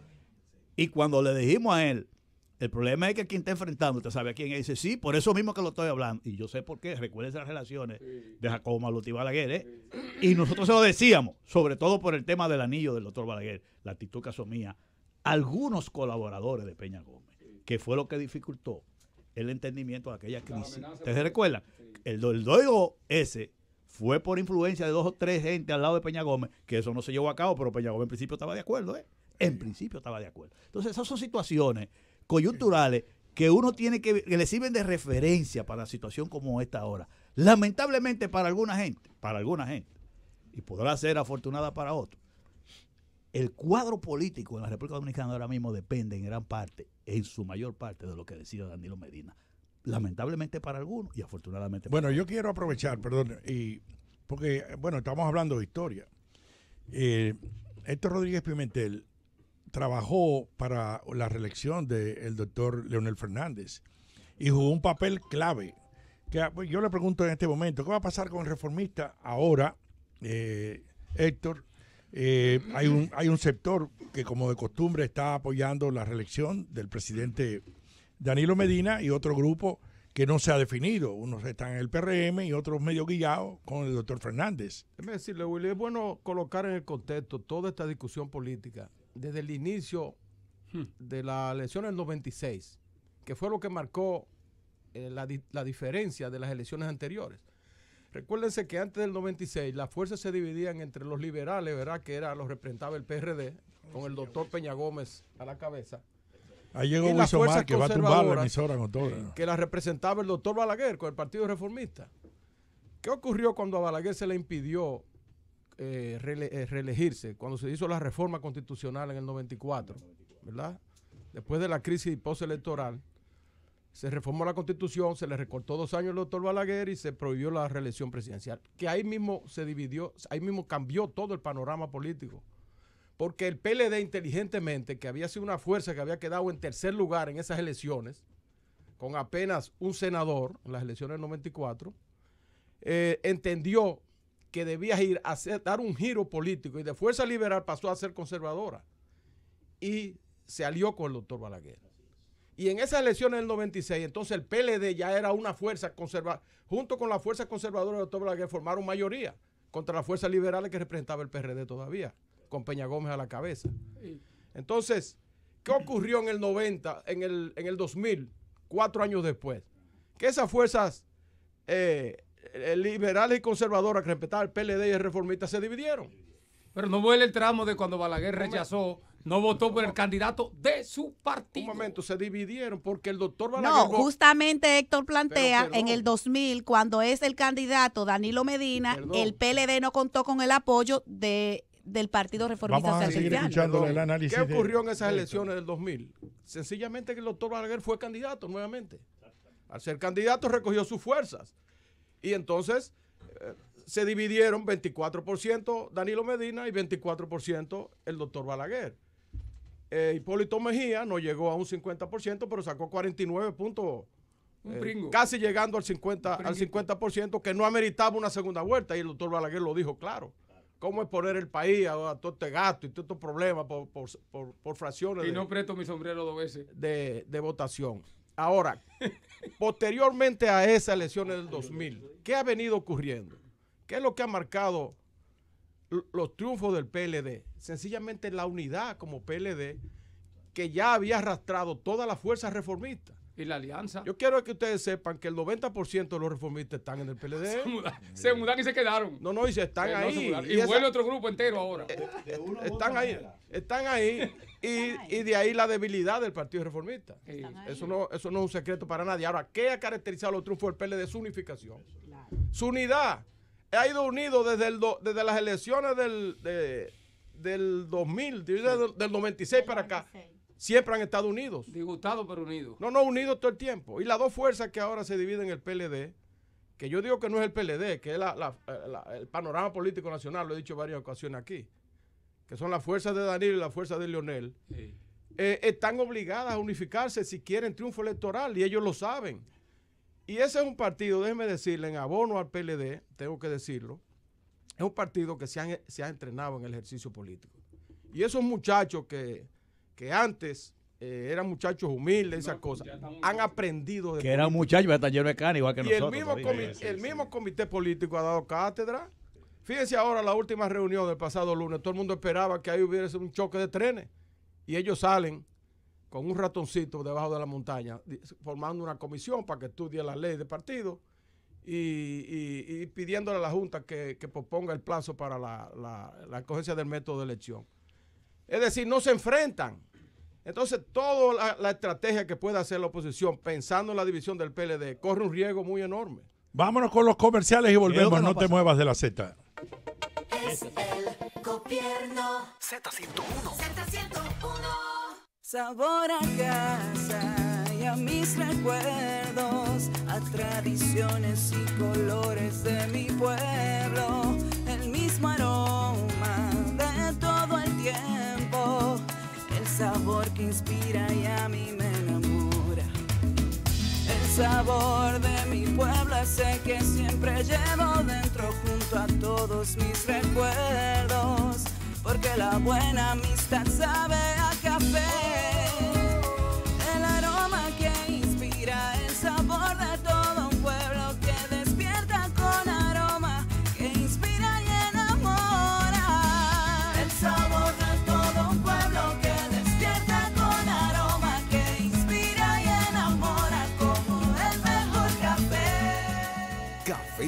[SPEAKER 15] Y cuando le dijimos a él, el problema es que quien está enfrentando, usted sabe a quién es, dice, sí, por eso mismo que lo estoy hablando. Y yo sé por qué, recuerden las relaciones de Jacobo Maluti Balaguer, ¿eh? Y nosotros se lo decíamos, sobre todo por el tema del anillo del doctor Balaguer, la actitud que asomía algunos colaboradores de Peña Gómez, que fue lo que dificultó el entendimiento de aquella crisis. ¿Ustedes recuerdan? El, el ese fue por influencia de dos o tres gente al lado de Peña Gómez, que eso no se llevó a cabo, pero Peña Gómez en principio estaba de acuerdo, ¿eh? En principio estaba de acuerdo. Entonces, esas son situaciones coyunturales que uno tiene que, que le sirven de referencia para la situación como esta ahora. Lamentablemente para alguna gente, para alguna gente, y podrá ser afortunada para otro. El cuadro político en la República Dominicana ahora mismo depende en gran parte, en su mayor parte, de lo que decida Danilo Medina lamentablemente para algunos y afortunadamente para Bueno, yo quiero aprovechar, perdón, y
[SPEAKER 1] porque, bueno, estamos hablando de historia. Eh, Héctor Rodríguez Pimentel trabajó para la reelección del doctor Leonel Fernández y jugó un papel clave. Que, ah, pues, yo le pregunto en este momento, ¿qué va a pasar con el reformista ahora, eh, Héctor? Eh, hay, un, hay un sector que como de costumbre está apoyando la reelección del presidente Danilo Medina y otro grupo que no se ha definido. Unos están en el PRM y otros medio guiados con el doctor Fernández.
[SPEAKER 10] Déjeme decirle, Willy, es bueno colocar en el contexto toda esta discusión política desde el inicio de la elección del 96, que fue lo que marcó eh, la, diferencia de las elecciones anteriores. Recuérdense que antes del 96 las fuerzas se dividían entre los liberales, ¿verdad? Que era los representaba el PRD, con el doctor Peña Gómez a la cabeza, Ahí llegó
[SPEAKER 1] Wilson que va a tumbar la emisora con eh,
[SPEAKER 10] Que la representaba el doctor Balaguer con el Partido Reformista. ¿Qué ocurrió cuando a Balaguer se le impidió eh, eh, reelegirse? Cuando se hizo la reforma constitucional en el 94, ¿verdad? Después de la crisis postelectoral, se reformó la constitución, se le recortó dos años al doctor Balaguer y se prohibió la reelección presidencial. Que ahí mismo se dividió, ahí mismo cambió todo el panorama político porque el PLD inteligentemente, que había sido una fuerza que había quedado en tercer lugar en esas elecciones, con apenas un senador en las elecciones del 94, eh, entendió que debía ir a dar un giro político y de fuerza liberal pasó a ser conservadora y se alió con el doctor Balaguer. Y en esas elecciones del 96, entonces el PLD ya era una fuerza conservadora, junto con la fuerza conservadora del doctor Balaguer formaron mayoría contra las fuerzas liberales que representaba el PRD todavía con Peña Gómez a la cabeza. Entonces, ¿qué ocurrió en el 90, en el, en 2000, cuatro años después? Que esas fuerzas eh, eh, liberales y conservadoras, que respetaban el PLD y el reformista, se dividieron. Pero no vuelve el tramo de cuando Balaguer rechazó no votó por el candidato de su partido. Un momento, se dividieron porque el doctor Balaguer... No, justamente
[SPEAKER 6] Héctor plantea en el 2000, cuando es el candidato Danilo Medina, el PLD no contó con el apoyo de del Partido Reformista ¿Qué
[SPEAKER 10] ocurrió en esas elecciones del 2000? Sencillamente que el doctor Balaguer fue candidato nuevamente. Al ser candidato recogió sus fuerzas. Y entonces eh, se dividieron 24% Danilo Medina y 24% el doctor Balaguer. Eh, Hipólito Mejía no llegó a un 50%, pero sacó 49 puntos. Eh, casi llegando al 50%, al 50% que no ameritaba una segunda vuelta. Y el doctor Balaguer lo dijo claro cómo es poner el país a, todo este gasto y todos estos problemas por, fracciones. Y no
[SPEAKER 13] presto mi sombrero dos veces.
[SPEAKER 10] De, de votación. Ahora, posteriormente a esas elecciones del 2000, ¿qué ha venido ocurriendo? ¿Qué es lo que ha marcado los triunfos del PLD? Sencillamente la unidad como PLD que ya había arrastrado todas las fuerzas reformistas la alianza. Yo quiero que ustedes sepan que el 90% de los reformistas están en el PLD. se, mudan, y se quedaron. No, no, y se están eh, ahí. y, vuelve
[SPEAKER 13] otro grupo entero ahora. Eh, eh, están, ahí,
[SPEAKER 10] están ahí. Y, de ahí la debilidad del Partido Reformista. Eso no, eso no es un secreto para nadie. Ahora, ¿qué ha caracterizado los triunfos del PLD? Su unificación. Su unidad. Ha ido unido desde, el desde las elecciones del, del 2000, del, del 96 para acá siempre han estado unidos. Disgustados, pero unidos. No, no, unidos todo el tiempo. Y las dos fuerzas que ahora se dividen en el PLD, que yo digo que no es el PLD, que es el panorama político nacional, lo he dicho varias ocasiones aquí, que son las fuerzas de Daniel y las fuerzas de Leonel, eh, están obligadas a unificarse si quieren triunfo electoral, y ellos lo saben. Y ese es un partido, déjeme decirle, en abono al PLD, tengo que decirlo, es un partido que se, se ha entrenado en el ejercicio político. Y esos muchachos que que antes eh, eran muchachos humildes, esas cosas, han aprendido. De que
[SPEAKER 15] eran muchachos, hasta lleno de igual que nosotros. Y
[SPEAKER 10] el, mismo, comité político ha dado cátedra. Fíjense ahora la última reunión del pasado lunes, todo el mundo esperaba que ahí hubiese un choque de trenes y ellos salen con un ratoncito debajo de la montaña, formando una comisión para que estudie la ley de partido y, pidiéndole a la Junta que, proponga el plazo para la, la, del método de elección. Es decir, no se enfrentan, entonces, toda la, estrategia que pueda hacer la oposición pensando en la división del PLD corre un riesgo muy enorme. Vámonos con los comerciales y volvemos. No te
[SPEAKER 1] muevas de la Z.
[SPEAKER 14] Es el gobierno Z101. Z101.
[SPEAKER 7] Sabor a casa y a mis recuerdos, a tradiciones y colores de mi pueblo El sabor que inspira y a mí me enamora. El sabor de mi pueblo sé que siempre llevo dentro junto a todos mis recuerdos, porque la buena amistad sabe a café.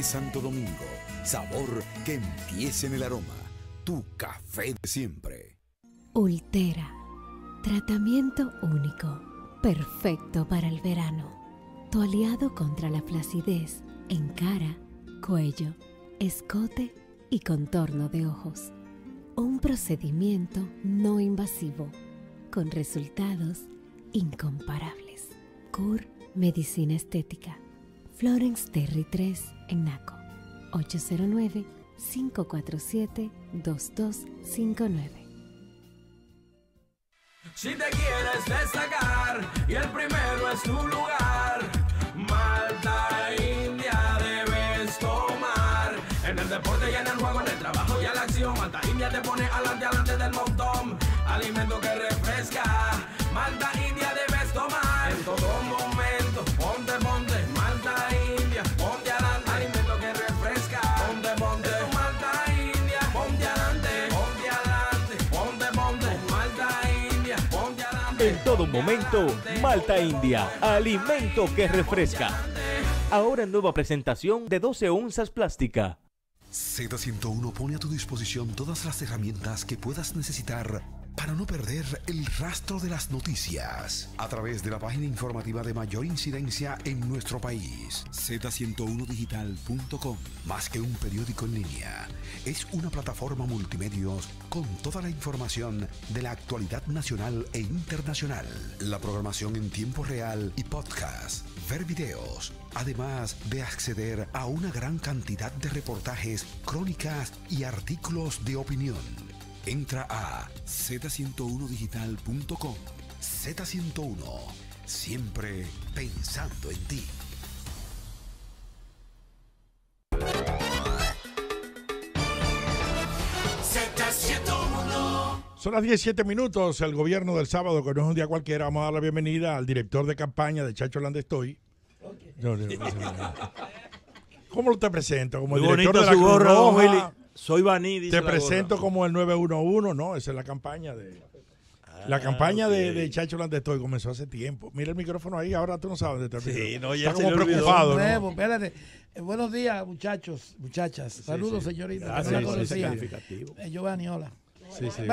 [SPEAKER 16] Santo Domingo. Sabor que empiece en el aroma. Tu café de siempre.
[SPEAKER 14] Ultera. Tratamiento único. Perfecto para el verano. Tu aliado contra la flacidez en cara, cuello, escote y contorno de ojos. Un procedimiento no invasivo con resultados incomparables. CUR Medicina Estética. Florence Terry 3 en NACO 809-547-2259.
[SPEAKER 12] Si te quieres destacar y el primero es tu lugar, Malta India debes tomar. En el deporte y en el juego, en el trabajo y en la acción, Malta India te pone adelante, adelante del montón. Alimento que
[SPEAKER 11] un momento, Malta India, alimento que refresca. Ahora en nueva presentación de 12 onzas plástica. Z101
[SPEAKER 16] pone a tu disposición todas las herramientas que puedas necesitar para no perder el rastro de las noticias a través de la página informativa de mayor incidencia en nuestro país, z101digital.com. Más que un periódico en línea, es una plataforma multimedios con toda la información de la actualidad nacional e internacional, la programación en tiempo real y podcast, ver videos además de acceder a una gran cantidad de reportajes, crónicas y artículos de opinión. Entra a z101digital.com. Z101, siempre pensando en ti.
[SPEAKER 7] Z101.
[SPEAKER 1] Son las 17 minutos. El gobierno del sábado, que no es un día cualquiera, vamos a dar la bienvenida al director de campaña de Chacho Landestoy, ¿Cómo lo te presento? Como el director de la Cruz
[SPEAKER 7] Soy Te presento
[SPEAKER 1] como el 911, ¿no? Esa es la campaña de... Ah, la campaña de, Chacho Landestoy comenzó hace tiempo. Mira el micrófono ahí, ahora tú no sabes de terminar. Sí, no, ya Está como preocupado.
[SPEAKER 17] Eh, buenos días, muchachos, muchachas. Saludos, señorita. Gracias, no eh, Giovanni, hola.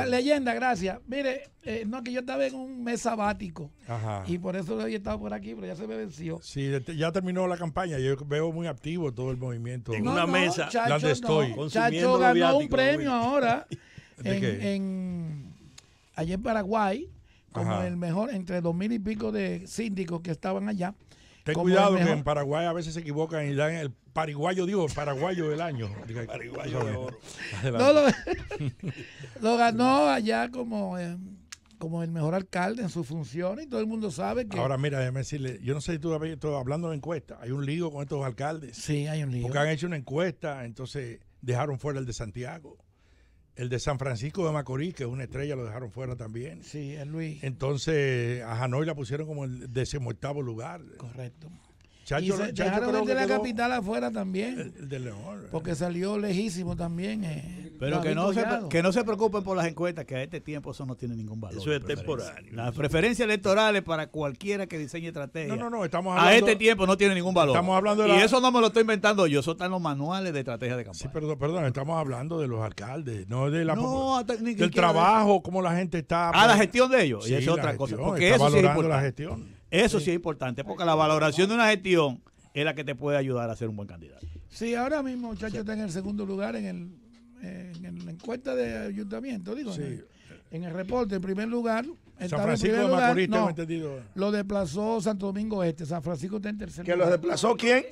[SPEAKER 17] Leyenda, gracias. Mire, eh, no, que yo estaba en un mes sabático. Y por eso he estado por aquí, pero ya se me venció. Sí,
[SPEAKER 1] ya terminó la campaña. Yo veo muy activo todo el movimiento. En una mesa donde estoy. Chacho ganó un premio
[SPEAKER 17] ahora en, en, Paraguay, como el mejor, entre dos mil y pico de síndicos que estaban allá. Ten cuidado que en
[SPEAKER 1] Paraguay a veces se equivocan y dan el, Paraguayo, digo, paraguayo del año. No, lo, ganó allá
[SPEAKER 17] como, eh, como el mejor alcalde en su función y todo el mundo sabe que. Ahora,
[SPEAKER 1] mira, déjame decirle, yo no sé si tú hablando de encuesta, hay un lío con estos alcaldes. Sí, hay un lío. Porque han hecho una encuesta, entonces dejaron fuera el de Santiago. El de San Francisco de Macorís, que es una estrella, lo dejaron fuera también. Sí, es Luis. Entonces, a Hanoi la pusieron como el decimoctavo lugar. Correcto y de la capital
[SPEAKER 17] afuera también. de León. Eh. Porque salió lejísimo también. Eh. pero que no, se,
[SPEAKER 15] que no se preocupen por las encuestas, que a este tiempo eso no tiene ningún valor. Eso es temporal Las preferencias electorales para cualquiera que diseñe estrategia. No, no, no, estamos A este tiempo no tiene ningún valor. Estamos hablando Y eso no me lo estoy inventando yo, eso está en los manuales de estrategia de campaña. Sí, perdón, perdón, estamos
[SPEAKER 1] hablando de los alcaldes, no de la no, del trabajo, cómo la gente está. a la pues gestión de ellos. y es otra cosa. Porque eso es la gestión.
[SPEAKER 15] Eso sí, es importante, porque la valoración de una gestión es la que te puede ayudar a ser un buen candidato.
[SPEAKER 17] Sí, ahora mismo, muchacho, está en el segundo lugar en el en la encuesta de ayuntamiento, digo, sí. en, el, reporte, en primer lugar. San Francisco de Macorís, no, entendido. Lo desplazó Santo Domingo Este, San Francisco está en tercer lugar. ¿Que lo desplazó quién?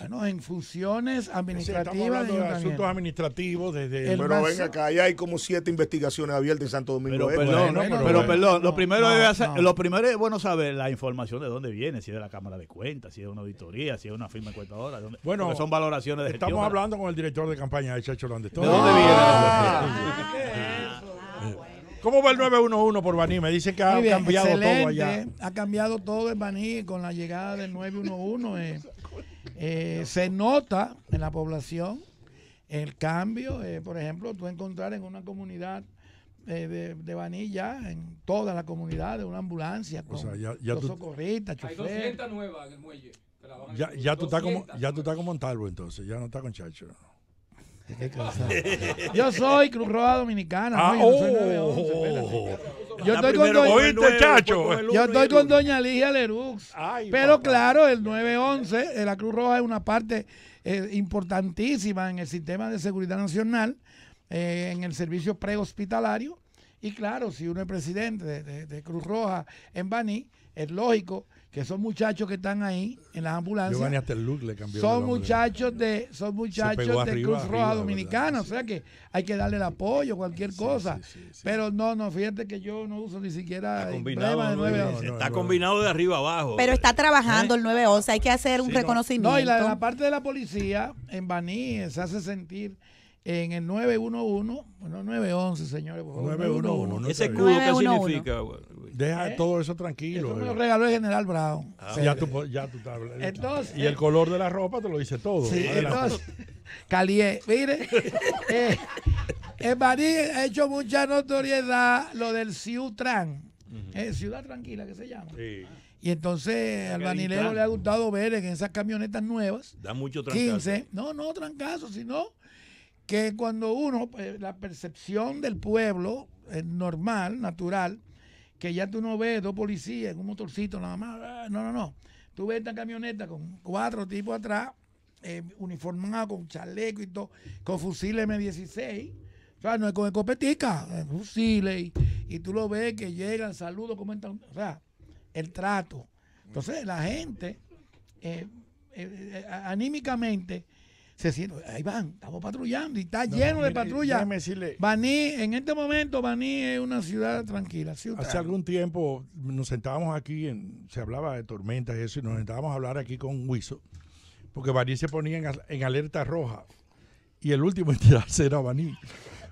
[SPEAKER 17] Bueno, en funciones administrativas. estamos hablando de, asuntos administrativos desde. pero venga
[SPEAKER 5] acá, hay como siete investigaciones abiertas en Santo Domingo. Pero,
[SPEAKER 17] ¿eh? perdón,
[SPEAKER 15] lo primero, es, lo primero es bueno saber la información de dónde viene, si es de la Cámara de Cuentas, si es de una auditoría, si es una firma encuestadora. bueno, son valoraciones de Estamos hablando
[SPEAKER 1] con el director de campaña de Chacho ¿De dónde viene? Ah,
[SPEAKER 15] ah,
[SPEAKER 1] ah, ¿Cómo va el 911 por Baní? Me
[SPEAKER 17] dice que ha cambiado todo allá. Ha cambiado todo en Baní con la llegada del 911. Eh, se nota en la población el cambio. Eh, por ejemplo, tú encontrar en una comunidad eh, de, Vanilla, en toda la comunidad, de una ambulancia con o ya, ya tú, Hay 200
[SPEAKER 13] nuevas en el muelle.
[SPEAKER 1] Ya, ya, tú estás como, ya tú estás como entonces, ya no estás con Chacho.
[SPEAKER 7] Yo soy
[SPEAKER 17] Cruz Roja Dominicana. Ah, oh yo estoy con doña, Ligia Lerux. pero claro, el 911 de eh, la Cruz Roja es una parte eh, importantísima en el sistema de seguridad nacional, eh, en el servicio prehospitalario. Y claro, si uno es presidente de, de Cruz Roja en Baní, es lógico que son muchachos que están ahí en las ambulancias. hasta el
[SPEAKER 1] look, le son muchachos
[SPEAKER 17] de, son muchachos de Cruz Roja Dominicana, o sea que hay que darle el apoyo, cualquier cosa. Pero no, no, fíjate que yo no uso ni siquiera está
[SPEAKER 3] combinado, de Está combinado de arriba abajo. Pero
[SPEAKER 17] está trabajando ¿Eh? el el 911, hay que hacer un reconocimiento. No, y la, la parte de la policía en Baní se hace sentir en el 911, bueno, 911, señores, 911. ¿Ese escudo qué significa?
[SPEAKER 1] Deja ¿Eh? todo eso tranquilo. Eso me lo eh. regaló el general Brown. Ah, ya, tú, ya tú estás entonces, Y el eh, color de la ropa te lo dice todo. Sí, entonces,
[SPEAKER 17] Calié, mire, en ha hecho mucha notoriedad lo del Ciutran, uh Ciudad Tranquila que se llama. Sí. Y entonces al banilero le ha gustado ver en esas camionetas nuevas. Da mucho trancazo. 15, no, no trancazo, sino que cuando uno, eh, la percepción del pueblo es eh, normal, natural, que ya tú no ves dos policías en un motorcito nada más, ah, no, no, no. Tú ves esta camioneta con cuatro tipos atrás, eh, uniformados, con chaleco y todo, con fusiles M16, o sea, no es con escopetica, fusiles, y, tú lo ves que llegan, saludos, comentan, o sea, el trato. Entonces, la gente, eh, anímicamente, se siente, ahí van, estamos patrullando y está lleno de patrullas. Baní, en este momento Baní es una ciudad tranquila. Hace
[SPEAKER 1] algún tiempo nos sentábamos aquí, en, se hablaba de tormentas y eso, y nos sentábamos a hablar aquí con Huizo, porque Baní se ponía en, alerta roja y el último en tirarse era Baní.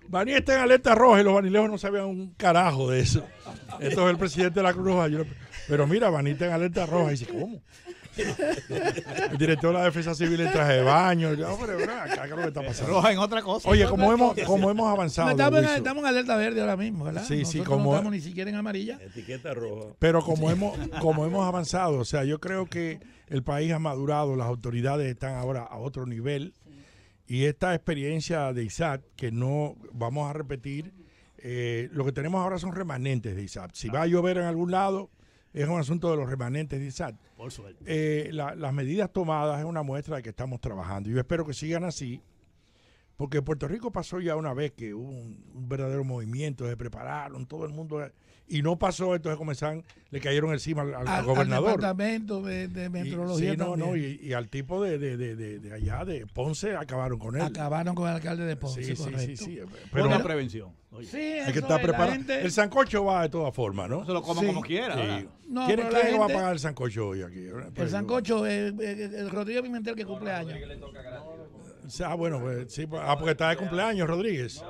[SPEAKER 1] Baní está en alerta roja y los banilejos no sabían un carajo de eso. Esto es el presidente de la Cruz Roja, pero mira, Baní está en alerta roja y dice, ¿cómo? el director de la defensa civil en traje de baño. Oye, como hemos, como hemos avanzado. estamos,
[SPEAKER 17] en, alerta verde ahora mismo, ¿verdad? Sí, sí, como. estamos ni siquiera en amarilla. Etiqueta roja.
[SPEAKER 1] Pero como, hemos, como hemos avanzado, o sea, yo creo que el país ha madurado, las autoridades están ahora a otro nivel. Y esta experiencia de ISAT, que no vamos a repetir, eh, lo que tenemos ahora son remanentes de ISAT. Si va a llover en algún lado, es un asunto de los remanentes de ISAT. Eh, las medidas tomadas es una muestra de que estamos trabajando. Yo espero que sigan así, porque Puerto Rico pasó ya una vez que hubo un, verdadero movimiento, se prepararon, todo el mundo y no pasó, entonces comenzaron, le cayeron encima al, gobernador. Al departamento
[SPEAKER 17] de, de meteorología. sí, no, no,
[SPEAKER 1] y, al tipo de, de, de, de, allá, de Ponce, acabaron con él. Acabaron con el alcalde de Ponce. Sí, sí, sí, sí. Pero una prevención. Oye, sí, es que estar preparado. El sancocho va de todas formas, ¿no? Se lo coma como quiera. Sí. No, ¿Quién, que va a pagar el sancocho hoy aquí? el sancocho, el,
[SPEAKER 17] el, el Pimentel que cumple años. Ah, bueno,
[SPEAKER 1] pues, sí, pues, ah, porque está de cumpleaños,
[SPEAKER 10] Rodríguez.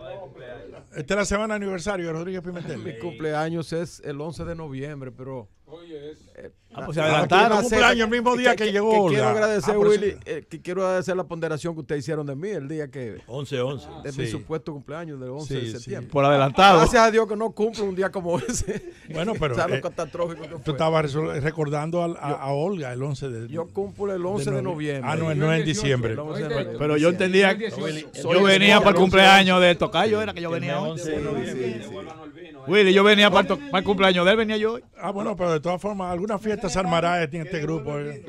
[SPEAKER 10] Esta es la semana de aniversario de Rodríguez Pimentel. Mi cumpleaños es el 11 de noviembre, pero
[SPEAKER 13] Oye, es. Eh, ah, pues se adelantaron. el mismo día que, llegó. Olga. quiero agradecer, ah, Willy,
[SPEAKER 10] eh, que quiero agradecer la ponderación que ustedes hicieron de mí el día que. 11-11. Ah, de supuesto cumpleaños del 11 de septiembre. Sí. Por adelantado. Gracias a Dios que no cumple un día como ese. Bueno, pero. Eh,
[SPEAKER 1] tú estabas recordando a, a, Olga el 11 de. Yo cumplo el
[SPEAKER 15] 11 de, noviembre. Ah, no, no en diciembre. Pero yo entendía. Yo venía para el cumpleaños de Tocayo, era que yo venía 11 de noviembre. Willy, yo venía para el, cumpleaños de él, venía yo.
[SPEAKER 1] Ah, bueno, pero de todas formas, alguna fiesta se
[SPEAKER 15] armará en este grupo. Eh.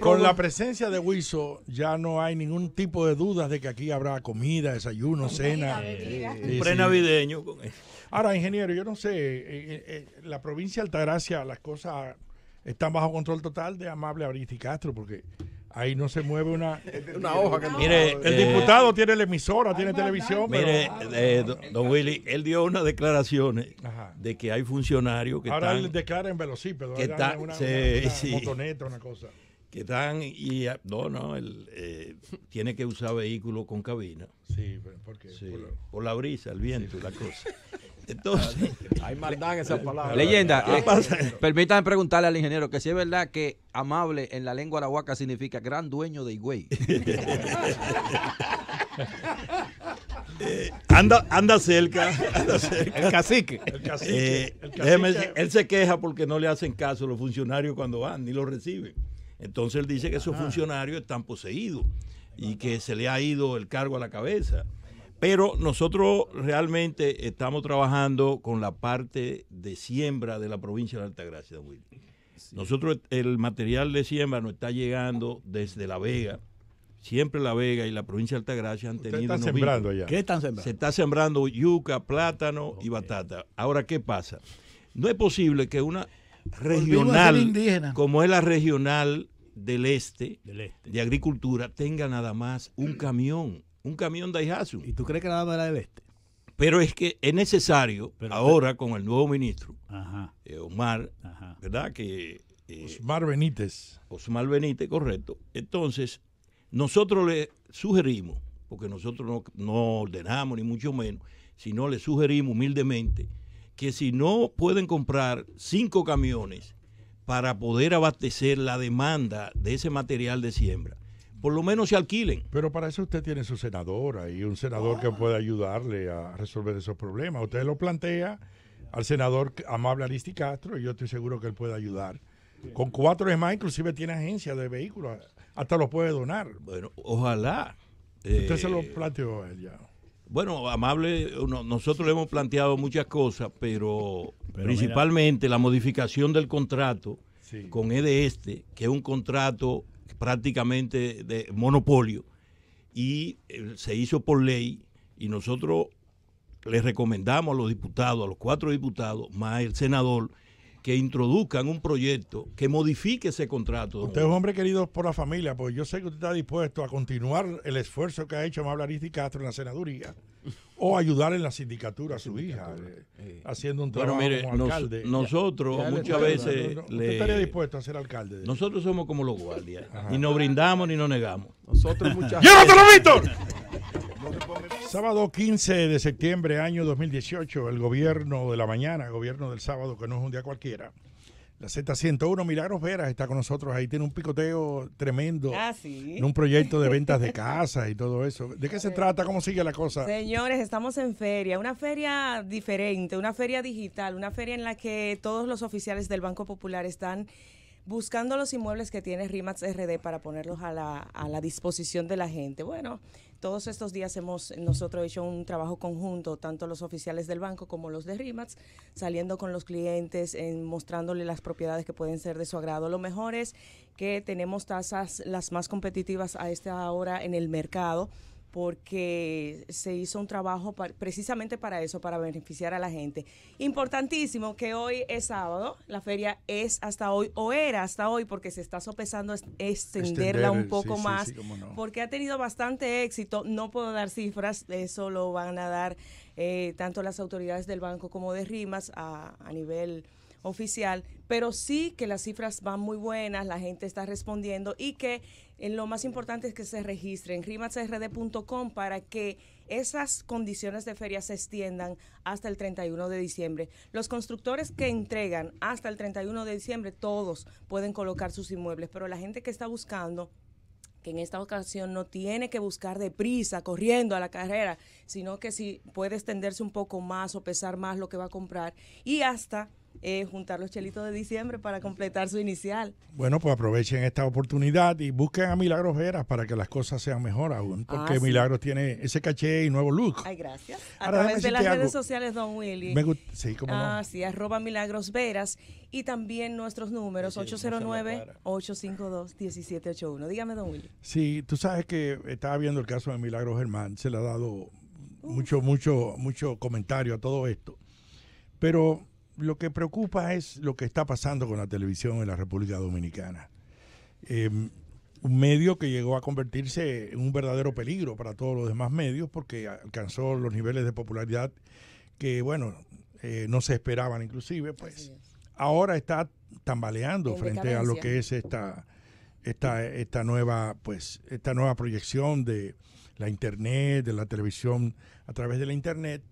[SPEAKER 15] Con la
[SPEAKER 1] presencia de Wiso, ya no hay ningún tipo de dudas de que aquí habrá comida, desayuno, cena. Un prenavideño. Ahora, ingeniero, yo no sé, eh, eh, la provincia de Altagracia, las cosas están bajo control total de Amable y Castro, porque ahí no se mueve una, hoja. Que mire, el eh, diputado tiene la emisora, tiene televisión. Mire,
[SPEAKER 3] eh, don, Willy, él dio unas declaraciones de que hay funcionarios que Ahora están... Ahora declara en velocípedo, que están una, sí, motoneta, una cosa. Que están y... Ah, no, no, él eh, tiene que usar vehículo con cabina. Sí,
[SPEAKER 1] ¿por qué?
[SPEAKER 9] por, la, brisa, el viento, la cosa.
[SPEAKER 18] Entonces, hay maldad en esas Leyenda, eh,
[SPEAKER 9] preguntarle al ingeniero que si es verdad que amable en la lengua arahuaca significa gran dueño de Higüey.
[SPEAKER 3] anda, anda
[SPEAKER 9] cerca, El cacique.
[SPEAKER 3] él se queja porque no le hacen caso los funcionarios cuando van, ni lo reciben. Entonces él dice que esos funcionarios están poseídos y que se le ha ido el cargo a la cabeza. Pero nosotros realmente estamos trabajando con la parte de siembra de la provincia de Altagracia, Nosotros el material de siembra nos está llegando desde La Vega. Siempre La Vega y la provincia de Altagracia han tenido... Está sembrando allá. ¿Qué están sembrando? Se está sembrando yuca, plátano y batata. Ahora, ¿qué pasa? No es posible que una regional como es la regional este del este, de agricultura tenga nada más un camión un camión Daihatsu. ¿Y tú crees que la dama era del este? Pero es que es necesario, ahora con el nuevo ministro, ajá. Eh, Omar, ¿verdad? Que, eh, Osmar Benítez. Osmar Benítez, correcto. Entonces, nosotros le sugerimos, porque nosotros no, no ordenamos ni mucho menos, sino le sugerimos humildemente que si no pueden comprar cinco camiones para poder abastecer la demanda de ese material
[SPEAKER 1] de siembra, por lo menos se alquilen. Pero para eso usted tiene su senadora y un senador que puede ayudarle a resolver esos problemas. Usted lo plantea al senador amable Aristi y yo estoy seguro que él puede ayudar. Con cuatro es más, inclusive tiene agencia de vehículos, hasta los puede donar.
[SPEAKER 3] Bueno, ojalá.
[SPEAKER 1] Usted se lo eh, planteó a él ya.
[SPEAKER 3] Bueno, amable, nosotros le hemos planteado muchas cosas, pero, principalmente la modificación del contrato con EDE que es un contrato prácticamente de monopolio y eh, se hizo por ley y nosotros le recomendamos a los diputados, a los cuatro diputados, más el senador, que introduzcan un proyecto que modifique ese contrato. Usted es un
[SPEAKER 1] hombre querido por la familia, pues yo sé que usted está dispuesto a continuar el esfuerzo que ha hecho Mabla y Castro en la senaduría o ayudar en la sindicatura a su hija, eh, haciendo un trabajo nosotros muchas veces... estaría dispuesto a ser alcalde?
[SPEAKER 3] nosotros somos como los guardias, y ni nos
[SPEAKER 1] brindamos ni nos negamos.
[SPEAKER 10] Nosotros
[SPEAKER 3] muchas ¡Llévatelo, Víctor!
[SPEAKER 1] Sábado 15 de septiembre, año 2018, el gobierno de la mañana, gobierno del sábado, que no es un día cualquiera, la Z101 Milagros Veras está con nosotros. Ahí tiene un picoteo tremendo. Ah,
[SPEAKER 19] sí. En un
[SPEAKER 1] proyecto de ventas de casas y todo eso. ¿De qué se trata? ¿Cómo sigue la cosa?
[SPEAKER 19] Señores, estamos en feria. Una feria diferente, una feria digital, una feria en la que todos los oficiales del Banco Popular están buscando los inmuebles que tiene RIMAX RD para ponerlos a la, a la disposición de la gente. Bueno, todos estos días hemos nosotros hecho un trabajo conjunto, tanto los oficiales del banco como los de RIMAX, saliendo con los clientes, en, mostrándole las propiedades que pueden ser de su agrado. Lo mejor es que tenemos tasas las más competitivas a esta hora en el mercado porque se hizo un trabajo precisamente para eso, para beneficiar a la gente. Importantísimo que hoy es sábado, la feria es hasta hoy, o era hasta hoy, porque se está sopesando extenderla un poco más, porque ha tenido bastante éxito. No puedo dar cifras, eso lo van a dar eh, tanto las autoridades del banco como de RIMAS a nivel oficial, pero sí que las cifras van muy buenas, la gente está respondiendo y que en lo más importante es que se registren rimacrd.com para que esas condiciones de feria se extiendan hasta el 31 de diciembre. Los constructores que entregan hasta el 31 de diciembre, todos pueden colocar sus inmuebles, pero la gente que está buscando que en esta ocasión no tiene que buscar deprisa, corriendo a la carrera, sino que si puede extenderse un poco más o pesar más lo que va a comprar y hasta eh, juntar los chelitos de diciembre para completar su inicial.
[SPEAKER 1] Bueno, pues aprovechen esta oportunidad y busquen a Milagros Veras para que las cosas sean mejor aún, porque ah, Milagros tiene ese caché y nuevo look.
[SPEAKER 19] Ay, gracias.
[SPEAKER 12] A través de las redes
[SPEAKER 19] sociales, Don Willy. Me sí, como ah, sí, arroba Milagros Veras y también nuestros números 809-852-1781. Dígame, Don Willy.
[SPEAKER 1] Sí, tú sabes que estaba viendo el caso de Milagros Germán, se le ha dado mucho, mucho, mucho comentario a todo esto. Pero lo que preocupa es lo que está pasando con la televisión en la República Dominicana. Em, un medio que llegó a convertirse en un verdadero peligro para todos los demás medios porque alcanzó los niveles de popularidad que, bueno, eh, no se esperaban inclusive, pues ahora está tambaleando frente a lo que es esta, esta, esta, nueva, pues, esta nueva proyección de la Internet, de la televisión a través de la Internet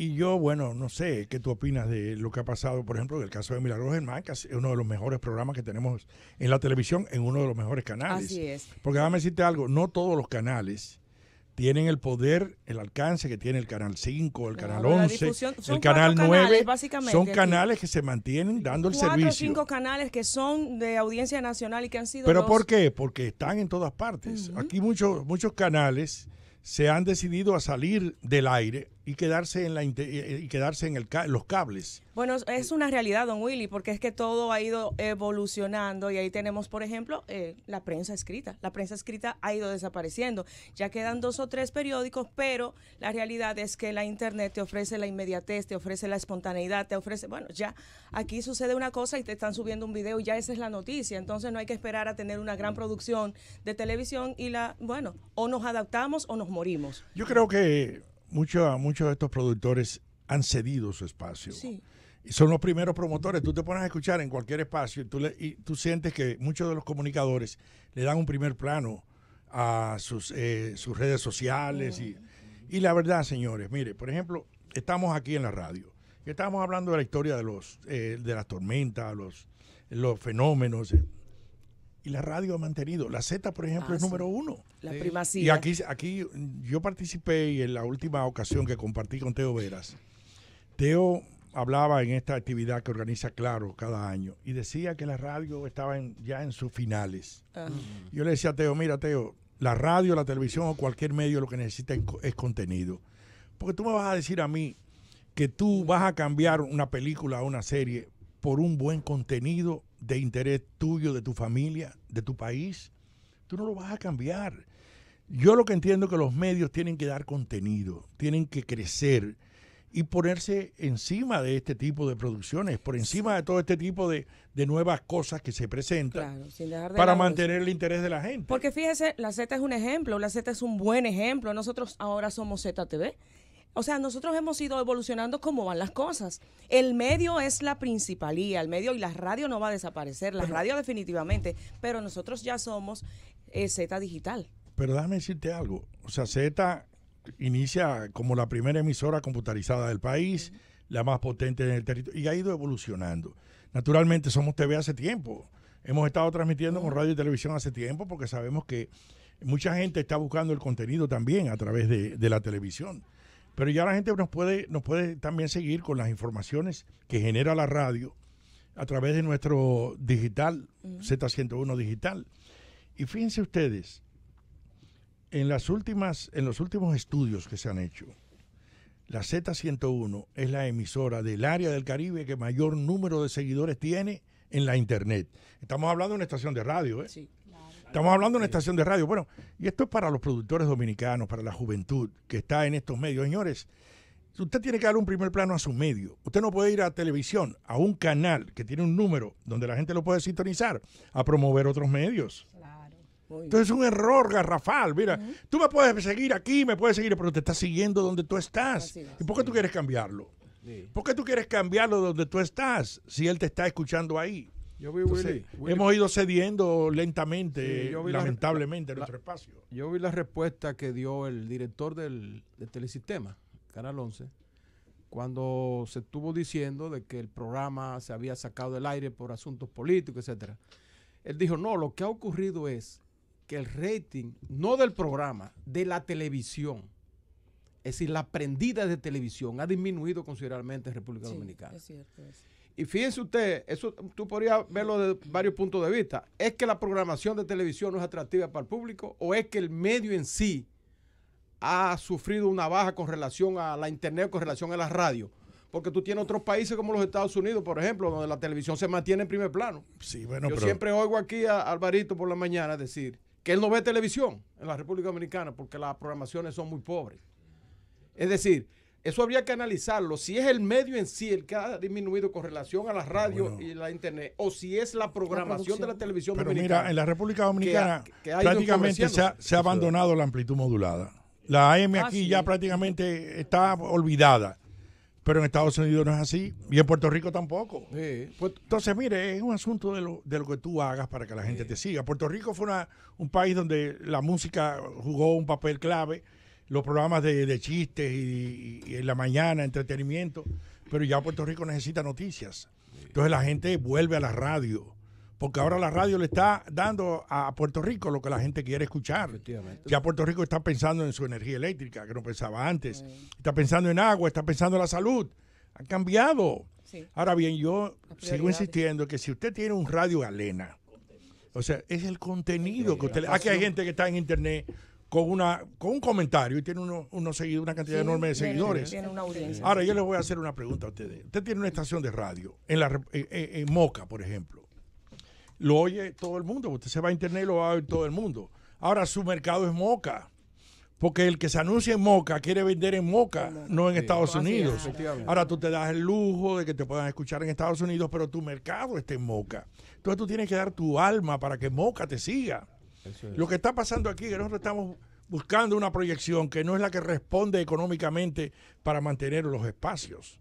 [SPEAKER 1] y yo, bueno, no sé qué tú opinas de lo que ha pasado, por ejemplo, del caso de Milagros Germán, que es uno de los mejores programas que tenemos en la televisión, en uno de los mejores canales. Así es. Porque déjame decirte algo, no todos los canales tienen el poder, el alcance que tiene el Canal 5, el Canal 11, el Canal 9. son canales que se mantienen dando el cuatro servicio. cinco
[SPEAKER 19] canales que son de audiencia nacional y que han sido. ¿Pero por
[SPEAKER 1] qué? Porque están en todas partes. Aquí muchos, muchos canales se han decidido a salir del aire y quedarse en la eh, eh, y quedarse en los cables.
[SPEAKER 19] Bueno, es una realidad, don Willy, porque es que todo ha ido evolucionando y ahí tenemos, por ejemplo, eh, la prensa escrita. La prensa escrita ha ido desapareciendo. Ya quedan dos o tres periódicos, pero la realidad es que la internet te ofrece la inmediatez, te ofrece la espontaneidad, te ofrece, bueno, ya aquí sucede una cosa y te están subiendo un video y ya esa es la noticia. Entonces no hay que esperar a tener una gran producción de televisión y la, bueno, o nos adaptamos o nos morimos.
[SPEAKER 1] Yo creo que muchos de estos productores han cedido su espacio. Y son los primeros promotores. Tú te pones a escuchar en cualquier espacio y tú, y tú sientes que muchos de los comunicadores le dan un primer plano a sus, eh, sus redes sociales. Y, la verdad, señores, mire, por ejemplo, estamos aquí en la radio. estamos hablando de la historia de, los, eh, de las tormentas, los, los fenómenos. Eh, y la radio ha mantenido. La Z, por ejemplo, es ah, número uno.
[SPEAKER 10] La primacía. Y aquí,
[SPEAKER 1] aquí yo participé y en la última ocasión que compartí con Teo Veras, Teo hablaba en esta actividad que organiza Claro cada año y decía que la radio estaba ya en sus finales.
[SPEAKER 7] Ah. Mm.
[SPEAKER 1] Yo le decía a Teo, mira Teo, la radio, la televisión o cualquier medio lo que necesita es contenido. Porque tú me vas a decir a mí que tú vas a cambiar una película o una serie por un buen contenido de interés tuyo, de tu familia, de tu país. Tú no lo vas a cambiar. Yo lo que entiendo es que los medios tienen que dar contenido, tienen que crecer y ponerse encima de este tipo de producciones, por encima de todo este tipo de, nuevas cosas que se presentan
[SPEAKER 19] para mantener
[SPEAKER 1] el interés de la gente.
[SPEAKER 19] Porque fíjese, la Z es un ejemplo, la Z es un buen ejemplo. Nosotros ahora somos ZTV. O sea, nosotros hemos ido evolucionando como van las cosas. El medio es la principalía, el medio y la radio no va a desaparecer, la radio definitivamente, pero nosotros ya somos eh, Z digital.
[SPEAKER 1] Pero déjame decirte algo, o sea, Z inicia como la primera emisora computarizada del país, la más potente en el territorio, y ha ido evolucionando. Naturalmente somos TV hace tiempo, hemos estado transmitiendo con radio y televisión hace tiempo porque sabemos que mucha gente está buscando el contenido también a través de la televisión. Pero ya la gente nos puede, nos puede también seguir con las informaciones que genera la radio a través de nuestro digital, Z101 Digital. Y fíjense ustedes, en, las últimas, en los últimos estudios que se han hecho, la Z101 es la emisora del área del Caribe que mayor número de seguidores tiene en la Internet. Estamos hablando de una estación de radio, ¿eh? Estamos hablando de una estación de radio. Bueno, y esto es para los productores dominicanos, para la juventud que está en estos medios. Señores, usted tiene que dar un primer plano a su medio. Usted no puede ir a televisión, a un canal que tiene un número donde la gente lo puede sintonizar, a promover otros medios. Entonces es un error garrafal. Mira, tú me puedes seguir aquí, me puedes seguir, pero te está siguiendo donde tú estás. ¿Y por qué tú quieres cambiarlo? ¿Por qué tú quieres cambiarlo donde tú estás si él te está escuchando
[SPEAKER 10] ahí? Hemos ido
[SPEAKER 1] cediendo lentamente, lamentablemente, nuestro espacio.
[SPEAKER 10] Yo vi la respuesta que dio el director del, telesistema, Canal 11, cuando se estuvo diciendo de que el programa se había sacado del aire por asuntos políticos, etcétera. Él dijo, no, lo que ha ocurrido es que el rating, no del programa, de la televisión, es decir, la prendida de televisión ha disminuido considerablemente en República Dominicana. Es cierto, es cierto. Y fíjense usted, eso tú podrías verlo de varios puntos de vista. ¿Es que la programación de televisión no es atractiva para el público o es que el medio en sí ha sufrido una baja con relación a la internet, con relación a la radio? Porque tú tienes otros países como los Estados Unidos, por ejemplo, donde la televisión se mantiene en primer plano. Sí,
[SPEAKER 1] bueno, Yo siempre
[SPEAKER 10] oigo aquí a Alvarito por la mañana decir que él no ve televisión en la República Dominicana porque las programaciones son muy pobres. Es decir, eso habría que analizarlo. Si es el medio en sí el que ha disminuido con relación a la ah, radio y la internet, o si es la programación de la televisión Pero Mira, en
[SPEAKER 1] la República Dominicana prácticamente se ha, abandonado la amplitud modulada. La AM ah, aquí ya prácticamente está olvidada. Pero en Estados Unidos no es así y en Puerto Rico tampoco. Pues, entonces, mire, es un asunto de lo, de lo que tú hagas para que la gente te siga. Puerto Rico fue un país donde la música jugó un papel clave los programas de, chistes y, en la mañana, entretenimiento, pero ya Puerto Rico necesita noticias. Entonces la gente vuelve a la radio. Porque ahora la radio le está dando a Puerto Rico lo que la gente quiere escuchar. Ya Puerto Rico está pensando en su energía eléctrica, que no pensaba antes. Está pensando en agua, está pensando en la salud. Ha cambiado. Ahora bien, yo sigo insistiendo que si usted tiene un radio galena, o sea, es el contenido que usted... Aquí ah, hay gente que está en internet con, una, con un comentario y tiene uno, uno seguido, una cantidad enorme de seguidores. Ahora yo les voy a hacer una pregunta a ustedes. Usted tiene una estación de radio en, la, eh, eh, en, Moca, por ejemplo. Lo oye todo el mundo. Usted se va a internet y lo va a todo el mundo. Ahora su mercado es Moca. Porque el que se anuncia en Moca quiere vender en Moca,
[SPEAKER 10] no, en Estados Unidos. Ahora
[SPEAKER 1] tú te das el lujo de que te puedan escuchar en Estados Unidos, pero tu mercado está en Moca. Entonces tú tienes que dar tu alma para que Moca te siga. Lo que está pasando aquí, que nosotros estamos buscando una proyección que no es la que responde económicamente para mantener los espacios.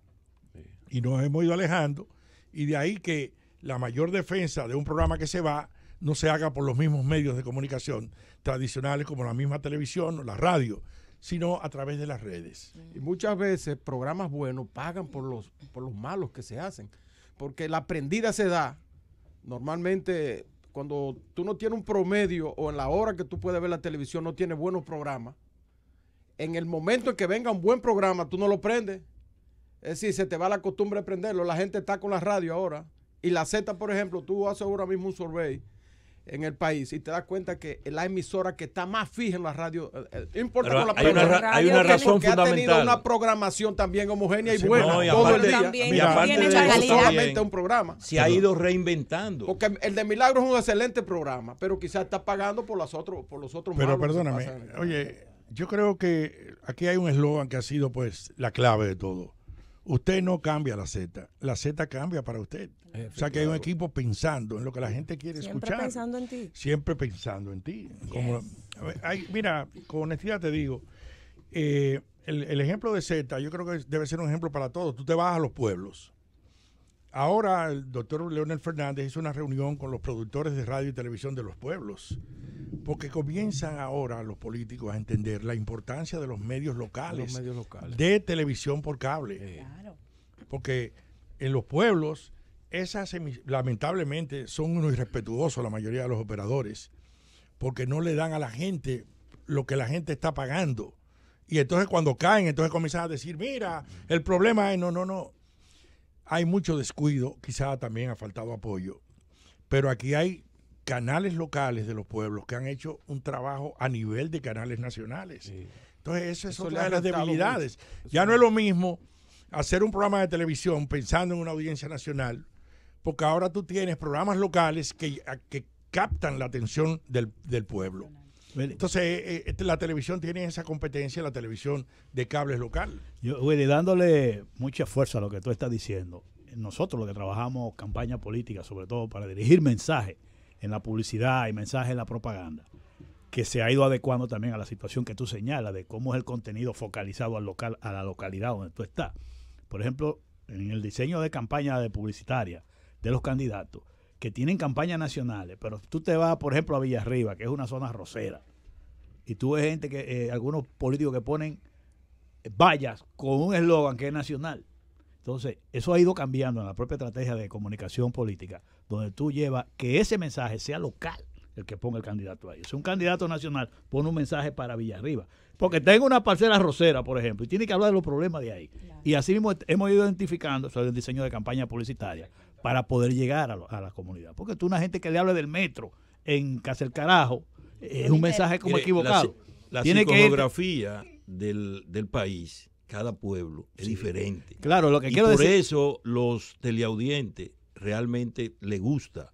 [SPEAKER 1] Y nos hemos ido alejando, y de ahí que la mayor defensa de un programa que se va no se haga por los mismos medios de comunicación
[SPEAKER 10] tradicionales como la misma televisión o la radio, sino a través de las redes. Y muchas veces programas buenos pagan por los, por los malos que se hacen, porque la prendida se da normalmente cuando tú no tienes un promedio o en la hora que tú puedes ver la televisión no tienes buenos programas, en el momento en que venga un buen programa tú no lo prendes. Es decir, se te va la costumbre de prenderlo. La gente está con la radio ahora. Y la Z, por ejemplo, tú haces ahora mismo un survey en el país y te das cuenta que la emisora que está más fija en la radio, eh, eh, importa con la hay una, razón que ha tenido una programación también homogénea y buena todo el día. También, un programa. Se ha ido reinventando. Porque el de Milagro es un excelente programa, pero quizás está pagando por, las otros por los otros Pero perdóname,
[SPEAKER 1] oye, yo creo que aquí hay un eslogan que ha sido pues la clave de todo. Usted no cambia la Z, la Z cambia para usted. Eh, o sea que hay un equipo pensando en lo que la gente quiere escuchar. Siempre
[SPEAKER 19] pensando en ti.
[SPEAKER 1] Siempre pensando en ti. mira, con honestidad te digo, eh, el, el, ejemplo de Z yo creo que debe ser un ejemplo para todos. Tú te vas a los pueblos Ahora el doctor Leonel Fernández hizo una reunión con los productores de radio y televisión de los pueblos, porque comienzan ahora los políticos a entender la importancia de los medios locales, de televisión por cable. Porque en los pueblos, esas lamentablemente son unos irrespetuosos la mayoría de los operadores, porque no le dan a la gente lo que la gente está pagando. Y entonces cuando caen, entonces comienzan a decir, mira, el problema es, no, no, no, hay mucho descuido, quizás también ha faltado apoyo, pero aquí hay canales locales de los pueblos que han hecho un trabajo a nivel de canales nacionales. Entonces, eso es otra de las debilidades. Ya no es lo mismo hacer un programa de televisión pensando en una audiencia nacional, porque ahora tú tienes programas locales que, que captan la atención del, del pueblo. Entonces, eh, eh, este, la televisión tiene esa competencia, la televisión de cables local.
[SPEAKER 15] Yo, Willy, dándole mucha fuerza a lo que tú estás diciendo, nosotros lo que trabajamos campaña política, sobre todo para dirigir mensajes en la publicidad y mensajes en la propaganda, que se ha ido adecuando también a la situación que tú señalas, de cómo es el contenido focalizado al local, a la localidad donde tú estás. Por ejemplo, en el diseño de campaña de publicitaria de los candidatos, que tienen campañas nacionales, pero tú te vas, por ejemplo, a Villarriba, que es una zona rosera, y tú ves gente que, eh, algunos políticos que ponen eh, vallas con un eslogan que es nacional. Entonces, eso ha ido cambiando en la propia estrategia de comunicación política, donde tú llevas que ese mensaje sea local el que ponga el candidato ahí. Si un candidato nacional pone un mensaje para Villarriba, porque tengo una parcela rosera, por ejemplo, y tiene que hablar de los problemas de ahí. Y así mismo hemos ido identificando, sobre el diseño de campaña publicitaria, para poder llegar a, la comunidad. Porque tú, una gente que le habla del metro en del Carajo, es un mensaje como equivocado. La, la
[SPEAKER 3] del, del país, cada pueblo, es diferente. Claro, lo que quiero por decir. Por eso los teleaudientes realmente le gusta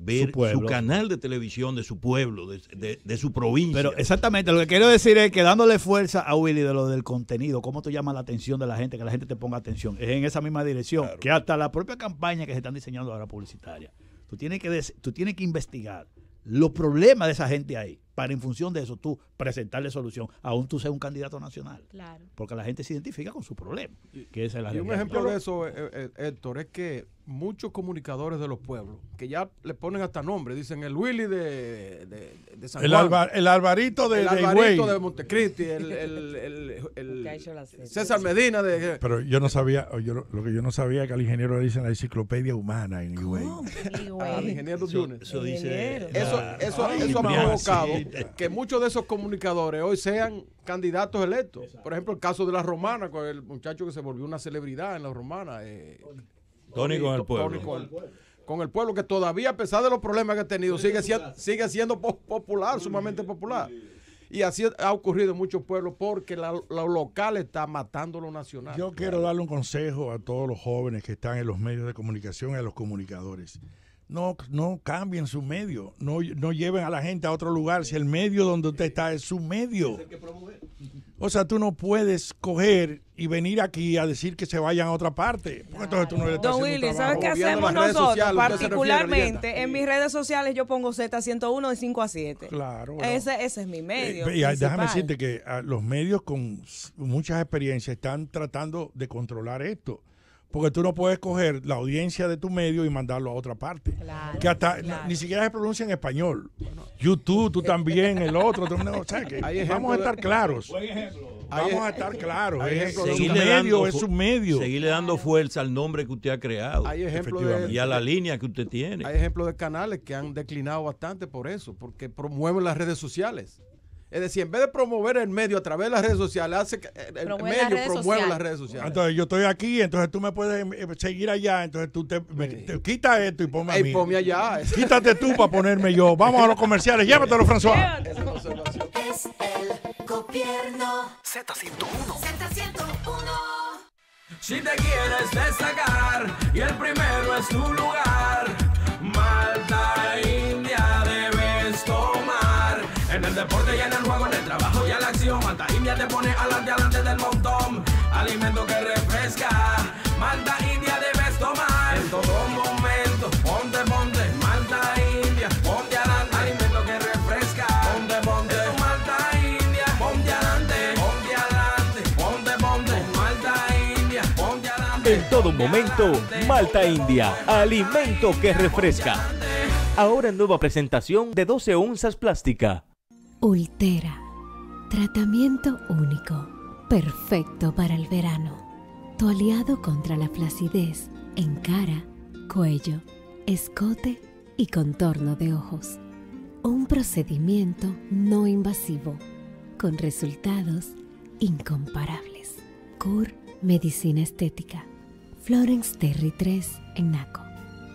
[SPEAKER 3] ver su, canal de televisión de su pueblo, de, de,
[SPEAKER 15] su provincia. Pero exactamente, lo que quiero decir es que dándole fuerza a Willy de lo del contenido, cómo te llama la atención de la gente, que la gente te ponga atención, es en esa misma dirección, que hasta la propia campaña que se están diseñando ahora publicitaria, tú tienes que, tú tienes que investigar los problemas de esa gente ahí para en función de eso tú presentarle solución, aún tú seas un candidato nacional. Claro. Porque la gente se identifica
[SPEAKER 10] con su problema.
[SPEAKER 15] Que y un ejemplo de
[SPEAKER 10] eso, eh, eh, eh, Héctor, es que muchos comunicadores de los pueblos, que ya le ponen hasta nombre, dicen el Willy de, San Juan. El, Alvarito de El Alvarito de, Montecristi,
[SPEAKER 12] el, César
[SPEAKER 10] Medina de...
[SPEAKER 1] Pero yo no sabía, lo que yo no sabía es que al ingeniero le dicen la enciclopedia humana en Higüey.
[SPEAKER 10] Al ah, ingeniero Eso dice... Eso, eso, eso ha provocado que muchos de esos comunicadores hoy sean candidatos electos. Por ejemplo, el caso de la romana, con el muchacho que se volvió una celebridad en la romana. Eh, Tony, con el pueblo. Con el, pueblo que todavía, a pesar de los problemas que ha tenido, sigue, siendo, popular, sumamente popular. Y así ha ocurrido en muchos pueblos porque la, lo local está matando lo nacional. Yo quiero
[SPEAKER 1] darle un consejo a todos los jóvenes que están en los medios de comunicación, y a los comunicadores no, no cambien su medio, no, no lleven a la gente a otro lugar. Si el medio donde usted está es su medio. O sea, tú no puedes coger y venir aquí a decir que se vayan a otra parte. entonces tú no
[SPEAKER 7] le Don Willy, ¿sabes qué hacemos
[SPEAKER 1] nosotros?
[SPEAKER 13] particularmente en
[SPEAKER 19] mis redes sociales yo pongo Z101 de 5 a 7. Claro. Ese, ese es mi medio.
[SPEAKER 1] Eh, y déjame decirte que ah, los medios con muchas experiencias están tratando de controlar esto. Porque tú no puedes coger la audiencia de tu medio y mandarlo a otra parte. que hasta ni siquiera se pronuncia en español. YouTube, tú también, el otro. vamos a estar claros. Vamos a estar claros. Es, su
[SPEAKER 3] medio es su medio. Seguirle dando fuerza al nombre que usted ha creado. Hay y a la línea
[SPEAKER 10] que usted tiene. Hay ejemplos de canales que han declinado bastante por eso, porque promueven las redes sociales. Es decir, en vez de promover el medio a través de las redes sociales, hace que eh, el medio promueva promueve las redes sociales.
[SPEAKER 1] Entonces yo estoy aquí, entonces tú me puedes eh, seguir allá, entonces tú te, quitas quita esto y ponme a mí. Y ponme allá. Quítate tú para ponerme yo. Vamos a los comerciales, llévatelo, François.
[SPEAKER 14] Es el gobierno Z101. Z101.
[SPEAKER 12] Si te quieres destacar y el primero es tu lugar, Malta Porque ya en el juego, en el trabajo y en la acción. Malta India te pone adelante, adelante del montón. Alimento que refresca, Malta India debes tomar en todo momento. Ponte, ponte, Malta India, ponte adelante. Alimento que refresca, ponte, ponte. malta Manta India, ponte adelante, ponte adelante, ponte, ponte. Malta India, ponte adelante.
[SPEAKER 11] En todo momento, Malta India, alimento que refresca. Ahora en nueva presentación de 12 onzas plástica.
[SPEAKER 14] Ultera. Tratamiento único, perfecto para el verano. Tu aliado contra la flacidez en cara, cuello, escote y contorno de ojos. Un procedimiento no invasivo, con resultados incomparables. CUR Medicina Estética. Florence Terry 3 en NACO.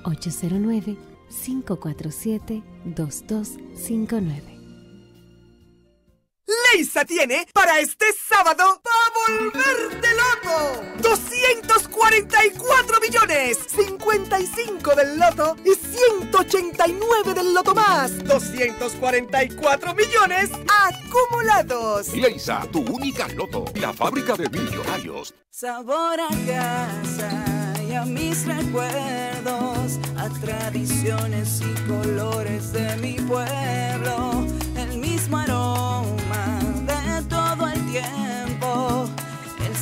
[SPEAKER 14] 809-547-2259.
[SPEAKER 12] Leisa tiene para este sábado a volverte
[SPEAKER 8] loco. 244 millones, 55 del
[SPEAKER 16] loto y 189 del loto más. 244 millones
[SPEAKER 7] acumulados. Leisa,
[SPEAKER 16] tu única loto, la fábrica de millonarios.
[SPEAKER 7] Sabor a casa y a mis recuerdos, a tradiciones y colores de mi pueblo, el mismo aroma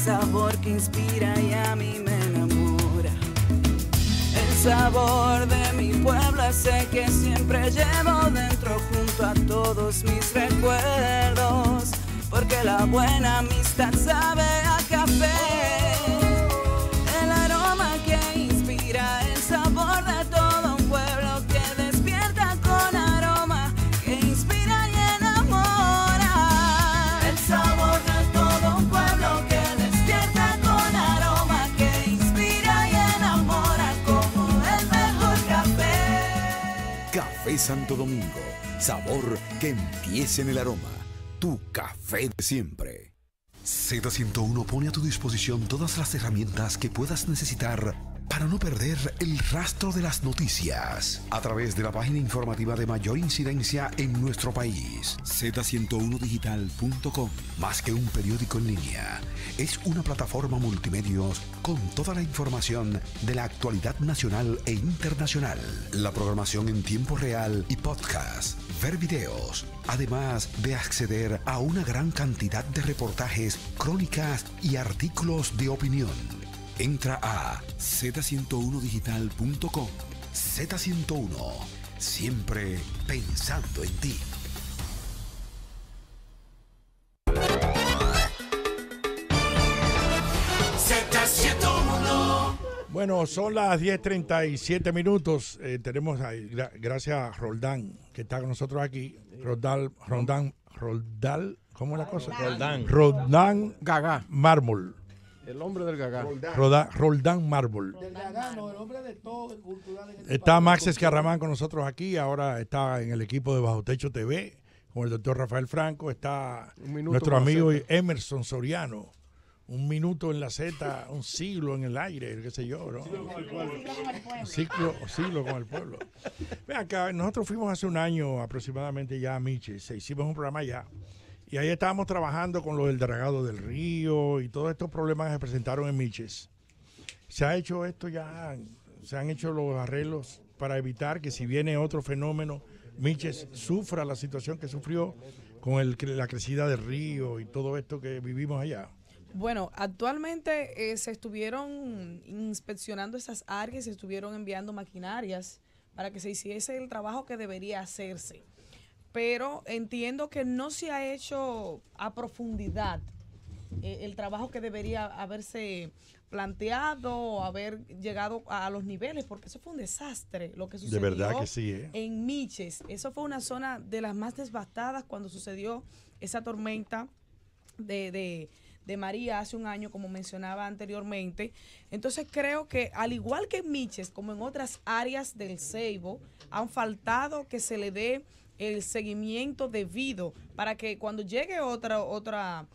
[SPEAKER 7] sabor que inspira y a mí me enamora. El sabor de mi pueblo sé que siempre llevo dentro junto a todos mis recuerdos, porque la buena amistad sabe a café.
[SPEAKER 16] Santo Domingo, sabor que empiece en el aroma, tu café de siempre. Z101 pone a tu disposición todas las herramientas que puedas necesitar para no perder el rastro de las noticias a través de la página informativa de mayor incidencia en nuestro país, z101digital.com. Más que un periódico en línea, es una plataforma multimedios con toda la información de la actualidad nacional e internacional, la programación en tiempo real y podcast, ver videos además de acceder a una gran cantidad de reportajes, crónicas y artículos de opinión. Entra a z101digital.com. Z101, siempre pensando en ti.
[SPEAKER 1] Bueno, son las 10.37 minutos. Eh, tenemos, ahí, gracias a Roldán, que está con nosotros aquí. Roldán, Roldán, Roldán, ¿cómo es la cosa? Roldán. Roldán Gagá. Mármol.
[SPEAKER 10] El hombre del Gagá. Roldán,
[SPEAKER 1] Roldán Mármol.
[SPEAKER 10] el hombre de todo
[SPEAKER 1] está Max Escarramán con nosotros aquí. Ahora está en el equipo de Bajo Techo TV con el doctor Rafael Franco. Está nuestro amigo Emerson Soriano un minuto en la seta un siglo en el aire, qué sé yo, ¿no? Siglo con el pueblo. Un siglo, con el pueblo. acá, nosotros fuimos hace un año aproximadamente ya a Miches, hicimos un programa allá Y ahí estábamos trabajando con lo del dragado del río y todos estos problemas que se presentaron en Miches. Se ha hecho esto ya, se han hecho los arreglos para evitar que si viene otro fenómeno, Miches sufra la situación que sufrió con el, la crecida del río y todo esto que vivimos allá.
[SPEAKER 8] Bueno, actualmente eh, se estuvieron inspeccionando esas áreas, se estuvieron enviando maquinarias para que se hiciese el trabajo que debería hacerse. Pero entiendo que no se ha hecho a profundidad eh, el trabajo que debería haberse planteado, haber llegado a, los niveles, porque eso fue un desastre lo que sucedió de verdad que sí, ¿eh? en Miches. Eso fue una zona de las más devastadas cuando sucedió esa tormenta de de María hace un año, como mencionaba anteriormente. Entonces creo que al igual que en Miches, como en otras áreas del Ceibo, han faltado que se le dé el seguimiento debido para que cuando llegue otra, otra,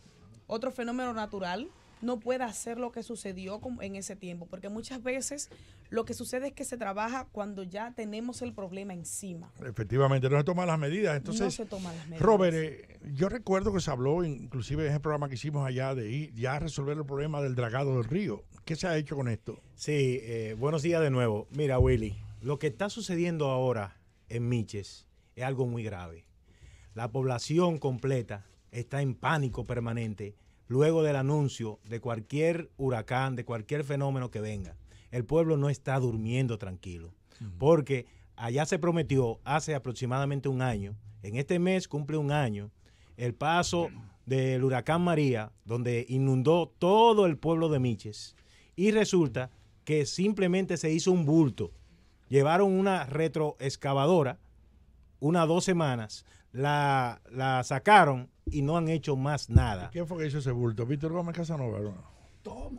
[SPEAKER 8] otro fenómeno natural, no pueda hacer lo que sucedió en ese tiempo, porque muchas veces lo que sucede es que se trabaja cuando ya tenemos el problema encima.
[SPEAKER 1] Efectivamente, no se toman las medidas. Entonces, no se toman las medidas. Robert, eh, yo recuerdo que se habló, inclusive en el programa que hicimos allá, de ir ya resolver el problema del
[SPEAKER 11] dragado del río. ¿Qué se ha hecho con esto? Sí, eh, buenos días de nuevo. Mira, Willy, lo que está sucediendo ahora en Miches es algo muy grave. La población completa está en pánico permanente luego del anuncio de cualquier huracán, de cualquier fenómeno que venga. El pueblo no está durmiendo tranquilo, porque allá se prometió hace aproximadamente un año, en este mes cumple un año, el paso del huracán María, donde inundó todo el pueblo de Miches, y resulta que simplemente se hizo un bulto. Llevaron una retroexcavadora, unas dos semanas, la, la sacaron y no han hecho más nada. ¿Quién fue que hizo ese bulto? Víctor Gómez Casanova.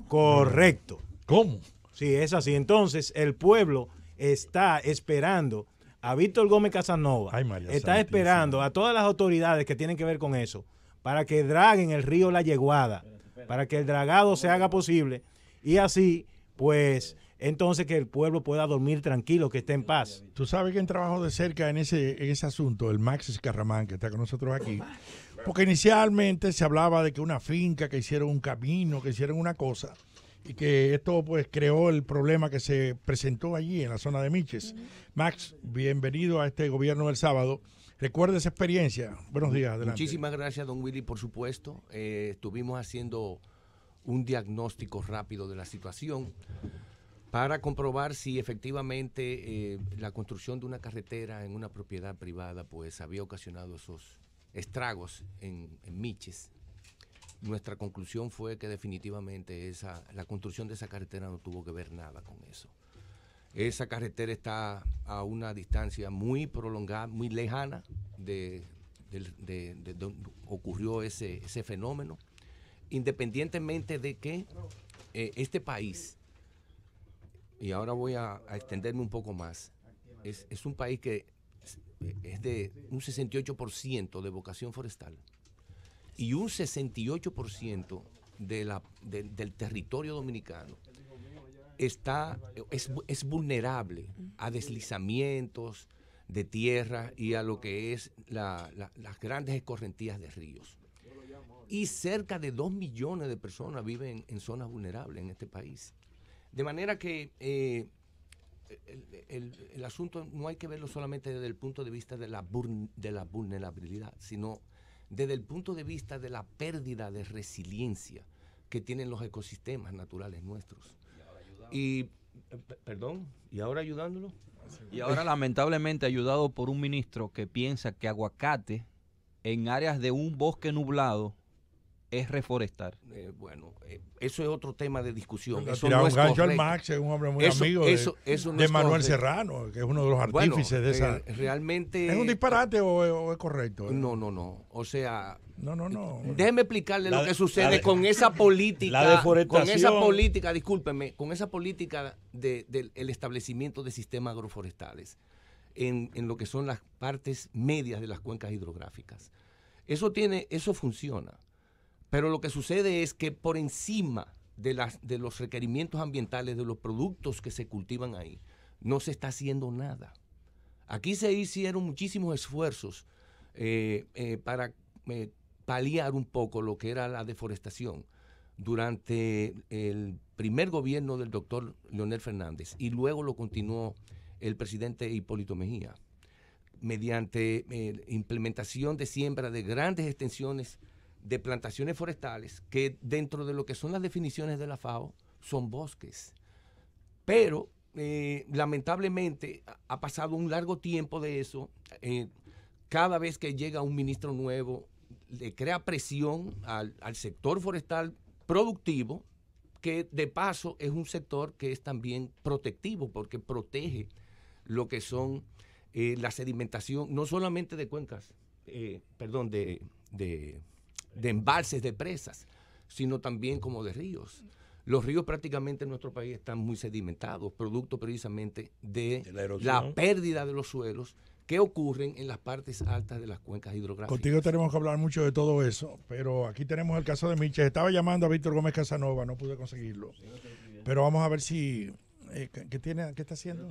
[SPEAKER 11] Correcto. ¿Cómo? Sí, es así. Entonces, el pueblo está esperando a Víctor Gómez Casanova. está esperando a todas las autoridades que tienen que ver con eso para que draguen el río La Yeguada, para que el dragado se haga posible y así, pues, entonces que el pueblo pueda dormir tranquilo, que esté en paz. Tú sabes que en trabajo de cerca en ese, en ese asunto, el Max Carramán, que está con nosotros aquí.
[SPEAKER 1] Porque inicialmente se hablaba de que una finca, que hicieron un camino, que hicieron una cosa, y que esto pues creó el problema que se presentó allí en la zona de Miches. Max, bienvenido a este gobierno del sábado. Recuerda esa experiencia. Buenos días. Adelante.
[SPEAKER 20] Muchísimas gracias, don Willy, por supuesto. Eh, estuvimos haciendo un diagnóstico rápido de la situación para comprobar si efectivamente eh, la construcción de una carretera en una propiedad privada pues había ocasionado esos estragos en, Miches, nuestra conclusión fue que definitivamente esa, la construcción de esa carretera no tuvo que ver nada con eso. Esa carretera está a una distancia muy prolongada, muy lejana de, donde ocurrió ese, fenómeno, independientemente de que eh, este país, y ahora voy a, extenderme un poco más, es, es un país que es de un 68% de vocación forestal y un 68% de la, del territorio dominicano está, es, vulnerable a deslizamientos de tierra y a lo que es las grandes escorrentías de ríos. Y cerca de 2 millones de personas viven en zonas vulnerables en este país. De manera que eh, el, asunto no hay que verlo solamente desde el punto de vista de la, de la vulnerabilidad, sino desde el punto de vista de la pérdida de resiliencia que tienen los ecosistemas
[SPEAKER 9] naturales nuestros. Y, eh, perdón, y ahora ayudándolo. Y ahora lamentablemente ayudado por un ministro que piensa que aguacate en áreas de un bosque nublado es reforestar. Eh, bueno, eh, eso es otro
[SPEAKER 20] tema de discusión. eso es al Max, es un hombre muy amigo de, Manuel Serrano, que es uno de los artífices de esa. Eh, realmente. ¿Es un disparate o, es correcto? No, no, no. O sea. No, no, no. Déjeme explicarle lo que sucede con esa política. Con esa política, discúlpeme, con esa política del establecimiento de sistemas agroforestales en, en lo que son las partes medias de las cuencas hidrográficas. Eso tiene, eso funciona. Pero lo que sucede es que por encima de, las, de los requerimientos ambientales, de los productos que se cultivan ahí, no se está haciendo nada. Aquí se hicieron muchísimos esfuerzos eh, eh, para eh, paliar un poco lo que era la deforestación durante el primer gobierno del doctor Leonel Fernández y luego lo continuó el presidente Hipólito Mejía mediante implementación de siembra de grandes extensiones de plantaciones forestales que dentro de lo que son las definiciones de la FAO son bosques. Pero eh, lamentablemente ha pasado un largo tiempo de eso. Eh, cada vez que llega un ministro nuevo, le crea presión al, sector forestal productivo, que de paso es un sector que es también protectivo, porque protege lo que son eh, la sedimentación, no solamente de cuencas, perdón, de, de embalses, de presas, sino también como de ríos. Los ríos prácticamente en nuestro país están muy sedimentados, producto precisamente de, la, pérdida de los suelos que ocurren en las partes altas de las cuencas hidrográficas. Contigo tenemos que
[SPEAKER 1] hablar mucho de todo eso, pero aquí tenemos el caso de Michel. Estaba llamando a Víctor Gómez Casanova, no pude conseguirlo. Pero vamos a ver si... Eh, ¿qué, tiene, ¿Qué está haciendo?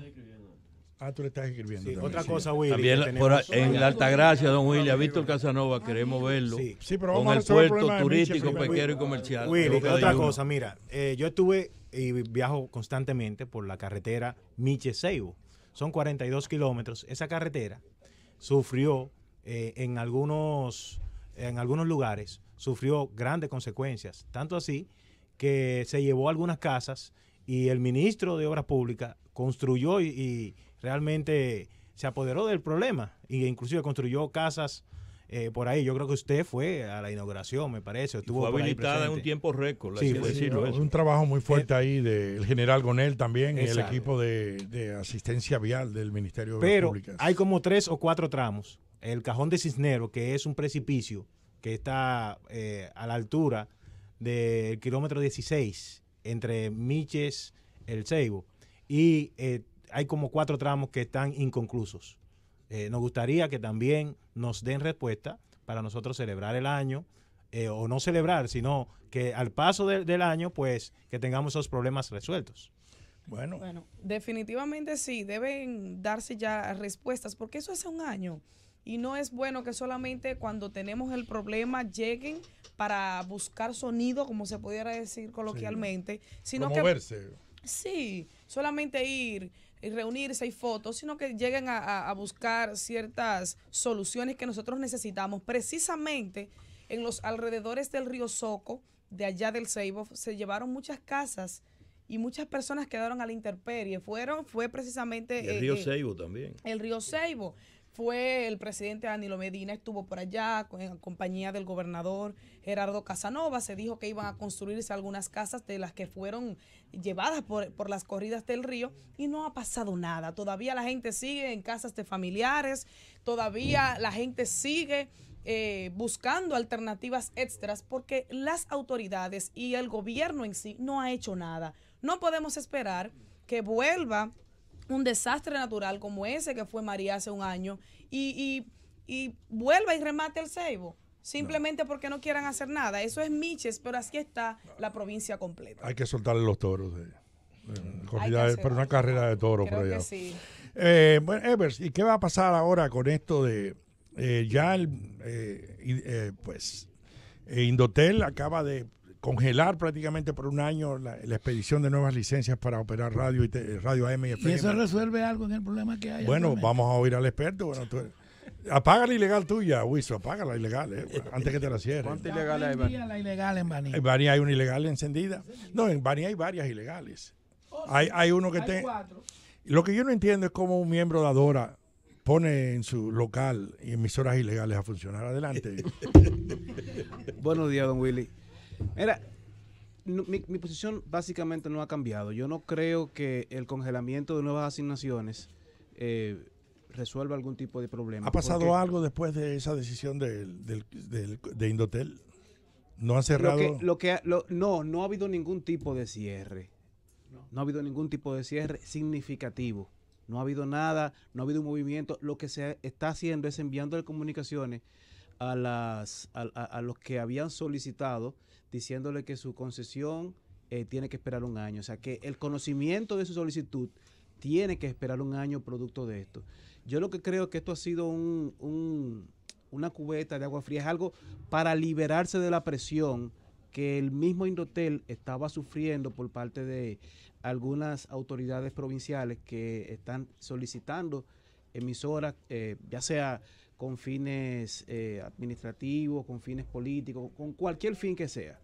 [SPEAKER 1] Ah, tú le estás escribiendo. Sí, otra cosa, Willy. También en la Altagracia,
[SPEAKER 3] don Willy, visto Víctor Casanova, queremos verlo.
[SPEAKER 11] Sí, pero vamos con el puerto turístico, pequeño y comercial. Willy, otra cosa, mira, eh, yo estuve y viajo constantemente por la carretera Miche-Seibo. Son 42 kilómetros. Esa carretera sufrió eh, en, algunos, en algunos lugares, sufrió grandes consecuencias. Tanto así que se llevó algunas casas y el ministro de Obras Públicas construyó y realmente se apoderó del problema e inclusive construyó casas eh, por ahí. Yo creo que usted fue a la inauguración, me parece. Estuvo fue habilitada en un
[SPEAKER 3] tiempo récord. Sí, fue ¿eh? un
[SPEAKER 11] trabajo
[SPEAKER 1] muy fuerte eh, ahí del general Gonel también, el equipo de, asistencia vial del Ministerio de Pero hay
[SPEAKER 11] como tres o cuatro tramos. El Cajón de Cisnero, que es un precipicio que está a la altura del kilómetro 16 entre Miches, el Ceibo, y hay como cuatro tramos que están inconclusos. Eh, nos gustaría que también nos den respuesta para nosotros celebrar el año, eh, o no celebrar, sino que al paso del año, pues que tengamos esos problemas resueltos. Bueno.
[SPEAKER 8] bueno, definitivamente sí, deben darse ya respuestas, porque eso hace un año. Y no es bueno que solamente cuando tenemos el problema lleguen para buscar sonido, como se pudiera decir coloquialmente, sino que... Sí, solamente ir y eh, reunirse y fotos, sino que lleguen a, buscar ciertas soluciones que nosotros necesitamos. Precisamente en los alrededores del río Soco, de allá del Seibo, se llevaron muchas casas y muchas personas quedaron a la intemperie. Fueron, fue precisamente. el eh, río Seibo eh, también. El río Seibo fue el presidente Danilo Medina, estuvo por allá en compañía del gobernador Gerardo Casanova. Se dijo que iban a construirse algunas casas de las que fueron llevadas por, las corridas del río y no ha pasado nada. Todavía la gente sigue en casas de familiares, todavía la gente sigue eh, buscando alternativas extras porque las autoridades y el gobierno en sí no ha hecho nada. No podemos esperar que vuelva un desastre natural como ese que fue María hace un año y, y, y vuelva y remate el ceibo. Simplemente porque no quieran hacer nada. Eso es Miches, pero así está la provincia completa. Hay
[SPEAKER 1] que soltarle los toros. Mm. pero una carrera de toros eh, bueno, Evers, ¿y qué va a pasar ahora con esto de eh, ya el, eh, pues Indotel acaba de congelar prácticamente por un año la, expedición de nuevas licencias para operar radio y eh, radio AM y FM. ¿Y eso
[SPEAKER 17] resuelve algo en el problema que hay? Bueno,
[SPEAKER 1] vamos a oír al experto. apaga la ilegal tuya, Wilson, apaga la ilegal, eh, antes que te la cierren. ¿Cuántas ilegales
[SPEAKER 17] hay, ilegal en Bani?
[SPEAKER 1] hay una ilegal encendida. No, en Bani hay varias ilegales. hay, uno que tiene. Lo que yo no entiendo es cómo un miembro de Adora pone en su local emisoras ilegales a funcionar. Adelante.
[SPEAKER 18] Buenos días, don Willy. Mira, mi, posición básicamente no ha cambiado. Yo no creo que el congelamiento de nuevas asignaciones eh, resuelva algún tipo de problema. ¿Ha pasado
[SPEAKER 1] algo después de esa decisión de Indotel? ¿No ha cerrado?
[SPEAKER 18] Lo que, no, no ha habido ningún tipo de cierre. No. ha habido ningún tipo de cierre significativo. No ha habido nada, no ha habido un movimiento. Lo que se está haciendo es enviando las comunicaciones a, las, a los que habían solicitado diciéndole que su concesión eh, tiene que esperar un año. O sea, que el conocimiento de su solicitud tiene que esperar un año producto de esto. Yo lo que creo que esto ha sido una cubeta de agua fría, es algo para liberarse de la presión que el mismo Indotel estaba sufriendo por parte de algunas autoridades provinciales que están solicitando emisoras, eh, ya sea con fines eh, administrativos, con fines políticos, con cualquier fin que sea.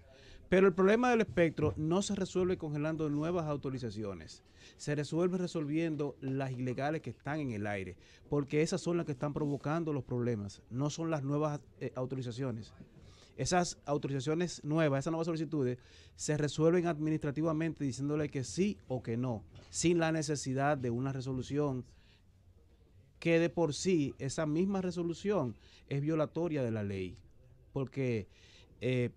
[SPEAKER 18] Pero el problema del espectro no se resuelve congelando nuevas autorizaciones, se resuelve resolviendo las ilegales que están en el aire, porque esas son las que están provocando los problemas, no son las nuevas eh, autorizaciones. Esas autorizaciones nuevas, esas nuevas solicitudes, se resuelven administrativamente diciéndole que sí o que no, sin la necesidad de una resolución que de por sí esa misma resolución es violatoria de la ley, porque eh,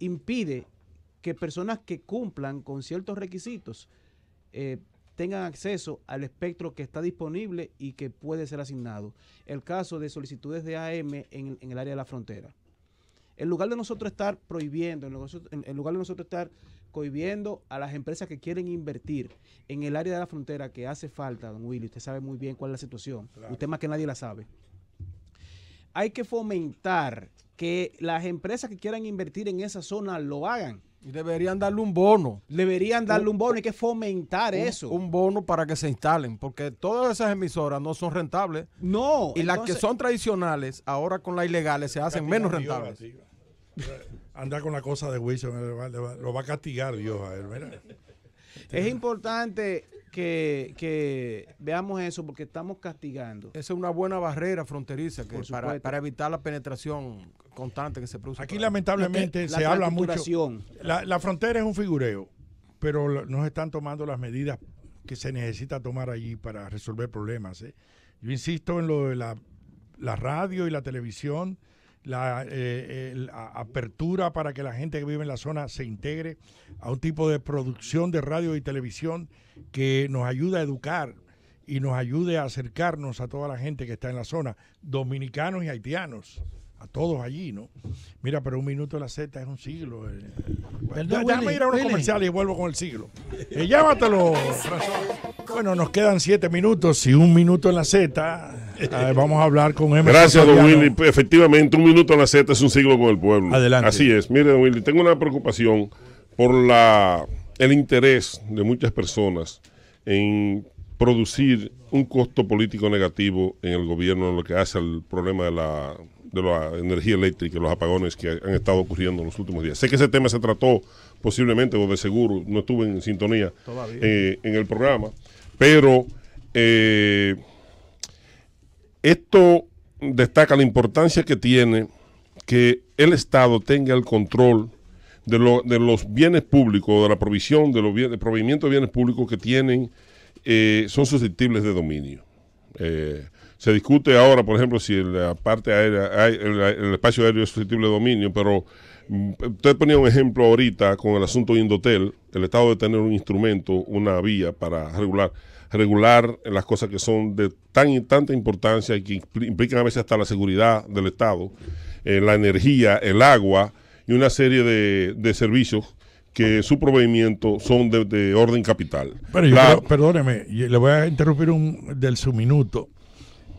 [SPEAKER 18] impide que personas que cumplan con ciertos requisitos eh, tengan acceso al espectro que está disponible y que puede ser asignado. El caso de solicitudes de AM en, en el área de la frontera. En lugar de nosotros estar prohibiendo, en lugar de nosotros estar cohibiendo a las empresas que quieren invertir en el área de la frontera que hace falta, don Willy. Usted sabe muy bien cuál es la situación. un Usted más que nadie la sabe. Hay que fomentar que las empresas que quieran invertir en esa zona lo hagan. deberían darle un bono. Deberían darle
[SPEAKER 10] un, bono, hay que fomentar eso. Un bono para que se instalen, porque todas esas emisoras no son rentables. No. Y las que son tradicionales, ahora con las ilegales, se hacen menos rentables. Andar
[SPEAKER 1] con la cosa de Wilson, lo va
[SPEAKER 18] a castigar Dios a él, Es importante que, veamos eso porque estamos castigando. Esa es una buena barrera fronteriza que para, evitar
[SPEAKER 10] la penetración constante que se produce. Aquí lamentablemente se habla mucho. La,
[SPEAKER 1] frontera es un figureo, pero no se están tomando las medidas que se necesita tomar allí para resolver problemas. ¿eh? Yo insisto en lo de la, radio y la televisión la eh, apertura para que la gente que vive en la zona se integre a un tipo de producción de radio y televisión que nos ayude a educar y nos ayude a acercarnos a toda la gente que está en la zona, dominicanos y haitianos todos allí, ¿no? Mira, pero un minuto en la Z es un siglo. Eh, ya, ir a y vuelvo con el siglo. Eh, Bueno, nos quedan siete minutos y un minuto en la Z. vamos a hablar con Emerson. Gracias, don Willy.
[SPEAKER 4] Pues, efectivamente, un minuto en la Z es un siglo con el pueblo. Adelante. Así es. Mire, don Willy, tengo una preocupación por la, el interés de muchas personas en producir un costo político negativo en el gobierno en lo que hace al problema de la de la energía eléctrica, y los apagones que han estado ocurriendo en los últimos días. Sé que ese tema se trató posiblemente, o de seguro, no estuve en sintonía eh, en el programa, pero eh, esto destaca la importancia que tiene que el Estado tenga el control de, lo, de los bienes públicos, de la provisión, de los bienes, de proveimiento de bienes públicos que tienen, eh, son susceptibles de dominio. Se discute ahora, por ejemplo, si la parte aérea, el, espacio aéreo es susceptible de dominio, pero mm, usted ponía un ejemplo ahorita con el asunto Indotel, el Estado de tener un instrumento, una vía para regular regular las cosas que son de tan y tanta importancia y que implican a veces hasta la seguridad del Estado, eh, la energía, el agua y una serie de, servicios que su proveimiento son de, orden capital. Pero yo
[SPEAKER 1] perdóneme, le voy a interrumpir un del su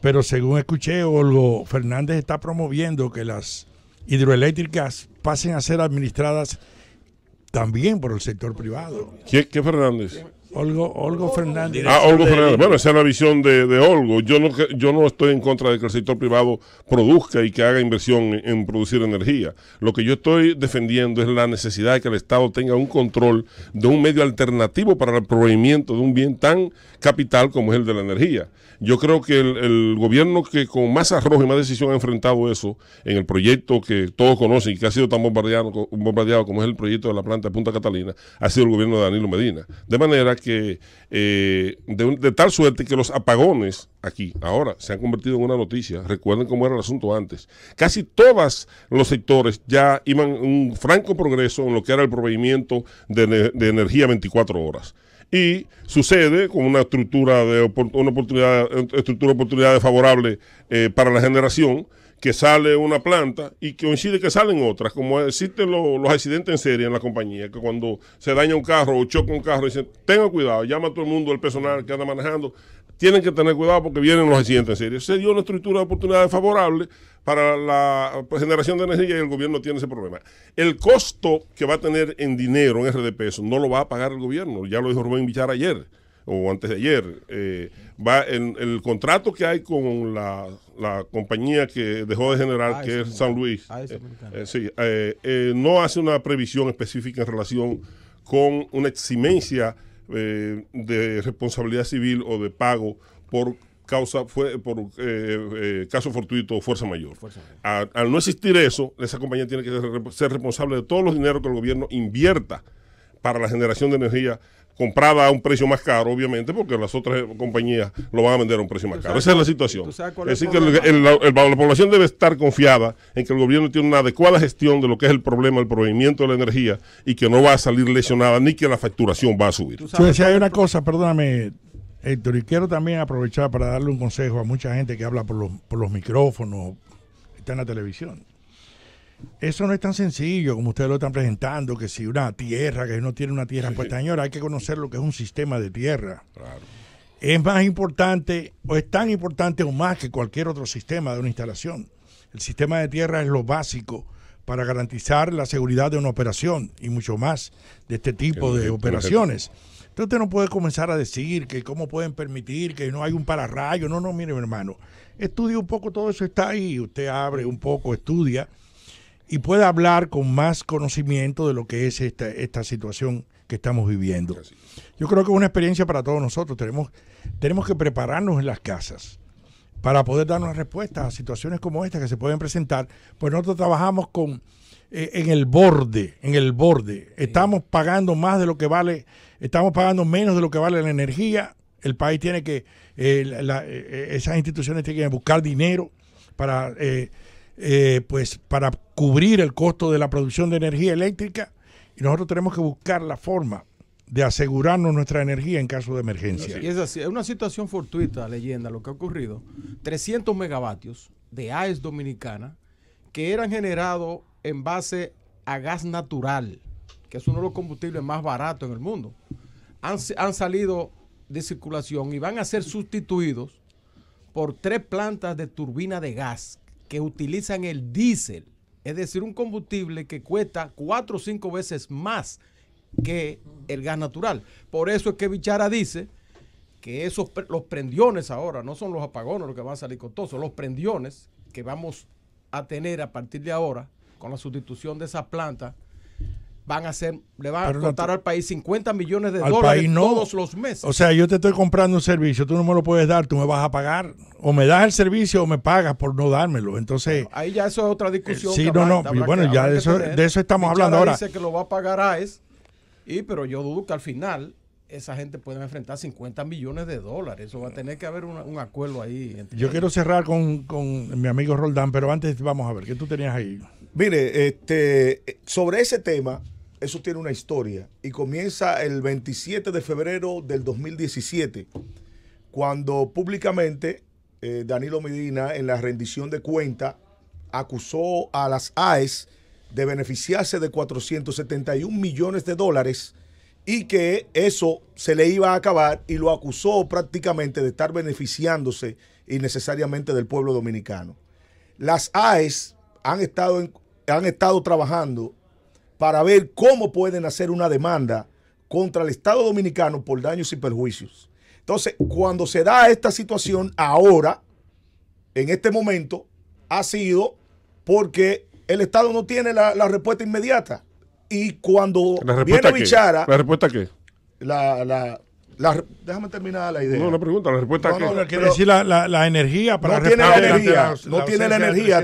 [SPEAKER 1] pero según escuché, Olgo Fernández está promoviendo que las hidroeléctricas pasen a ser administradas también por el sector privado.
[SPEAKER 4] ¿Qué, qué Fernández?
[SPEAKER 1] Olgo, Olgo Fernández. Ah, Olgo Fernández. Bueno,
[SPEAKER 4] esa es la visión de, Olgo. Yo no, yo no estoy en contra de que el sector privado produzca y que haga inversión en, producir energía. Lo que yo estoy defendiendo es la necesidad de que el Estado tenga un control de un medio alternativo para el proveimiento de un bien tan capital como es el de la energía. Yo creo que el, gobierno que con más arrojo y más decisión ha enfrentado eso en el proyecto que todos conocen y que ha sido tan bombardeado, bombardeado como es el proyecto de la planta de Punta Catalina, ha sido el gobierno de Danilo Medina. De manera que eh, de, tal suerte que los apagones aquí ahora se han convertido en una noticia. Recuerden cómo era el asunto antes. Casi todos los sectores ya iban un franco progreso en lo que era el proveimiento de, energía 24 horas y sucede con una estructura de una oportunidad, eh, estructura oportunidades favorable eh, para la generación que sale una planta y que coincide que salen otras, como existen los, accidentes en serie en la compañía, que cuando se daña un carro o choca un carro, dicen, tenga cuidado, llama a todo el mundo, el personal que anda manejando, tienen que tener cuidado porque vienen los accidentes en serie. Se dio una estructura de oportunidades favorable para la pues, generación de energía y el gobierno tiene ese problema. El costo que va a tener en dinero, en RDP, eso no lo va a pagar el gobierno, ya lo dijo Rubén Villar ayer o antes de ayer, eh, va en, el contrato que hay con la, compañía que dejó de generar, ah, que es San Luis, ah, eh, eh, sí, no hace una previsión específica en relación con una eximencia de responsabilidad civil o de pago por causa fue por caso fortuito o fuerza mayor. Al, no existir eso, esa compañía tiene que ser responsable de todos los dineros que el gobierno invierta para la generación de energía comprada a un precio más caro, obviamente, porque las otras compañías lo van a vender a un precio más caro. Esa es la situación. Es decir, que la población debe estar confiada en que el gobierno tiene una adecuada gestión de lo que es el problema del proveimiento de la energía y que no va a salir lesionada ni que la facturación va a subir. Yo
[SPEAKER 1] decía, hay una cosa, perdóname, Héctor, y quiero también aprovechar para darle un consejo a mucha gente que habla por los, por los micrófonos, está en la televisión. Eso no es tan sencillo como ustedes lo están presentando, que si una tierra, que no tiene una tierra sí. puesta, hay que conocer lo que es un sistema de tierra. Es más importante, o es tan importante o más que cualquier otro sistema de una instalación. El sistema de tierra es lo básico para garantizar la seguridad de una operación y mucho más de este tipo de operaciones. Entonces usted no puede comenzar a decir que cómo pueden permitir que no hay un pararrayo. No, no, mire mi hermano, estudie un poco, todo eso está ahí. Usted abre un poco, estudia y pueda hablar con más conocimiento de lo que es esta, esta situación que estamos viviendo. Yo creo que es una experiencia para todos nosotros. Tenemos, tenemos que prepararnos en las casas para poder dar una respuesta a situaciones como esta que se pueden presentar, pues nosotros trabajamos con eh, en el borde, en el borde. Estamos pagando más de lo que vale, estamos pagando menos de lo que vale la energía. El país tiene que, eh, eh, esas instituciones tienen que buscar dinero para eh, pues para cubrir el costo de la producción de energía eléctrica y nosotros tenemos que buscar la forma de asegurarnos nuestra energía en caso de emergencia. Y
[SPEAKER 10] es así, una situación fortuita, leyenda, lo que ha ocurrido. 300 megavatios de AES Dominicana que eran generados en base a gas natural, que es uno de los combustibles más baratos en el mundo. Han, han salido de circulación y van a ser sustituidos por tres plantas de turbina de gas que utilizan el diésel, es decir, un combustible que cuesta cuatro o cinco veces más que el gas natural. Por eso es que Bichara dice que esos los prendiones ahora, no son los apagones los que van a salir costosos, los prendiones que vamos a tener a partir de ahora con la sustitución de esa plantas van a hacer, le van a contar al país 50 millones de dólares todos los meses. O sea, yo
[SPEAKER 1] te estoy comprando un servicio, tú no me lo puedes dar, tú me vas a pagar. O me das el servicio o me pagas por no dármelo. Entonces.
[SPEAKER 10] ahí ya eso es otra eh, discusión. sí, no, no. bueno, ya de eso, estamos hablando ahora. dice que lo va a pagar AES, y, pero yo dudo que al final esa gente puede enfrentar 50 millones de dólares. Eso va a tener que haber un acuerdo ahí. Yo quiero
[SPEAKER 5] cerrar con, mi amigo Roldán, pero antes vamos a ver, ¿qué tú tenías ahí? Mire, este, sobre ese tema, eso tiene una historia y comienza el 27 de febrero del 2017, cuando públicamente eh, Danilo Medina en la rendición de cuenta acusó a las AES de beneficiarse de 471 millones de dólares y que eso se le iba a acabar y lo acusó prácticamente de estar beneficiándose innecesariamente del pueblo dominicano. Las AES han estado, han estado trabajando para ver cómo pueden hacer una demanda contra el Estado Dominicano por daños y perjuicios. Entonces, cuando se da esta situación ahora, en este momento, ha sido porque el Estado no tiene la, respuesta inmediata. Y cuando viene Bichara... ¿La respuesta qué? la, déjame terminar la idea. No, la pregunta, la respuesta es quiere decir la, la, energía para No tiene la energía. no tiene la energía.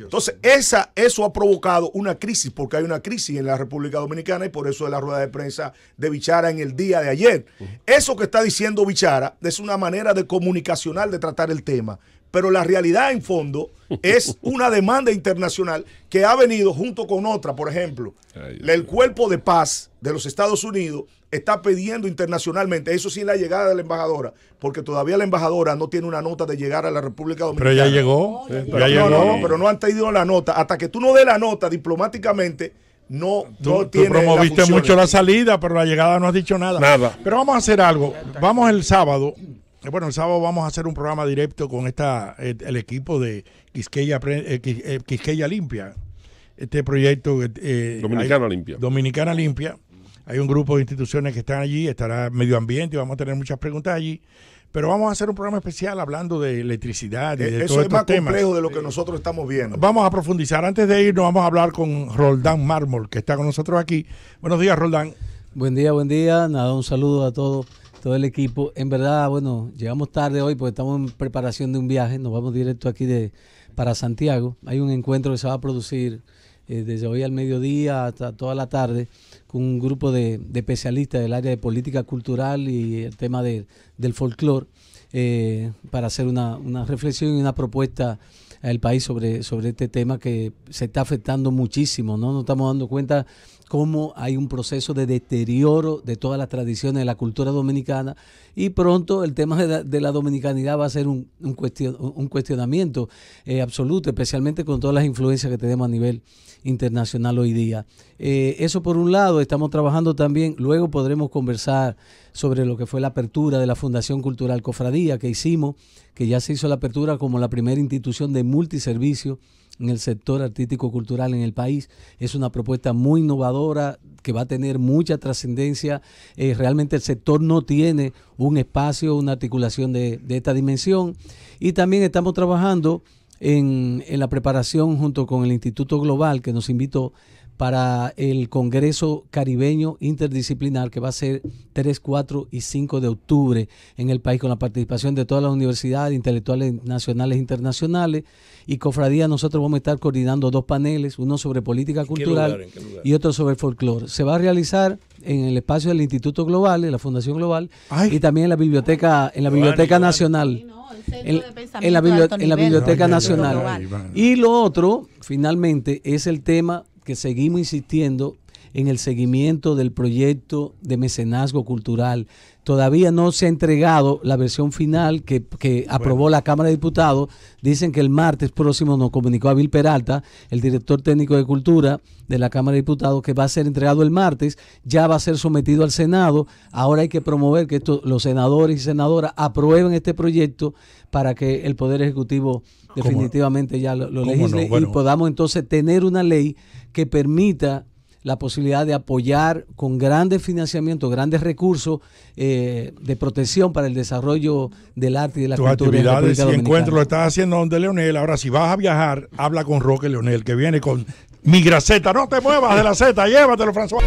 [SPEAKER 5] Entonces, esa, eso ha provocado una crisis, porque hay una crisis en la República Dominicana y por eso es la rueda de prensa de Bichara en el día de ayer. Eso que está diciendo Bichara es una manera de comunicacional de tratar el tema, pero la realidad en fondo es una demanda internacional que ha venido junto con otra, por ejemplo, el cuerpo de paz de los Estados Unidos está pidiendo internacionalmente, eso sí, la llegada de la embajadora, porque todavía la embajadora no tiene una nota de llegar a la República Dominicana. Oh, pero ya
[SPEAKER 1] llegó, ya no, llegó. No, pero
[SPEAKER 5] no han tenido la nota. Hasta que tú no des la nota diplomáticamente, no, no tiene tú promoviste mucho la salida,
[SPEAKER 1] pero la llegada no has dicho nada.
[SPEAKER 4] Nada.
[SPEAKER 5] Pero vamos a hacer algo. Vamos el sábado eh, bueno,
[SPEAKER 1] el sábado vamos a hacer un programa directo con esta el, equipo de eh, eh, Quisqueya, Limpia, este proyecto. Dominicana Limpia. Dominicana Limpia. Hay un grupo de instituciones que están allí, estará medio ambiente, y vamos a tener muchas preguntas allí. Pero vamos a hacer un programa especial hablando
[SPEAKER 5] de electricidad. Y de Eso es más complejo de lo que nosotros estamos viendo.
[SPEAKER 1] Vamos a
[SPEAKER 21] profundizar. Antes de irnos, vamos a hablar con Roldán Mármol, que está con nosotros aquí. Buenos días, Roldán. Buen día, buen día. Nada, un saludo a todos todo el equipo. En verdad, bueno, llegamos tarde hoy porque estamos en preparación de un viaje. Nos vamos directo aquí de, para Santiago. Hay un encuentro que se va a producir eh, desde hoy al mediodía hasta toda la tarde con un grupo de, especialistas del área de política cultural y el tema de, del folclore eh, para hacer una, reflexión y una propuesta al país sobre, sobre este tema que se está afectando muchísimo, ¿no? Nos estamos dando cuenta cómo hay un proceso de deterioro de todas las tradiciones de la cultura dominicana y pronto el tema de la, dominicanidad va a ser un, un cuestionamiento eh, absoluto, especialmente con todas las influencias que tenemos a nivel internacional hoy día. Eh, eso por un lado, estamos trabajando también, luego podremos conversar sobre lo que fue la apertura de la Fundación Cultural Cofradía que hicimos, que ya se hizo la apertura como la primera institución de multiservicio en el sector artístico-cultural en el país. Es una propuesta muy innovadora que va a tener mucha trascendencia. Eh, realmente el sector no tiene un espacio, una articulación de, esta dimensión. Y también estamos trabajando en, en la preparación junto con el Instituto Global que nos invitó para el Congreso Caribeño Interdisciplinar que va a ser 3, 4 y 5 de octubre en el país con la participación de todas las universidades, intelectuales nacionales e internacionales y cofradía nosotros vamos a estar coordinando dos paneles, uno sobre política cultural y otro sobre folclore. Se va a realizar en el espacio del Instituto Global, de la Fundación Global y también en la biblioteca en la biblioteca nacional. en, en, la, en la biblioteca nacional. y lo otro, finalmente, es el tema que seguimos insistiendo en el seguimiento del proyecto de mecenazgo cultural. Todavía no se ha entregado la versión final que, aprobó la Cámara de Diputados. Dicen que el martes próximo nos comunicó a Bill Peralta, el director técnico de Cultura de la Cámara de Diputados, que va a ser entregado el martes, ya va a ser sometido al Senado. Ahora hay que promover que esto, los senadores y senadoras aprueben este proyecto para que el Poder Ejecutivo definitivamente ya lo, y podamos entonces tener una ley que permita la posibilidad de apoyar con grandes financiamientos, grandes recursos eh, de protección para el desarrollo del arte y de la cultura. actividades y si lo estás haciendo donde Leonel. Ahora, si vas a viajar, habla con Roque
[SPEAKER 1] Leonel, que viene con mi graseta No te muevas de la Z, llévatelo, François.